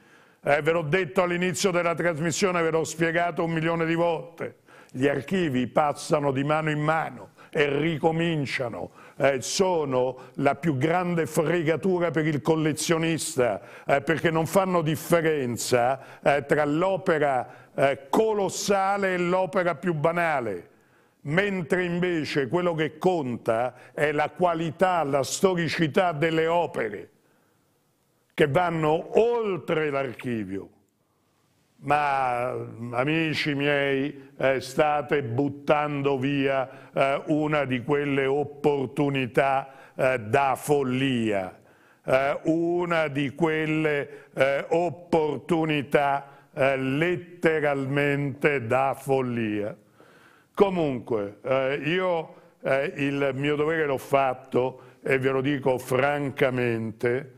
Eh, ve l'ho detto all'inizio della trasmissione, ve l'ho spiegato un milione di volte. Gli archivi passano di mano in mano e ricominciano. Eh, sono la più grande fregatura per il collezionista eh, perché non fanno differenza eh, tra l'opera eh, colossale e l'opera più banale mentre invece quello che conta è la qualità, la storicità delle opere che vanno oltre l'archivio. Ma eh, amici miei, eh, state buttando via eh, una di quelle opportunità eh, da follia, eh, una di quelle eh, opportunità letteralmente da follia. Comunque, io il mio dovere l'ho fatto e ve lo dico francamente,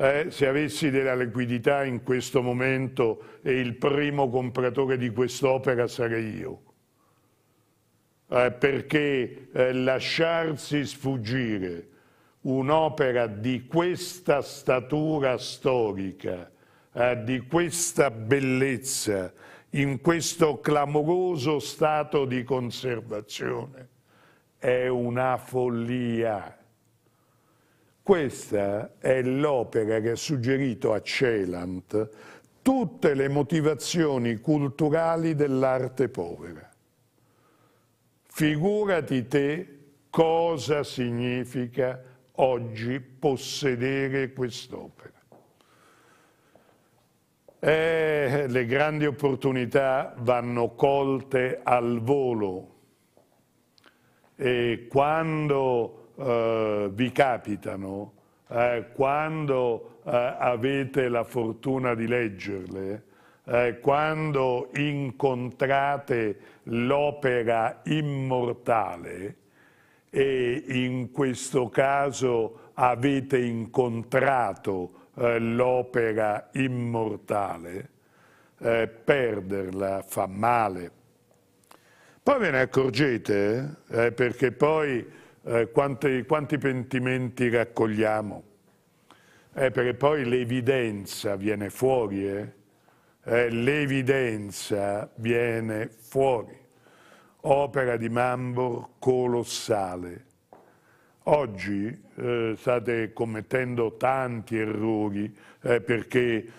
eh, se avessi della liquidità in questo momento e il primo compratore di quest'opera sarei io. Eh, perché eh, lasciarsi sfuggire un'opera di questa statura storica, eh, di questa bellezza, in questo clamoroso stato di conservazione, è una follia. Questa è l'opera che ha suggerito a Celant tutte le motivazioni culturali dell'arte povera. Figurati te cosa significa oggi possedere quest'opera. Eh, le grandi opportunità vanno colte al volo e quando eh, vi capitano eh, quando eh, avete la fortuna di leggerle, eh, quando incontrate l'opera immortale e in questo caso avete incontrato eh, l'opera immortale, eh, perderla fa male. Poi ve ne accorgete, perché poi eh, quanti, quanti, pentimenti raccogliamo, eh, perché poi l'evidenza viene fuori, eh? eh l'evidenza viene fuori. Opera di Mambo colossale. Oggi eh, state commettendo tanti errori eh, perché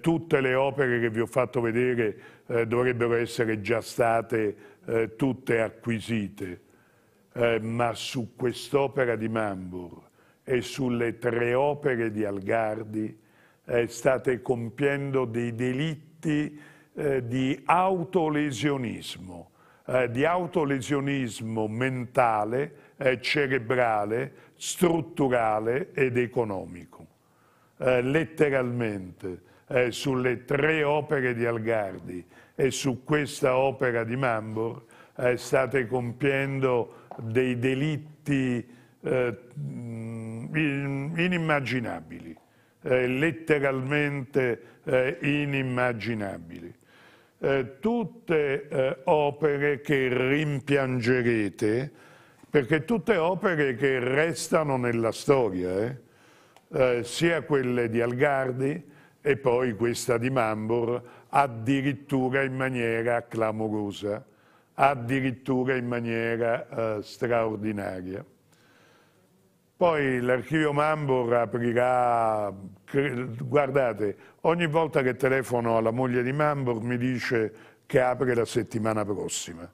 tutte le opere che vi ho fatto vedere dovrebbero essere già state tutte acquisite eh, ma su quest'opera di Mambur e sulle tre opere di Algardi eh, state compiendo dei delitti eh, di autolesionismo, eh, di autolesionismo mentale, eh, cerebrale, strutturale ed economico. letteralmente sulle tre opere di Algardi e su questa opera di Mambor state compiendo dei delitti eh, inimmaginabili, eh, letteralmente eh, inimmaginabili. Eh, tutte eh, opere che rimpiangerete, perché tutte opere che restano nella storia, eh, sia quelle di Algardi e poi questa di Mambor, addirittura in maniera clamorosa addirittura in maniera eh, straordinaria. Poi l'archivio Mambor aprirà, guardate, ogni volta che telefono alla moglie di Mambor mi dice che apre la settimana prossima.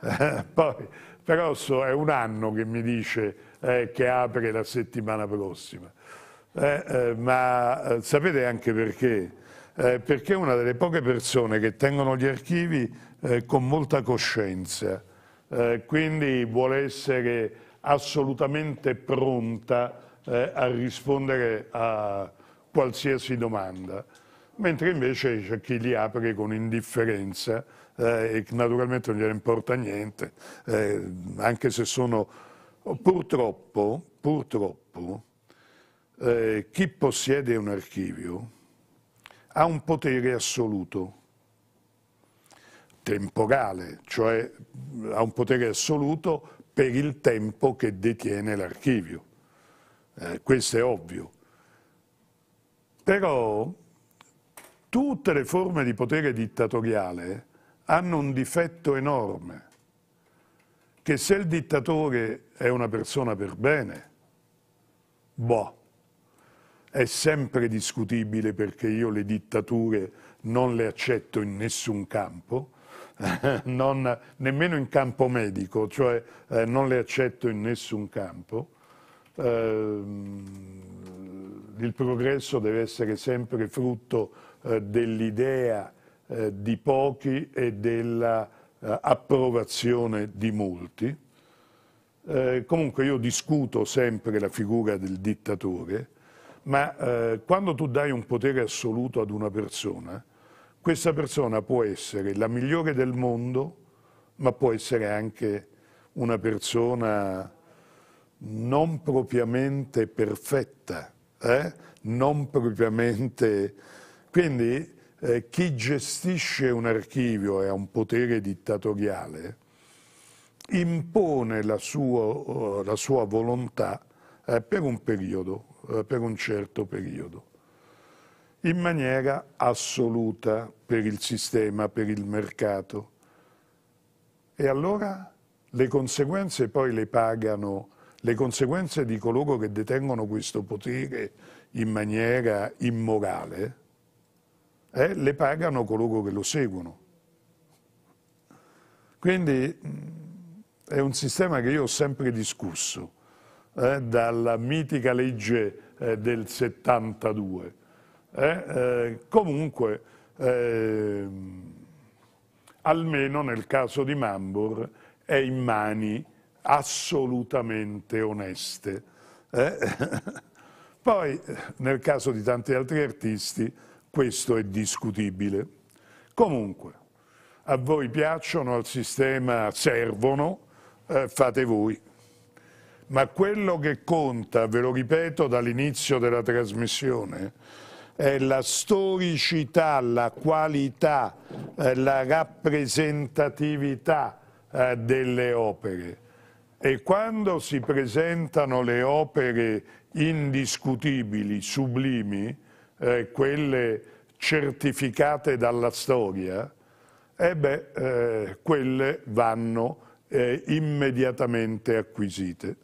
Poi, però so, è un anno che mi dice eh, che apre la settimana prossima. Eh, eh, ma eh, sapete anche perché? Eh, perché una delle poche persone che tengono gli archivi eh, con molta coscienza, eh, quindi vuole essere assolutamente pronta eh, a rispondere a qualsiasi domanda, mentre invece c'è chi li apre con indifferenza eh, e naturalmente non gliene importa niente, anche se sono purtroppo, purtroppo chi possiede un archivio ha un potere assoluto temporale, cioè ha un potere assoluto per il tempo che detiene l'archivio. Eh, questo è ovvio. Però tutte le forme di potere dittatoriale hanno un difetto enorme, che se il dittatore è una persona per bene, boh, è sempre discutibile perché io le dittature non le accetto in nessun campo, non, nemmeno in campo medico, cioè eh, non le accetto in nessun campo. Eh, il progresso deve essere sempre frutto eh, dell'idea eh, di pochi e dell'approvazione eh, di molti. Eh, comunque io discuto sempre la figura del dittatore, ma quando tu dai un potere assoluto ad una persona, questa persona può essere la migliore del mondo, ma può essere anche una persona non propriamente perfetta, eh? non propriamente... Quindi eh, chi gestisce un archivio e ha un potere dittatoriale impone la sua, eh, la sua volontà eh, per un periodo, eh, per un certo periodo in maniera assoluta per il sistema, per il mercato. E allora le conseguenze poi le pagano, le conseguenze di coloro che detengono questo potere in maniera immorale, eh, le pagano coloro che lo seguono. Quindi mm, è un sistema che io ho sempre discusso, eh, dalla mitica legge eh, del 72, eh, eh, comunque ehm, almeno nel caso di Mambor è in mani assolutamente oneste. Eh. Poi nel caso di tanti altri artisti questo è discutibile. Comunque, a voi piacciono, al sistema servono, eh, fate voi. Ma quello che conta, ve lo ripeto dall'inizio della trasmissione, eh, la storicità, la qualità, eh, la rappresentatività eh, delle opere. E quando si presentano le opere indiscutibili, sublimi, eh, quelle certificate dalla storia, e eh beh, eh, quelle vanno immediatamente acquisite.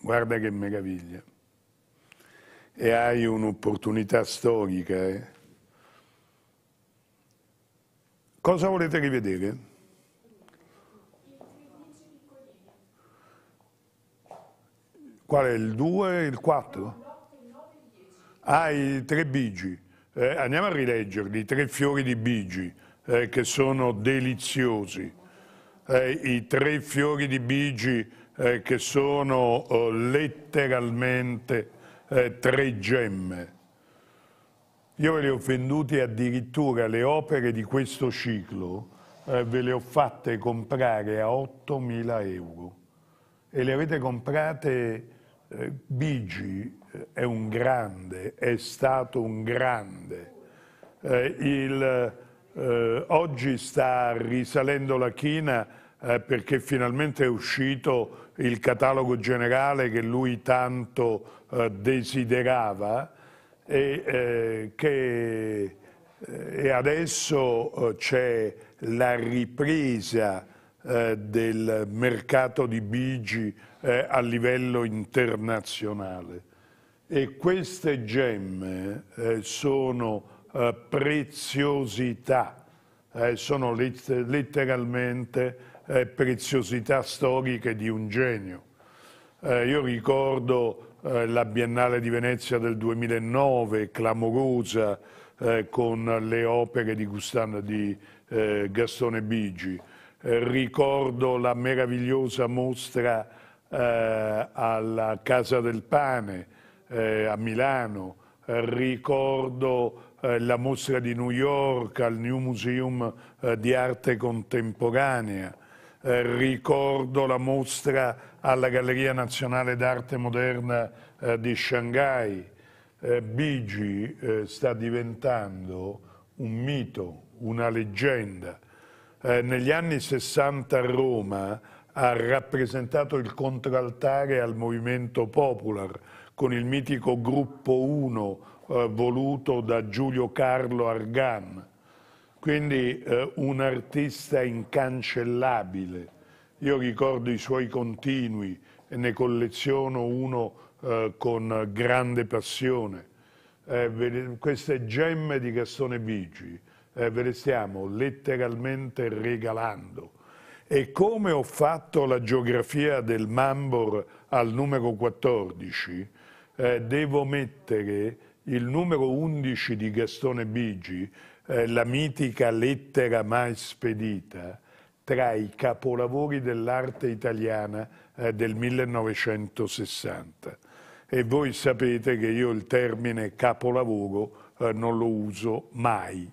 Guarda che meraviglia. E hai un'opportunità storica. Eh? Cosa volete rivedere? Qual è il 2 e il 4? Ah, i tre bigi. Eh, andiamo a rileggerli, i tre fiori di bigi, eh, che sono deliziosi. Eh, I tre fiori di bigi eh, che sono oh, letteralmente eh, tre gemme. Io ve le ho vendute addirittura le opere di questo ciclo, eh, ve le ho fatte comprare a 8.000 euro e le avete comprate, eh, Bigi eh, è un grande, è stato un grande. il, oggi sta risalendo la china eh, perché finalmente è uscito il catalogo generale che lui tanto eh, desiderava e, eh, che, eh, e adesso eh, c'è la ripresa eh, del mercato di bigi a livello internazionale e queste gemme sono preziosità, sono letteralmente eh, preziosità storiche di un genio. Eh, io ricordo eh, la Biennale di Venezia del 2009, clamorosa, eh, con le opere di, Gustan, di eh, Gastone Bigi. Eh, ricordo la meravigliosa mostra alla Casa del Pane a Milano, ricordo la mostra di New York al New Museum di Arte Contemporanea, eh, ricordo la mostra alla Galleria Nazionale d'Arte Moderna eh, di Shanghai. Eh, Bigi eh, sta diventando un mito, una leggenda. Eh, negli anni 60 a Roma ha rappresentato il contraltare al movimento popular con il mitico gruppo 1 voluto da Giulio Carlo Argan quindi eh, un artista incancellabile. Io ricordo i suoi continui e ne colleziono uno eh, con grande passione. Eh, queste gemme di Gastone Bigi eh, ve le stiamo letteralmente regalando. E come ho fatto la geografia del Mambor al numero 14, eh, devo mettere il numero 11 di Gastone Bigi eh, la mitica lettera mai spedita tra i capolavori dell'arte italiana eh, del 1960. E voi sapete che io il termine capolavoro eh, non lo uso mai,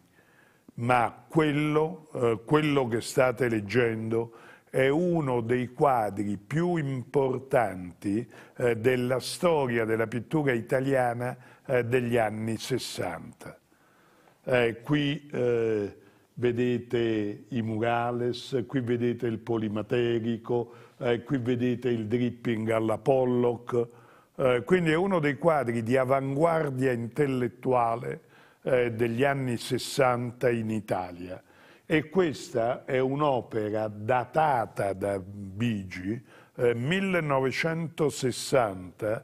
ma quello, eh, quello che state leggendo è uno dei quadri più importanti eh, della storia della pittura italiana eh, degli anni 60. Eh, qui eh, vedete i murales, qui vedete il polimaterico, eh, qui vedete il dripping alla Pollock, eh, quindi è uno dei quadri di avanguardia intellettuale eh, degli anni 60 in Italia. E questa è un'opera datata da Bigi, 1960, eh,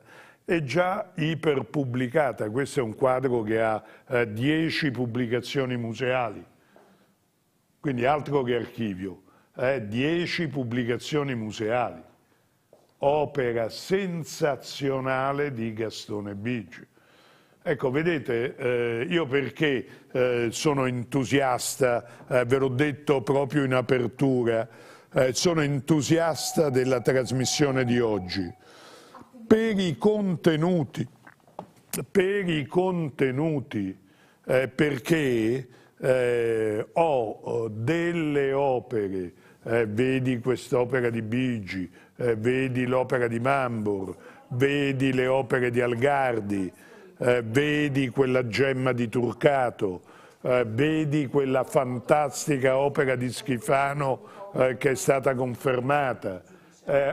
è già iperpubblicata. Questo è un quadro che ha 10 eh, pubblicazioni museali, quindi altro che archivio, 10 eh, pubblicazioni museali. Opera sensazionale di Gastone Bigi. Ecco, vedete, eh, io perché eh, sono entusiasta, eh, ve l'ho detto proprio in apertura, eh, sono entusiasta della trasmissione di oggi per i contenuti, per i contenuti eh, perché eh, ho eh, delle opere, eh, vedi quest'opera di Bigi, eh, vedi l'opera di Mambur, vedi le opere di Algardi, eh, vedi quella gemma di Turcato, vedi quella fantastica opera di Schifano che è stata confermata.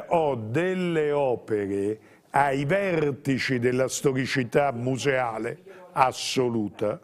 ho delle opere ai vertici della storicità museale assoluta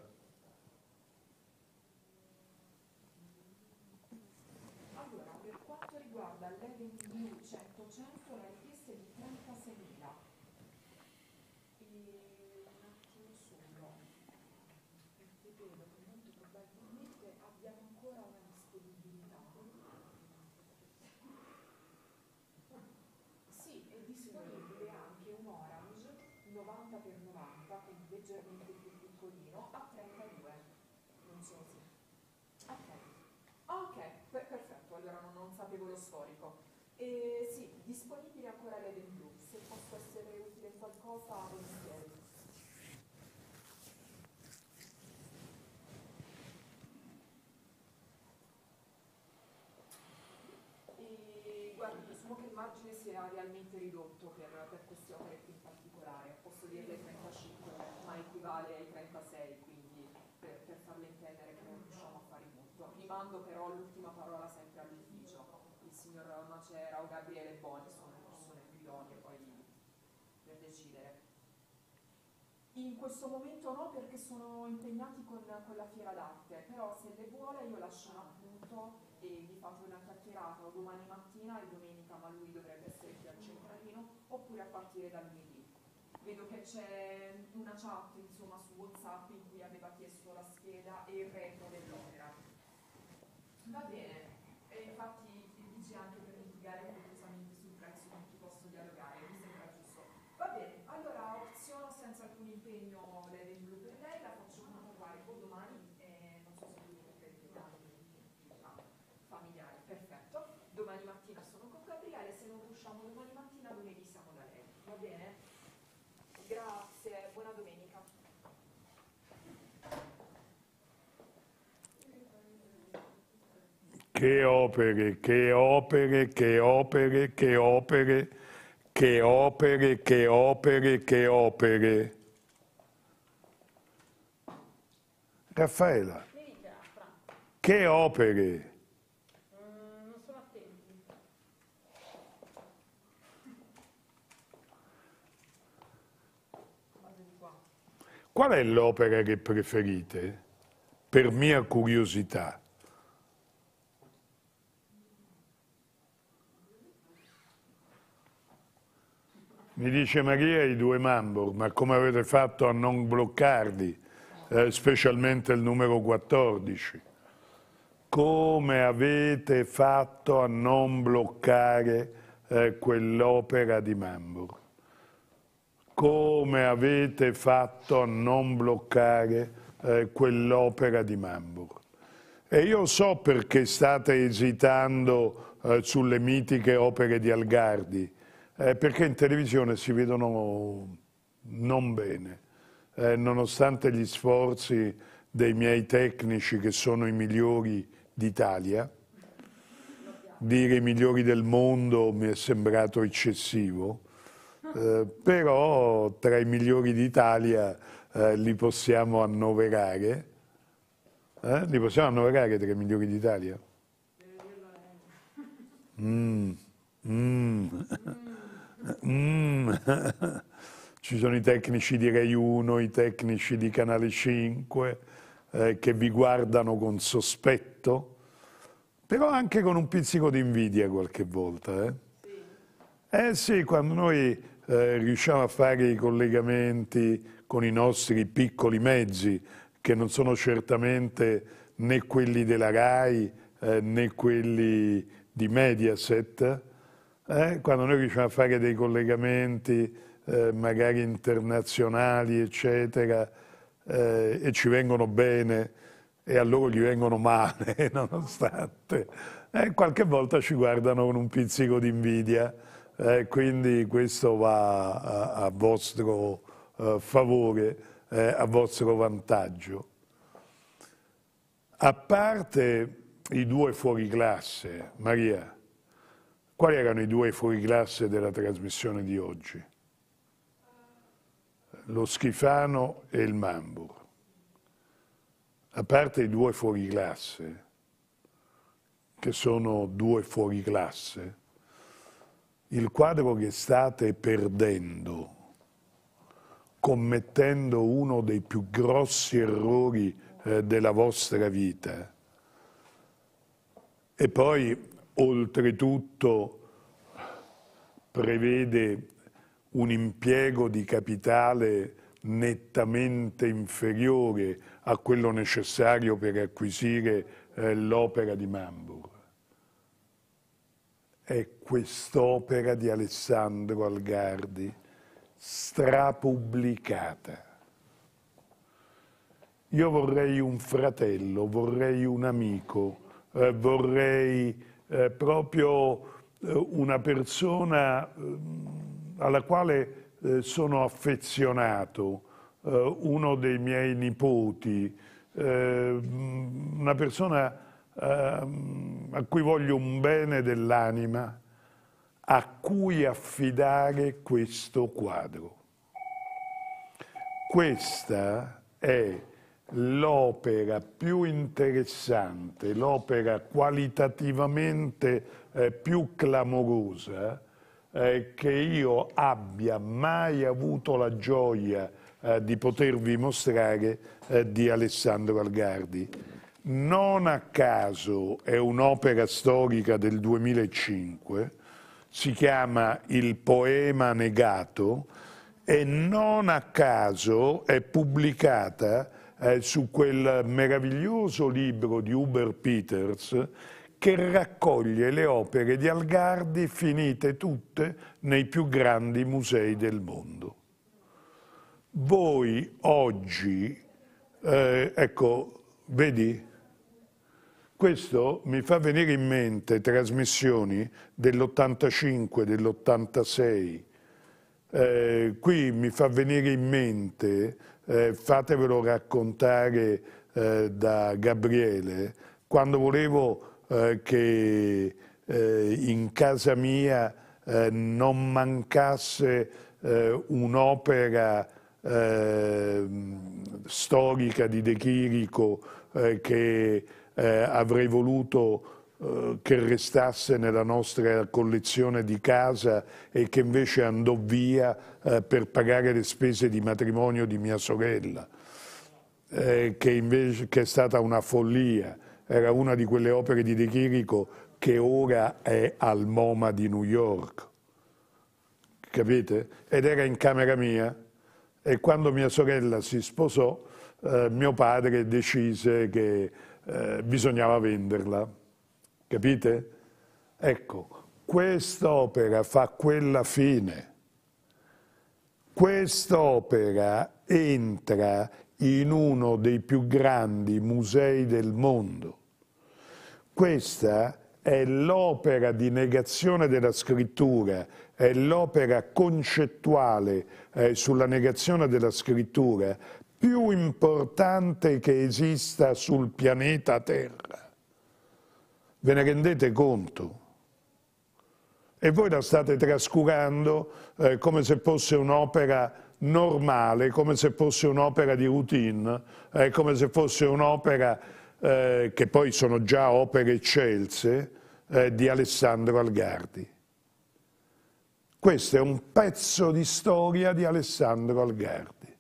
Guarda, presumo diciamo che il margine sia realmente ridotto per, per questi operetti in particolare, posso dirle 35, ma equivale ai 36, quindi per, per farle intendere che non riusciamo a fare molto. Rimando però l'ultima parola sempre all'ufficio, il signor Macera o Gabriele Boni sono le persone più idonee poi per decidere. In questo momento no perché sono impegnati con, con la fiera d'arte, però se le vuole io lascio un appunto e vi fate una chiacchierata o domani mattina e domenica, ma lui dovrebbe essere qui al centralino, oppure a partire da lunedì. Vedo che c'è una chat insomma, su Whatsapp in cui aveva chiesto la scheda e il retro dell'opera. Va bene, Che opere, che opere, che opere, che opere, che opere, che opere, che opere. Raffaella. Che opere? Mm, Qual è l'opera che preferite? Per mia curiosità. Mi dice Maria i due Mambor, ma come avete fatto a non bloccarli, eh, specialmente il numero 14? Come avete fatto a non bloccare eh, quell'opera di Mambur? Come avete fatto a non bloccare eh, quell'opera di Mambur? E io so perché state esitando eh, sulle mitiche opere di Algardi, eh, perché in televisione si vedono non bene, eh, nonostante gli sforzi dei miei tecnici che sono i migliori d'Italia, dire i migliori del mondo mi è sembrato eccessivo, eh, però tra i migliori d'Italia eh, li possiamo annoverare, eh? li possiamo annoverare tra i migliori d'Italia? Mm. Mm. Mm. Ci sono i tecnici di Rai 1, i tecnici di Canale 5 eh, che vi guardano con sospetto, però anche con un pizzico di invidia qualche volta. Eh, eh sì, quando noi eh, riusciamo a fare i collegamenti con i nostri piccoli mezzi, che non sono certamente né quelli della RAI eh, né quelli di Mediaset, eh, quando noi riusciamo a fare dei collegamenti eh, magari internazionali, eccetera, eh, e ci vengono bene e a loro gli vengono male, nonostante, eh, qualche volta ci guardano con un pizzico di invidia, eh, quindi questo va a, a vostro eh, favore, a vostro vantaggio. A parte i due fuori classe, Maria, quali erano i due fuoriclasse della trasmissione di oggi? Lo Schifano e il Mambur. A parte i due fuoriclasse, che sono due fuoriclasse, il quadro che state perdendo, commettendo uno dei più grossi errori eh, della vostra vita, e poi oltretutto prevede un impiego di capitale nettamente inferiore a quello necessario per acquisire eh, l'opera di Mamburg. È quest'opera di Alessandro Algardi, strapubblicata. Io vorrei un fratello, vorrei un amico, eh, vorrei eh, proprio eh, una persona ehm, alla quale eh, sono affezionato, eh, uno dei miei nipoti, ehm, una persona ehm, a cui voglio un bene dell'anima, a cui affidare questo quadro. Questa è l'opera più interessante, l'opera qualitativamente eh, più clamorosa eh, che io abbia mai avuto la gioia eh, di potervi mostrare eh, di Alessandro Algardi. Non a caso è un'opera storica del 2005, si chiama Il poema negato e non a caso è pubblicata eh, su quel meraviglioso libro di Hubert Peters che raccoglie le opere di Algardi finite tutte nei più grandi musei del mondo. Voi oggi, eh, ecco, vedi, questo mi fa venire in mente trasmissioni dell'85, dell'86, eh, qui mi fa venire in mente eh, fatevelo raccontare eh, da Gabriele, quando volevo eh, che eh, in casa mia eh, non mancasse eh, un'opera ehm, storica di De Chirico che avrei voluto eh, che restasse nella nostra collezione di casa e che invece andò via eh, per pagare le spese di matrimonio di mia sorella, eh, che, invece, che è stata una follia, era una di quelle opere di De Chirico che ora è al MoMA di New York, capite? Ed era in camera mia e quando mia sorella si sposò eh, mio padre decise che eh, bisognava venderla Capite? Ecco, quest'opera fa quella fine. Quest'opera entra in uno dei più grandi musei del mondo. Questa è l'opera di negazione della scrittura, è l'opera concettuale eh, sulla negazione della scrittura più importante che esista sul pianeta Terra. Ve ne rendete conto? E voi la state trascurando eh, come se fosse un'opera normale, come se fosse un'opera di routine, eh, come se fosse un'opera eh, che poi sono già opere eccelse eh, di Alessandro Algardi. Questo è un pezzo di storia di Alessandro Algardi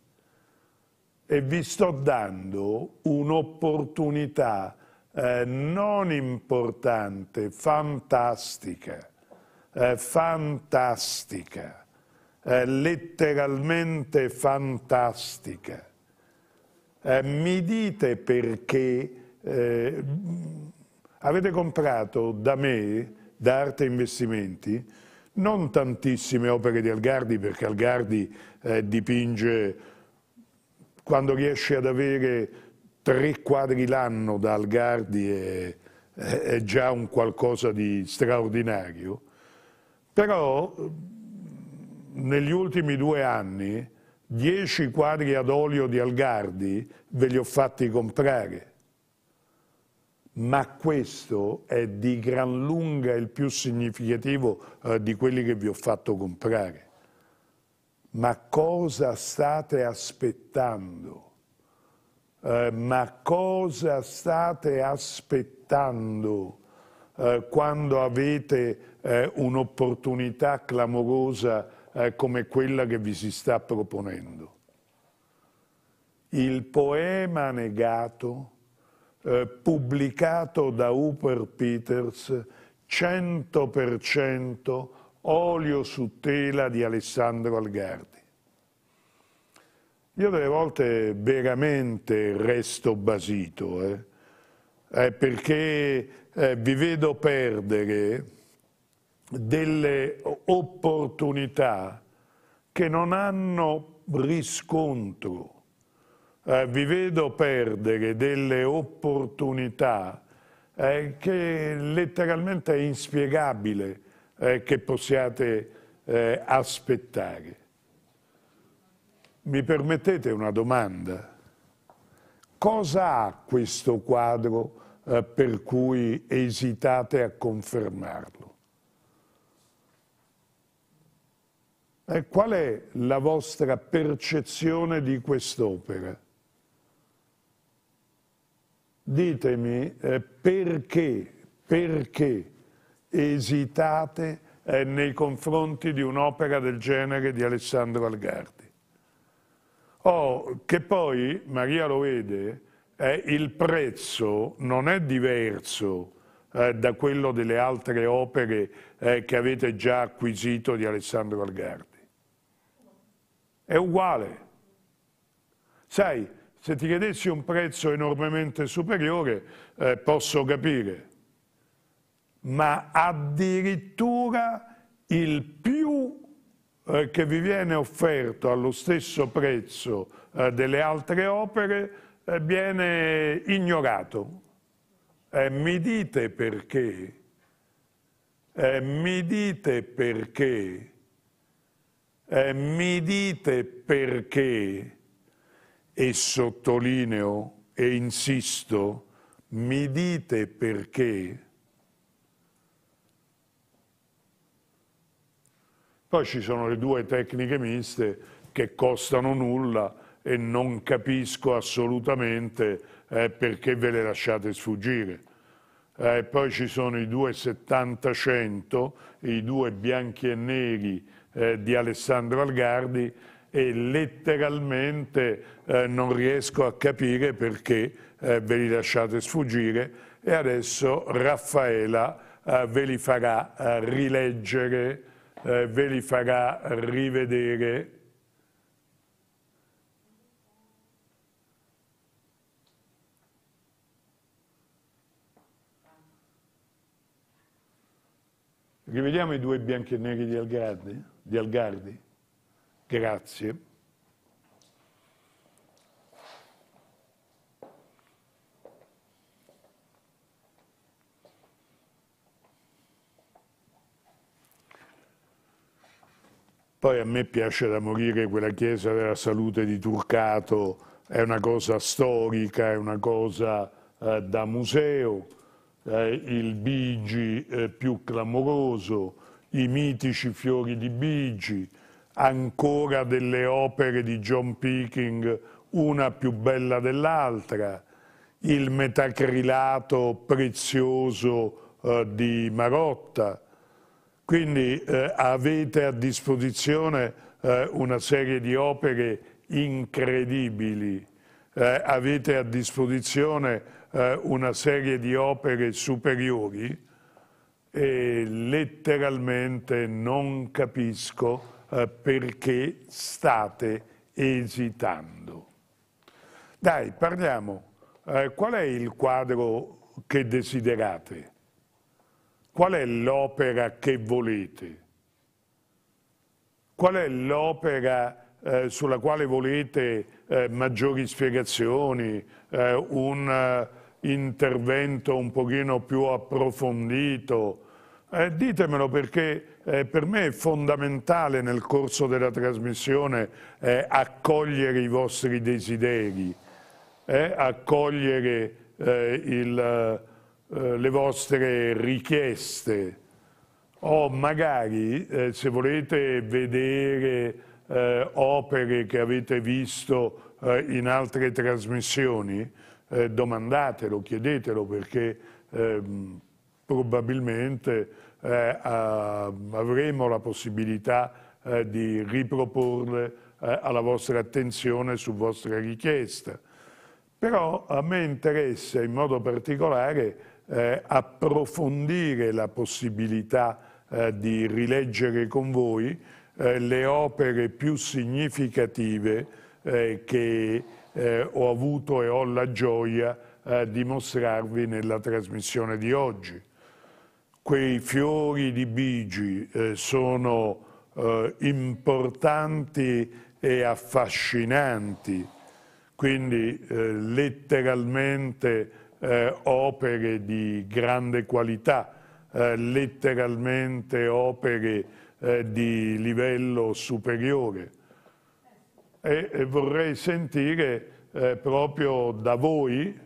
e vi sto dando un'opportunità eh, non importante, fantastica, eh, fantastica, eh, letteralmente fantastica. Eh, mi dite perché eh, avete comprato da me, da Arte Investimenti, non tantissime opere di Algardi, perché Algardi dipinge quando riesce ad avere tre quadri l'anno da Algardi è, è già un qualcosa di straordinario, però negli ultimi due anni dieci quadri ad olio di Algardi ve li ho fatti comprare, ma questo è di gran lunga il più significativo eh, di quelli che vi ho fatto comprare. Ma cosa state aspettando? Eh, ma cosa state aspettando eh, quando avete eh, un'opportunità clamorosa eh, come quella che vi si sta proponendo? Il poema negato, eh, pubblicato da Hooper Peters, 100% olio su tela di Alessandro Algardi io delle volte veramente resto basito, eh? Eh, perché eh, vi vedo perdere delle opportunità che non hanno riscontro. Eh, vi vedo perdere delle opportunità eh, che letteralmente è inspiegabile eh, che possiate aspettare. Mi permettete una domanda? Cosa ha questo quadro eh, per cui esitate a confermarlo? E eh, qual è la vostra percezione di quest'opera? Ditemi eh, perché, perché esitate eh, nei confronti di un'opera del genere di Alessandro Algardi. Oh, che poi, Maria lo vede, eh, il prezzo non è diverso eh, da quello delle altre opere eh, che avete già acquisito di Alessandro Algardi. È uguale. Sai, se ti chiedessi un prezzo enormemente superiore eh, posso capire, ma addirittura il più eh, che vi viene offerto allo stesso prezzo eh, delle altre opere eh, viene ignorato. Eh, mi dite perché? Eh, mi dite perché? mi dite perché? E sottolineo e insisto, mi dite perché? Poi ci sono le due tecniche miste che costano nulla e non capisco assolutamente eh, perché ve le lasciate sfuggire. Eh, poi ci sono i due 70-100, i due bianchi e neri eh, di Alessandro Algardi e letteralmente eh, non riesco a capire perché eh, ve li lasciate sfuggire e adesso Raffaela eh, ve li farà rileggere eh, ve li farà rivedere. Rivediamo i due bianchi e neri di Algardi. Di Algardi. Grazie. Poi a me piace da morire quella chiesa della salute di Turcato, è una cosa storica, è una cosa eh, da museo, eh, il Bigi eh, più clamoroso, i mitici fiori di Bigi, ancora delle opere di John Peking, una più bella dell'altra, il metacrilato prezioso eh, di Marotta, quindi eh, avete a disposizione eh, una serie di opere incredibili, eh, avete a disposizione eh, una serie di opere superiori e letteralmente non capisco eh, perché state esitando. Dai, parliamo. Eh, qual è il quadro che desiderate? qual è l'opera che volete? Qual è l'opera eh, sulla quale volete eh, maggiori spiegazioni, eh, un eh, intervento un pochino più approfondito? Eh, ditemelo perché eh, per me è fondamentale nel corso della trasmissione accogliere i vostri desideri, accogliere il eh, le vostre richieste o magari eh, se volete vedere eh, opere che avete visto eh, in altre trasmissioni, eh, domandatelo, chiedetelo perché ehm, probabilmente avremo la possibilità di riproporle alla vostra attenzione su vostra richiesta. Però a me interessa in modo particolare eh, approfondire la possibilità eh, di rileggere con voi eh, le opere più significative eh, che eh, ho avuto e ho la gioia eh, di mostrarvi nella trasmissione di oggi. Quei fiori di Bigi sono importanti e affascinanti quindi eh, letteralmente eh, opere di grande qualità, eh, letteralmente opere eh, di livello superiore. E, e vorrei sentire eh, proprio da voi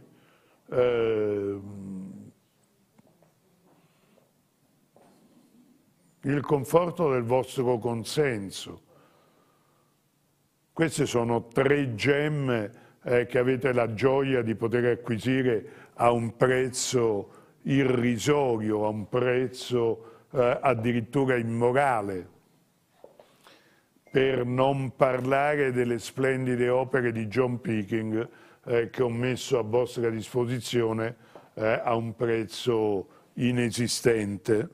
ehm, il conforto del vostro consenso. Queste sono tre gemme eh, che avete la gioia di poter acquisire a un prezzo irrisorio, a un prezzo eh, addirittura immorale, per non parlare delle splendide opere di John Peking eh, che ho messo a vostra disposizione eh, a un prezzo inesistente.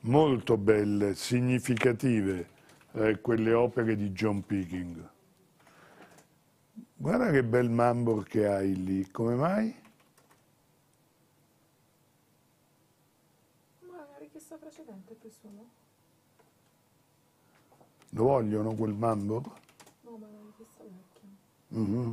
molto belle, significative, eh, quelle opere di John Picking. Guarda che bel mambo che hai lì, come mai? Ma la richiesta precedente qui sono. Lo vogliono quel mambo? No, ma la richiesta vecchia. Mm -hmm.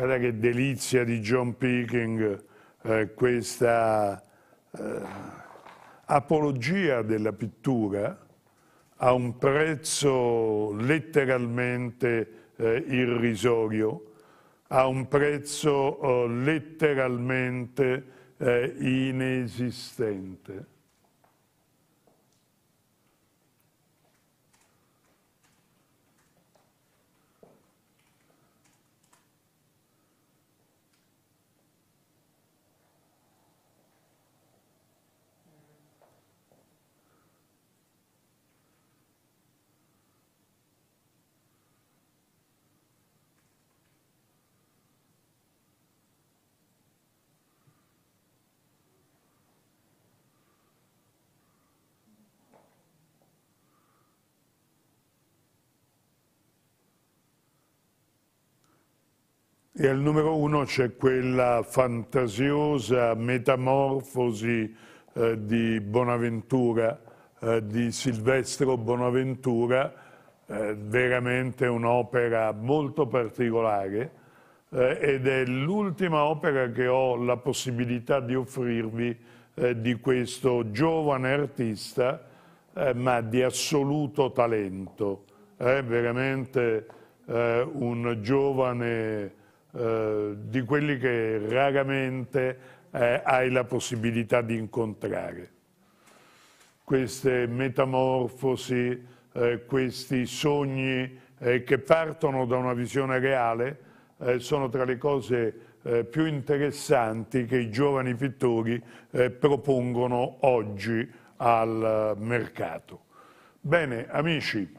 Guarda che delizia di John Peking eh, questa eh, apologia della pittura a un prezzo letteralmente eh, irrisorio, a un prezzo eh, letteralmente eh, inesistente. E al numero uno c'è quella fantasiosa metamorfosi eh, di Bonaventura, eh, di Silvestro Bonaventura, eh, veramente un'opera molto particolare eh, ed è l'ultima opera che ho la possibilità di offrirvi eh, di questo giovane artista, eh, ma di assoluto talento. È veramente un giovane eh, di quelli che raramente eh, hai la possibilità di incontrare. Queste metamorfosi, eh, questi sogni eh, che partono da una visione reale eh, sono tra le cose più interessanti che i giovani pittori propongono oggi al mercato. Bene, amici,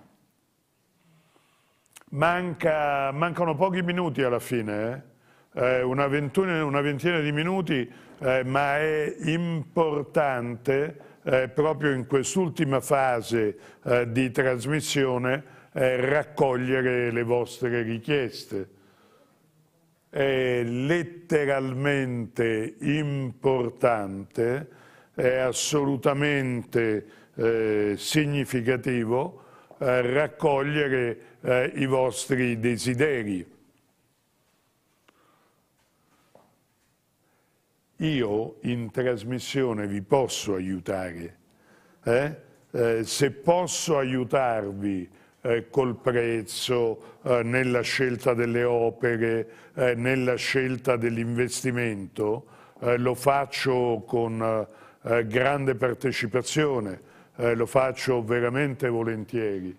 Manca, mancano pochi minuti alla fine, eh? eh una, ventina, una, ventina, di minuti, eh, ma è importante eh, proprio in quest'ultima fase eh, di trasmissione raccogliere le vostre richieste. È letteralmente importante, è assolutamente significativo raccogliere eh, i vostri desideri. Io in trasmissione vi posso aiutare, eh? Eh, se posso aiutarvi eh, col prezzo, eh, nella scelta delle opere, eh, nella scelta dell'investimento, lo faccio con grande partecipazione, lo faccio veramente volentieri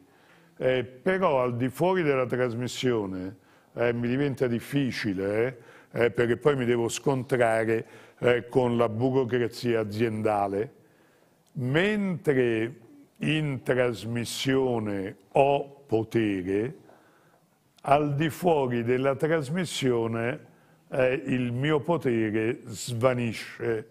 eh, però al di fuori della trasmissione eh, mi diventa difficile eh, eh perché poi mi devo scontrare eh, con la burocrazia aziendale, mentre in trasmissione ho potere, al di fuori della trasmissione eh, il mio potere svanisce.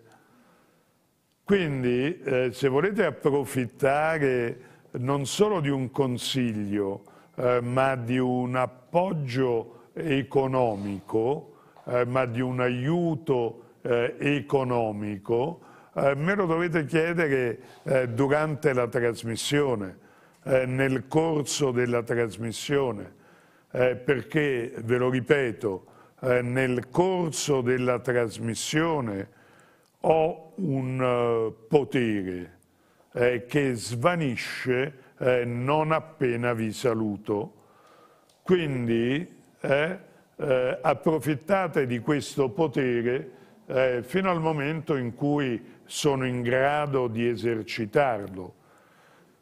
Quindi se volete approfittare non solo di un consiglio, eh, ma di un appoggio economico, eh, ma di un aiuto eh, economico, eh, me lo dovete chiedere eh, durante la trasmissione, eh, nel corso della trasmissione, perché, ve lo ripeto, nel corso della trasmissione ho un potere eh, che svanisce eh, non appena vi saluto. Quindi eh, eh approfittate di questo potere eh, fino al momento in cui sono in grado di esercitarlo.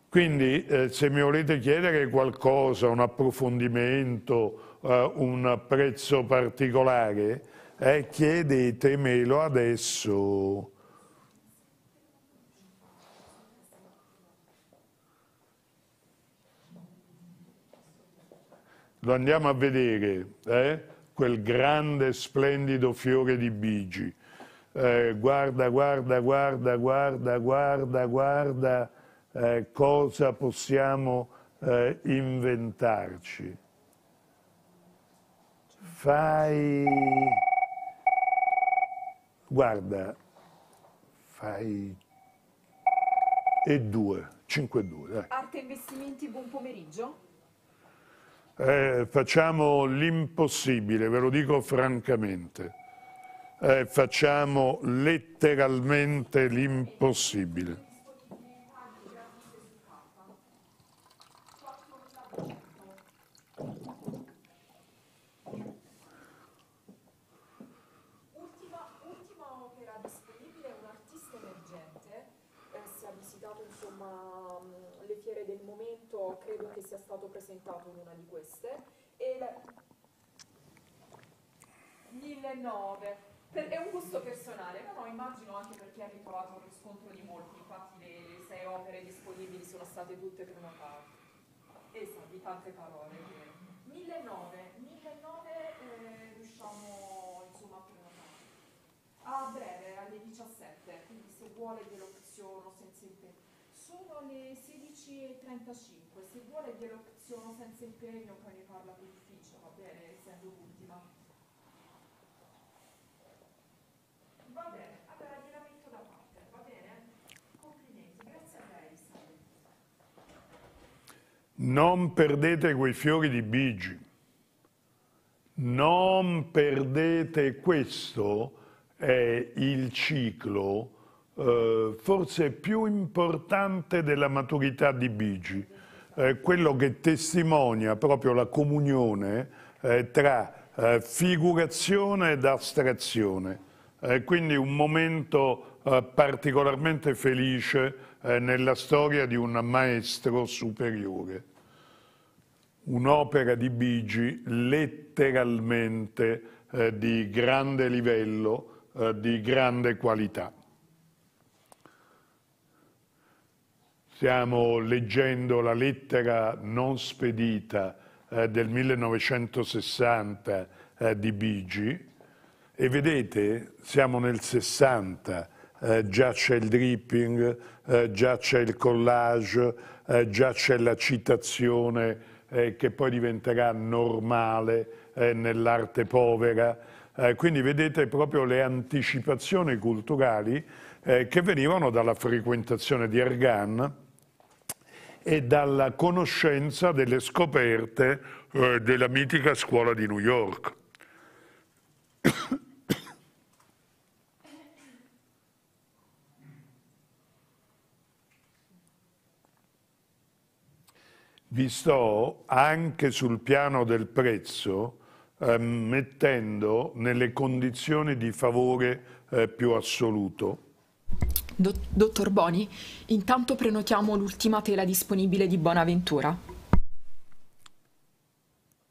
Quindi eh, se mi volete chiedere qualcosa, un approfondimento, un prezzo particolare, chiedetemelo adesso. lo andiamo a vedere, eh? quel grande splendido fiore di Bigi. Eh, guarda, guarda, guarda, guarda, guarda, eh, cosa possiamo eh, inventarci. Fai... Guarda, fai... E due, cinque e 2. Arte investimenti, buon pomeriggio eh, facciamo l'impossibile, ve lo dico francamente, eh, facciamo letteralmente l'impossibile. che Credo sia stato presentato in una libreria 2009. Per, è un gusto personale, però immagino anche perché ha ritrovato un riscontro di molti, infatti le, le sei opere disponibili sono state tutte per una parte. Esatto, di tante parole, 1009, 1009 eh, riusciamo insomma a prenotare. A breve, alle 17, quindi se vuole glielo opziono senza impegno. Sono le 16.35, se vuole glielo opziono senza impegno, poi ne parla con l'ufficio, va bene, essendo l'ultima. Non perdete quei fiori di Bigi. Non perdete questo è il ciclo eh, forse più importante della maturità di Bigi, eh, quello che testimonia proprio la comunione eh, tra eh, figurazione ed astrazione. Eh, quindi un momento eh, particolarmente felice eh, nella storia di un maestro superiore. Un'opera di Bigi letteralmente eh, di grande livello, eh, di grande qualità. Stiamo leggendo la lettera non spedita eh, del 1960 di Bigi, e vedete, siamo nel 60, eh, già c'è il dripping, eh, già c'è il collage, eh, già c'è la citazione eh, che poi diventerà normale eh, nell'arte povera. Eh, quindi vedete proprio le anticipazioni culturali che venivano dalla frequentazione di Argan e dalla conoscenza delle scoperte della mitica scuola di New York. vi sto anche sul piano del prezzo eh, mettendo nelle condizioni di favore eh, più assoluto. Dottor Boni, intanto prenotiamo l'ultima tela disponibile di Bonaventura.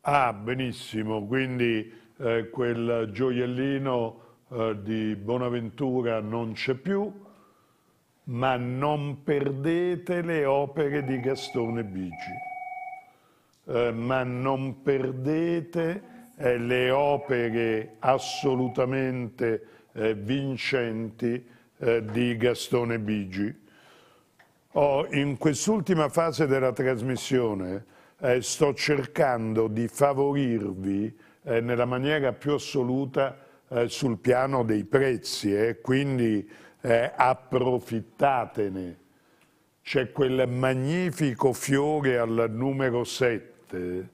Ah, benissimo, quindi eh, quel gioiellino eh, di Bonaventura non c'è più, ma non perdete le opere di Gastone Bigi. Eh, ma non perdete eh, le opere assolutamente eh, vincenti eh, di Gastone Bigi. Oh, in quest'ultima fase della trasmissione eh, sto cercando di favorirvi nella maniera più assoluta sul piano dei prezzi, eh, quindi approfittatene c'è quel magnifico fiore al numero 7 Forte,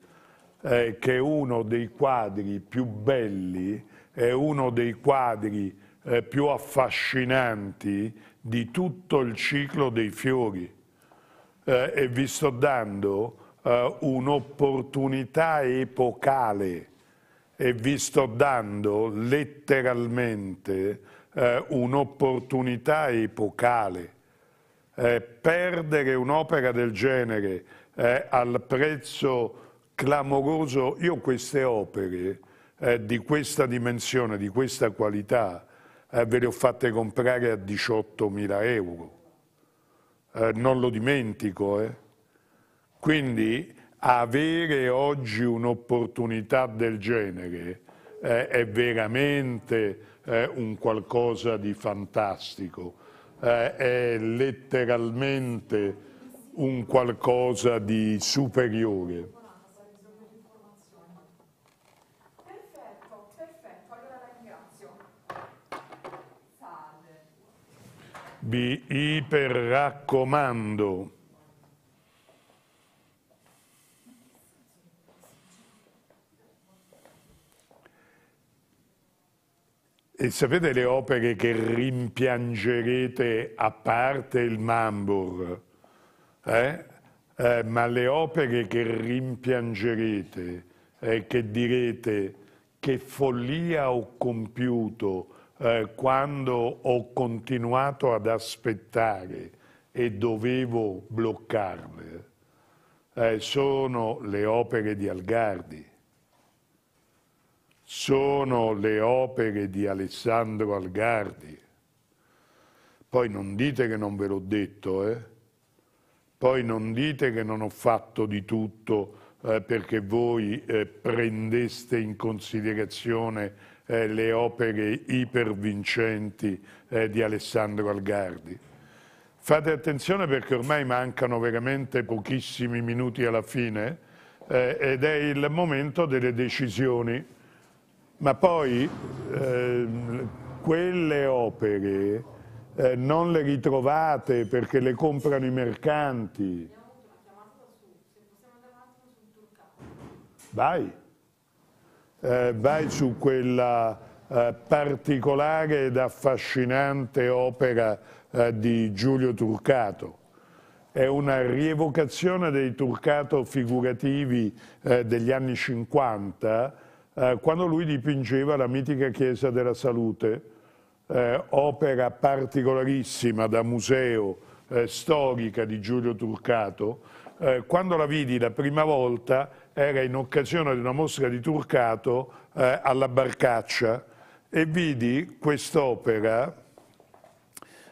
eh, che è uno dei quadri più belli, e uno dei quadri eh, più affascinanti di tutto il ciclo dei fiori. Eh, e vi sto dando eh, un'opportunità epocale e vi sto dando letteralmente eh, un'opportunità epocale. Eh, perdere un'opera del genere eh, al prezzo clamoroso. Io queste opere eh, di questa dimensione, di questa qualità, eh, ve le ho fatte comprare a 18.000 euro. Eh, non lo dimentico. Eh. Quindi avere oggi un'opportunità del genere eh, è veramente un qualcosa di fantastico, è letteralmente un qualcosa di superiore. Perfetto, perfetto, allora la ringrazio. BI per raccomando. E sapete le opere che rimpiangerete a parte il Mambor? eh? Eh, ma le opere che rimpiangerete e eh, che direte che follia ho compiuto eh, quando ho continuato ad aspettare e dovevo bloccarle, eh, sono le opere di Algardi sono le opere di Alessandro Algardi. Poi non dite che non ve l'ho detto, eh? Poi non dite che non ho fatto di tutto eh, perché voi eh, prendeste in considerazione eh, le opere ipervincenti eh, di Alessandro Algardi. Fate attenzione perché ormai mancano veramente pochissimi minuti alla fine eh, ed è il momento delle decisioni. Ma poi ehm, quelle opere eh, non le ritrovate perché le comprano i mercanti. Vai, eh, vai su quella eh, particolare ed affascinante opera eh, di Giulio Turcato. È una rievocazione dei Turcato figurativi eh, degli anni 50, eh, quando lui dipingeva la mitica chiesa della salute, eh, opera particolarissima da museo eh, storica di Giulio Turcato, eh, quando la vidi la prima volta era in occasione di una mostra di Turcato eh, alla Barcaccia e vidi quest'opera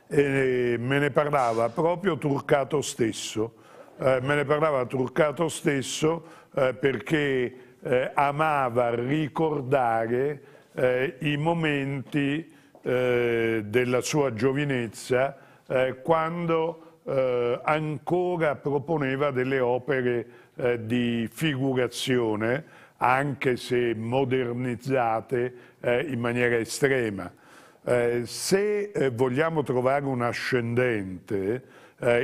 e me ne parlava proprio Turcato stesso, eh, me ne parlava Turcato stesso eh, perché amava ricordare i momenti eh, della sua giovinezza eh, quando eh, ancora proponeva delle opere eh, di figurazione, anche se modernizzate in maniera estrema. se vogliamo trovare un ascendente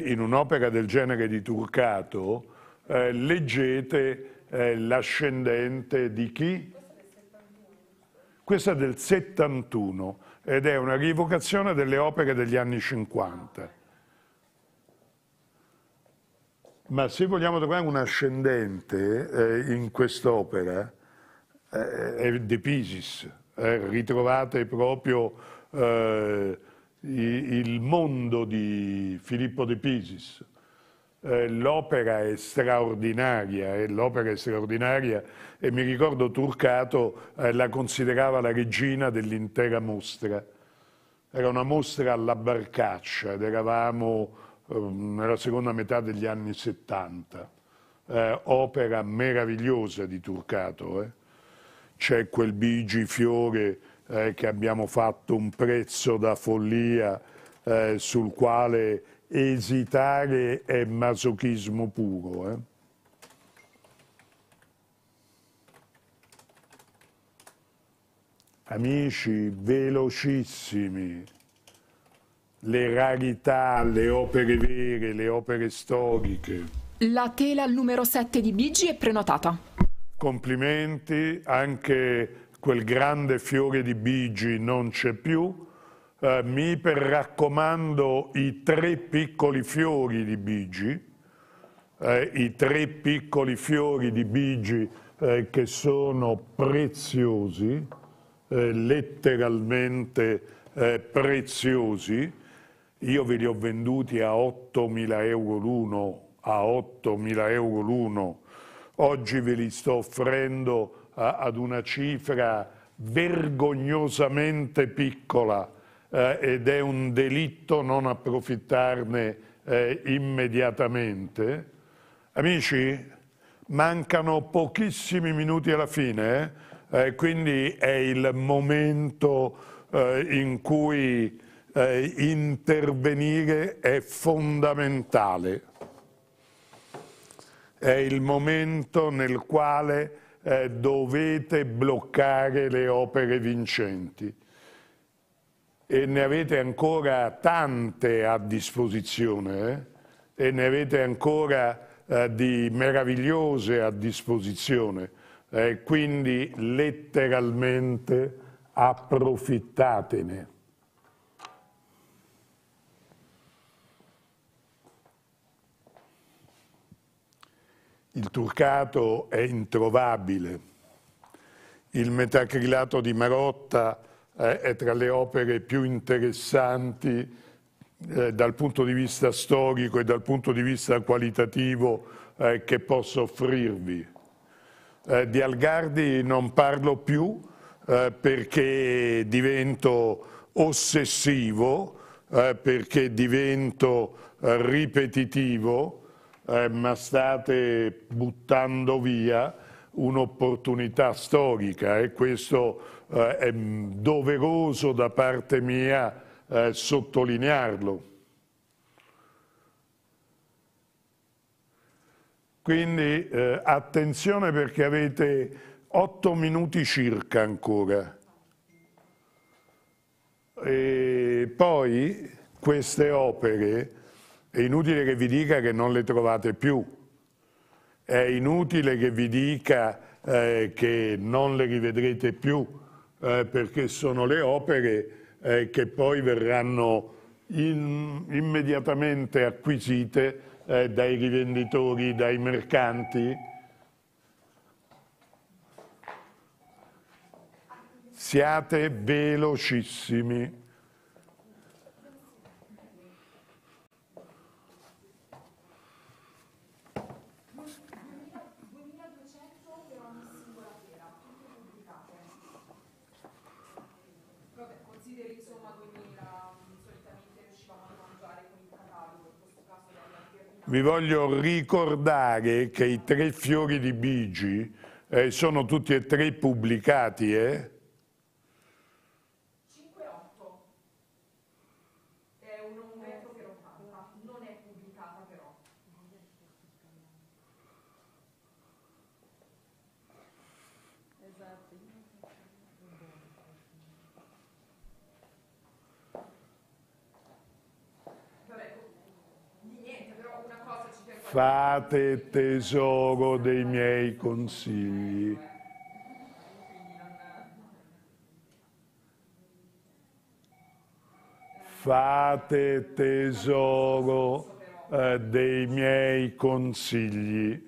in un'opera del genere di Turcato, leggete l'ascendente di chi? Questa è del 71 ed è una rievocazione delle opere degli anni 50. Ma se vogliamo trovare un ascendente eh, in quest'opera, eh, è De Pisis, eh, ritrovate proprio eh, il mondo di Filippo De Pisis. Eh, l'opera è straordinaria, e eh, l'opera è straordinaria e mi ricordo Turcato eh, la considerava la regina dell'intera mostra. Era una mostra alla barcaccia ed eravamo eh, nella seconda metà degli anni 70. Eh, opera meravigliosa di Turcato. Eh. C'è quel Bigi Fiore eh, che abbiamo fatto un prezzo da follia eh, sul quale esitare è masochismo puro. Amici, velocissimi, le rarità, le opere vere, le opere storiche. La tela numero 7 di Bigi è prenotata. Complimenti, anche quel grande fiore di Bigi non c'è più. Eh, mi raccomando i tre piccoli fiori di Bigi, eh, i tre piccoli fiori di Bigi eh, che sono preziosi. Eh, letteralmente eh, preziosi, io ve li ho venduti a 8.000 euro l'uno, a 8.000 euro l'uno, oggi ve li sto offrendo a, eh, ad una cifra vergognosamente piccola eh, ed è un delitto non approfittarne eh, immediatamente. Amici, mancano pochissimi minuti alla fine, eh? Eh, quindi è il momento eh, in cui eh, intervenire è fondamentale. È il momento nel quale eh, dovete bloccare le opere vincenti e ne avete ancora tante a disposizione eh? e ne avete ancora eh, di meravigliose a disposizione eh, quindi letteralmente approfittatene. Il turcato è introvabile, il metacrilato di Marotta eh, è tra le opere più interessanti eh, dal punto di vista storico e dal punto di vista qualitativo eh, che posso offrirvi. Eh, di Algardi non parlo più eh, perché divento ossessivo, eh, perché divento eh, ripetitivo, eh, ma state buttando via un'opportunità storica e questo eh, è doveroso da parte mia sottolinearlo. Quindi eh, attenzione perché avete otto minuti circa ancora. E poi queste opere è inutile che vi dica che non le trovate più, è inutile che vi dica eh, che non le rivedrete più, eh, perché sono le opere eh, che poi verranno in, immediatamente acquisite eh, dai rivenditori, dai mercanti. Siate velocissimi. vi voglio ricordare che i tre fiori di Bigi eh, sono tutti e tre pubblicati, eh? fate tesoro dei miei consigli. Fate tesoro eh, dei miei consigli.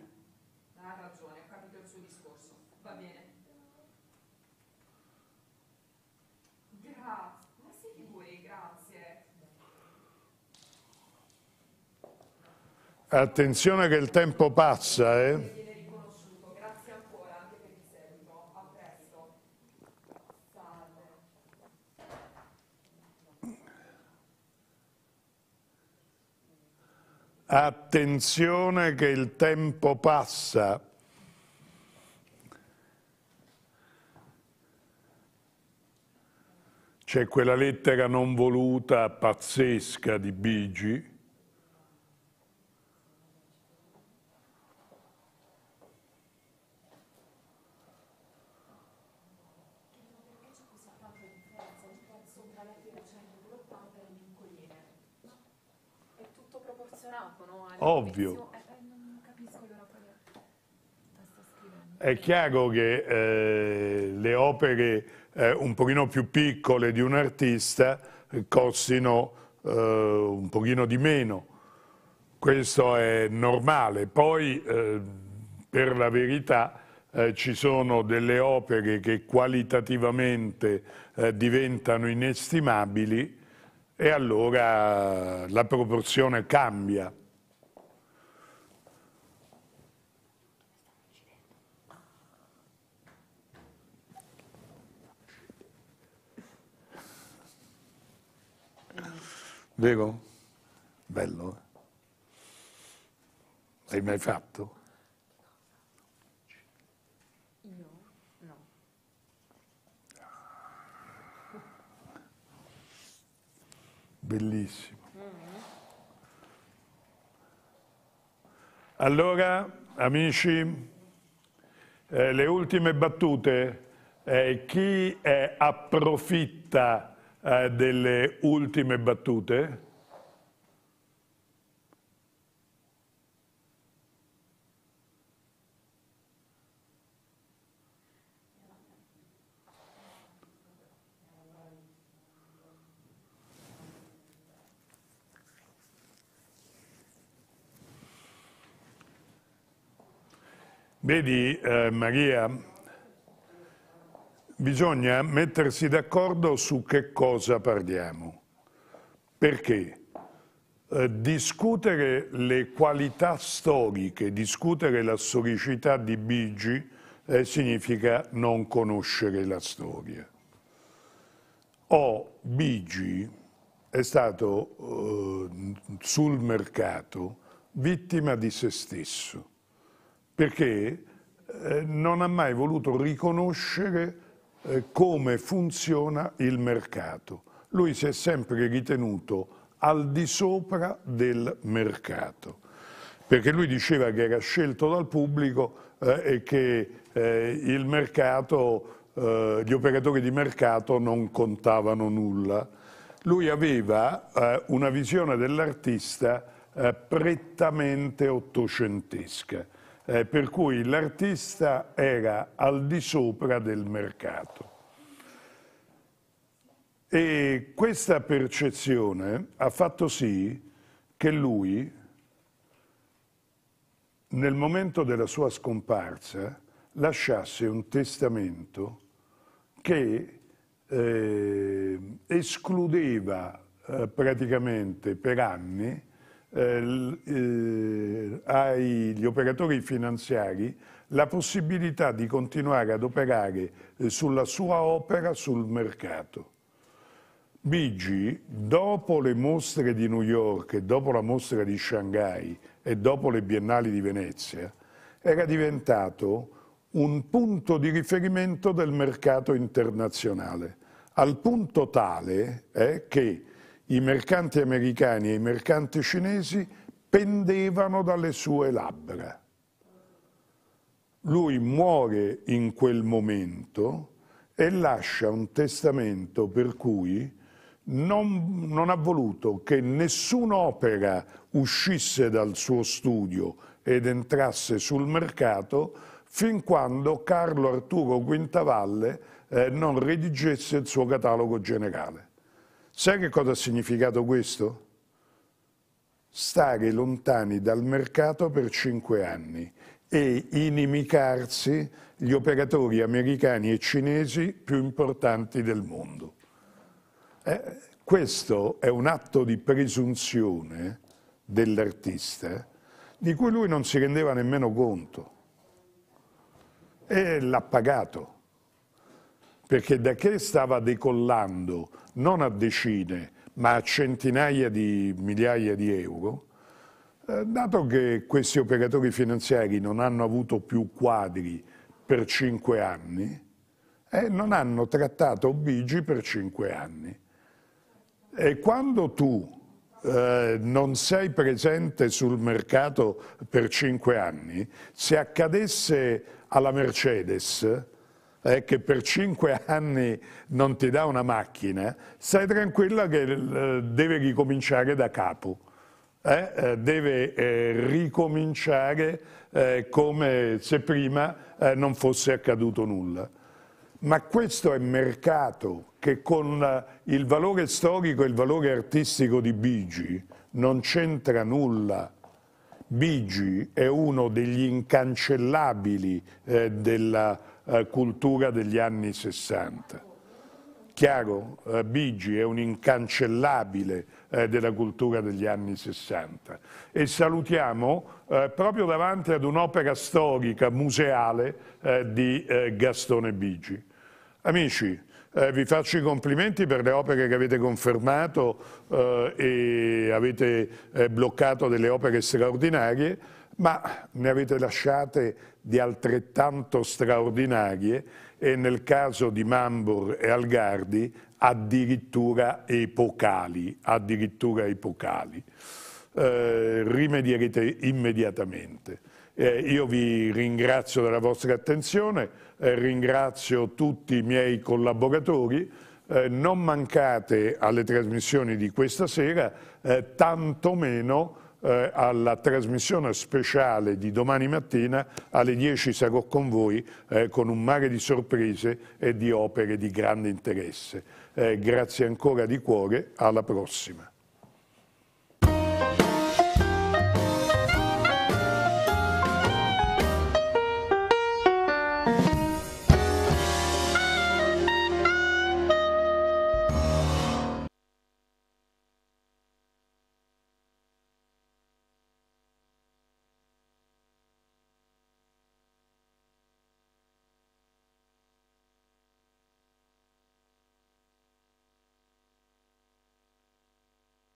Attenzione che il tempo passa, eh? Attenzione che il tempo passa. C'è quella lettera non voluta pazzesca di Bigi. ovvio. Eh, eh, è chiaro che eh, le opere eh, un pochino più piccole di un artista costino eh, un pochino di meno, questo è normale. Poi, eh, per la verità, ci sono delle opere che qualitativamente diventano inestimabili e allora la proporzione cambia. Vero? Bello. Eh? L'hai mai fatto? Io no. Bellissimo. Mm. Allora, amici, eh, le ultime battute. Eh, chi eh, approfitta eh, delle ultime battute. Vedi eh, Maria, bisogna mettersi d'accordo su che cosa parliamo. Perché? Eh, discutere le qualità storiche, discutere la storicità di Bigi eh, significa non conoscere la storia. O Bigi è stato eh, sul mercato vittima di se stesso, perché eh, non ha mai voluto riconoscere eh, come funziona il mercato. Lui si è sempre ritenuto al di sopra del mercato, perché lui diceva che era scelto dal pubblico eh, e che eh, mercato, eh, gli operatori di mercato non contavano nulla. Lui aveva eh, una visione dell'artista prettamente ottocentesca eh, per cui l'artista era al di sopra del mercato. E questa percezione ha fatto sì che lui, nel momento della sua scomparsa, lasciasse un testamento che eh, escludeva eh, praticamente per anni eh, eh agli operatori finanziari la possibilità di continuare ad operare eh, sulla sua opera sul mercato. Bigi, dopo le mostre di New York, dopo la mostra di Shanghai e dopo le biennali di Venezia, era diventato un punto di riferimento del mercato internazionale, al punto tale eh, che i mercanti americani e i mercanti cinesi pendevano dalle sue labbra. Lui muore in quel momento e lascia un testamento per cui non, non ha voluto che nessun'opera uscisse dal suo studio ed entrasse sul mercato fin quando Carlo Arturo Quintavalle eh, non redigesse il suo catalogo generale. Sai che cosa ha significato questo? Stare lontani dal mercato per cinque anni e inimicarsi gli operatori americani e cinesi più importanti del mondo. Eh, questo è un atto di presunzione dell'artista di cui lui non si rendeva nemmeno conto e l'ha pagato perché da che stava decollando non a decine ma a centinaia di migliaia di euro, eh, dato che questi operatori finanziari non hanno avuto più quadri per cinque anni e eh, non hanno trattato Bigi per cinque anni. E quando tu eh, non sei presente sul mercato per cinque anni, se accadesse alla Mercedes eh, che per cinque anni non ti dà una macchina, stai tranquilla che eh, deve ricominciare da capo, eh, eh deve eh, ricominciare eh, come se prima non fosse accaduto nulla. Ma questo è mercato che con il valore storico e il valore artistico di Bigi non c'entra nulla. Bigi è uno degli incancellabili della eh, cultura degli anni 60. Chiaro, eh, Bigi è un incancellabile eh, della cultura degli anni 60 e salutiamo eh, proprio davanti ad un'opera storica museale eh, di Gastone Bigi. Amici, eh, vi faccio i complimenti per le opere che avete confermato eh, e avete eh, bloccato delle opere straordinarie, ma ne avete lasciate di altrettanto straordinarie e nel caso di Mambor e Algardi addirittura epocali, addirittura epocali. Eh, rimedierete immediatamente. Eh, io vi ringrazio della vostra attenzione, eh, ringrazio tutti i miei collaboratori, eh, non mancate alle trasmissioni di questa sera, eh, tantomeno eh, alla trasmissione speciale di domani mattina alle 10 sarò con voi eh, con un mare di sorprese e di opere di grande interesse. Eh, grazie ancora di cuore, alla prossima.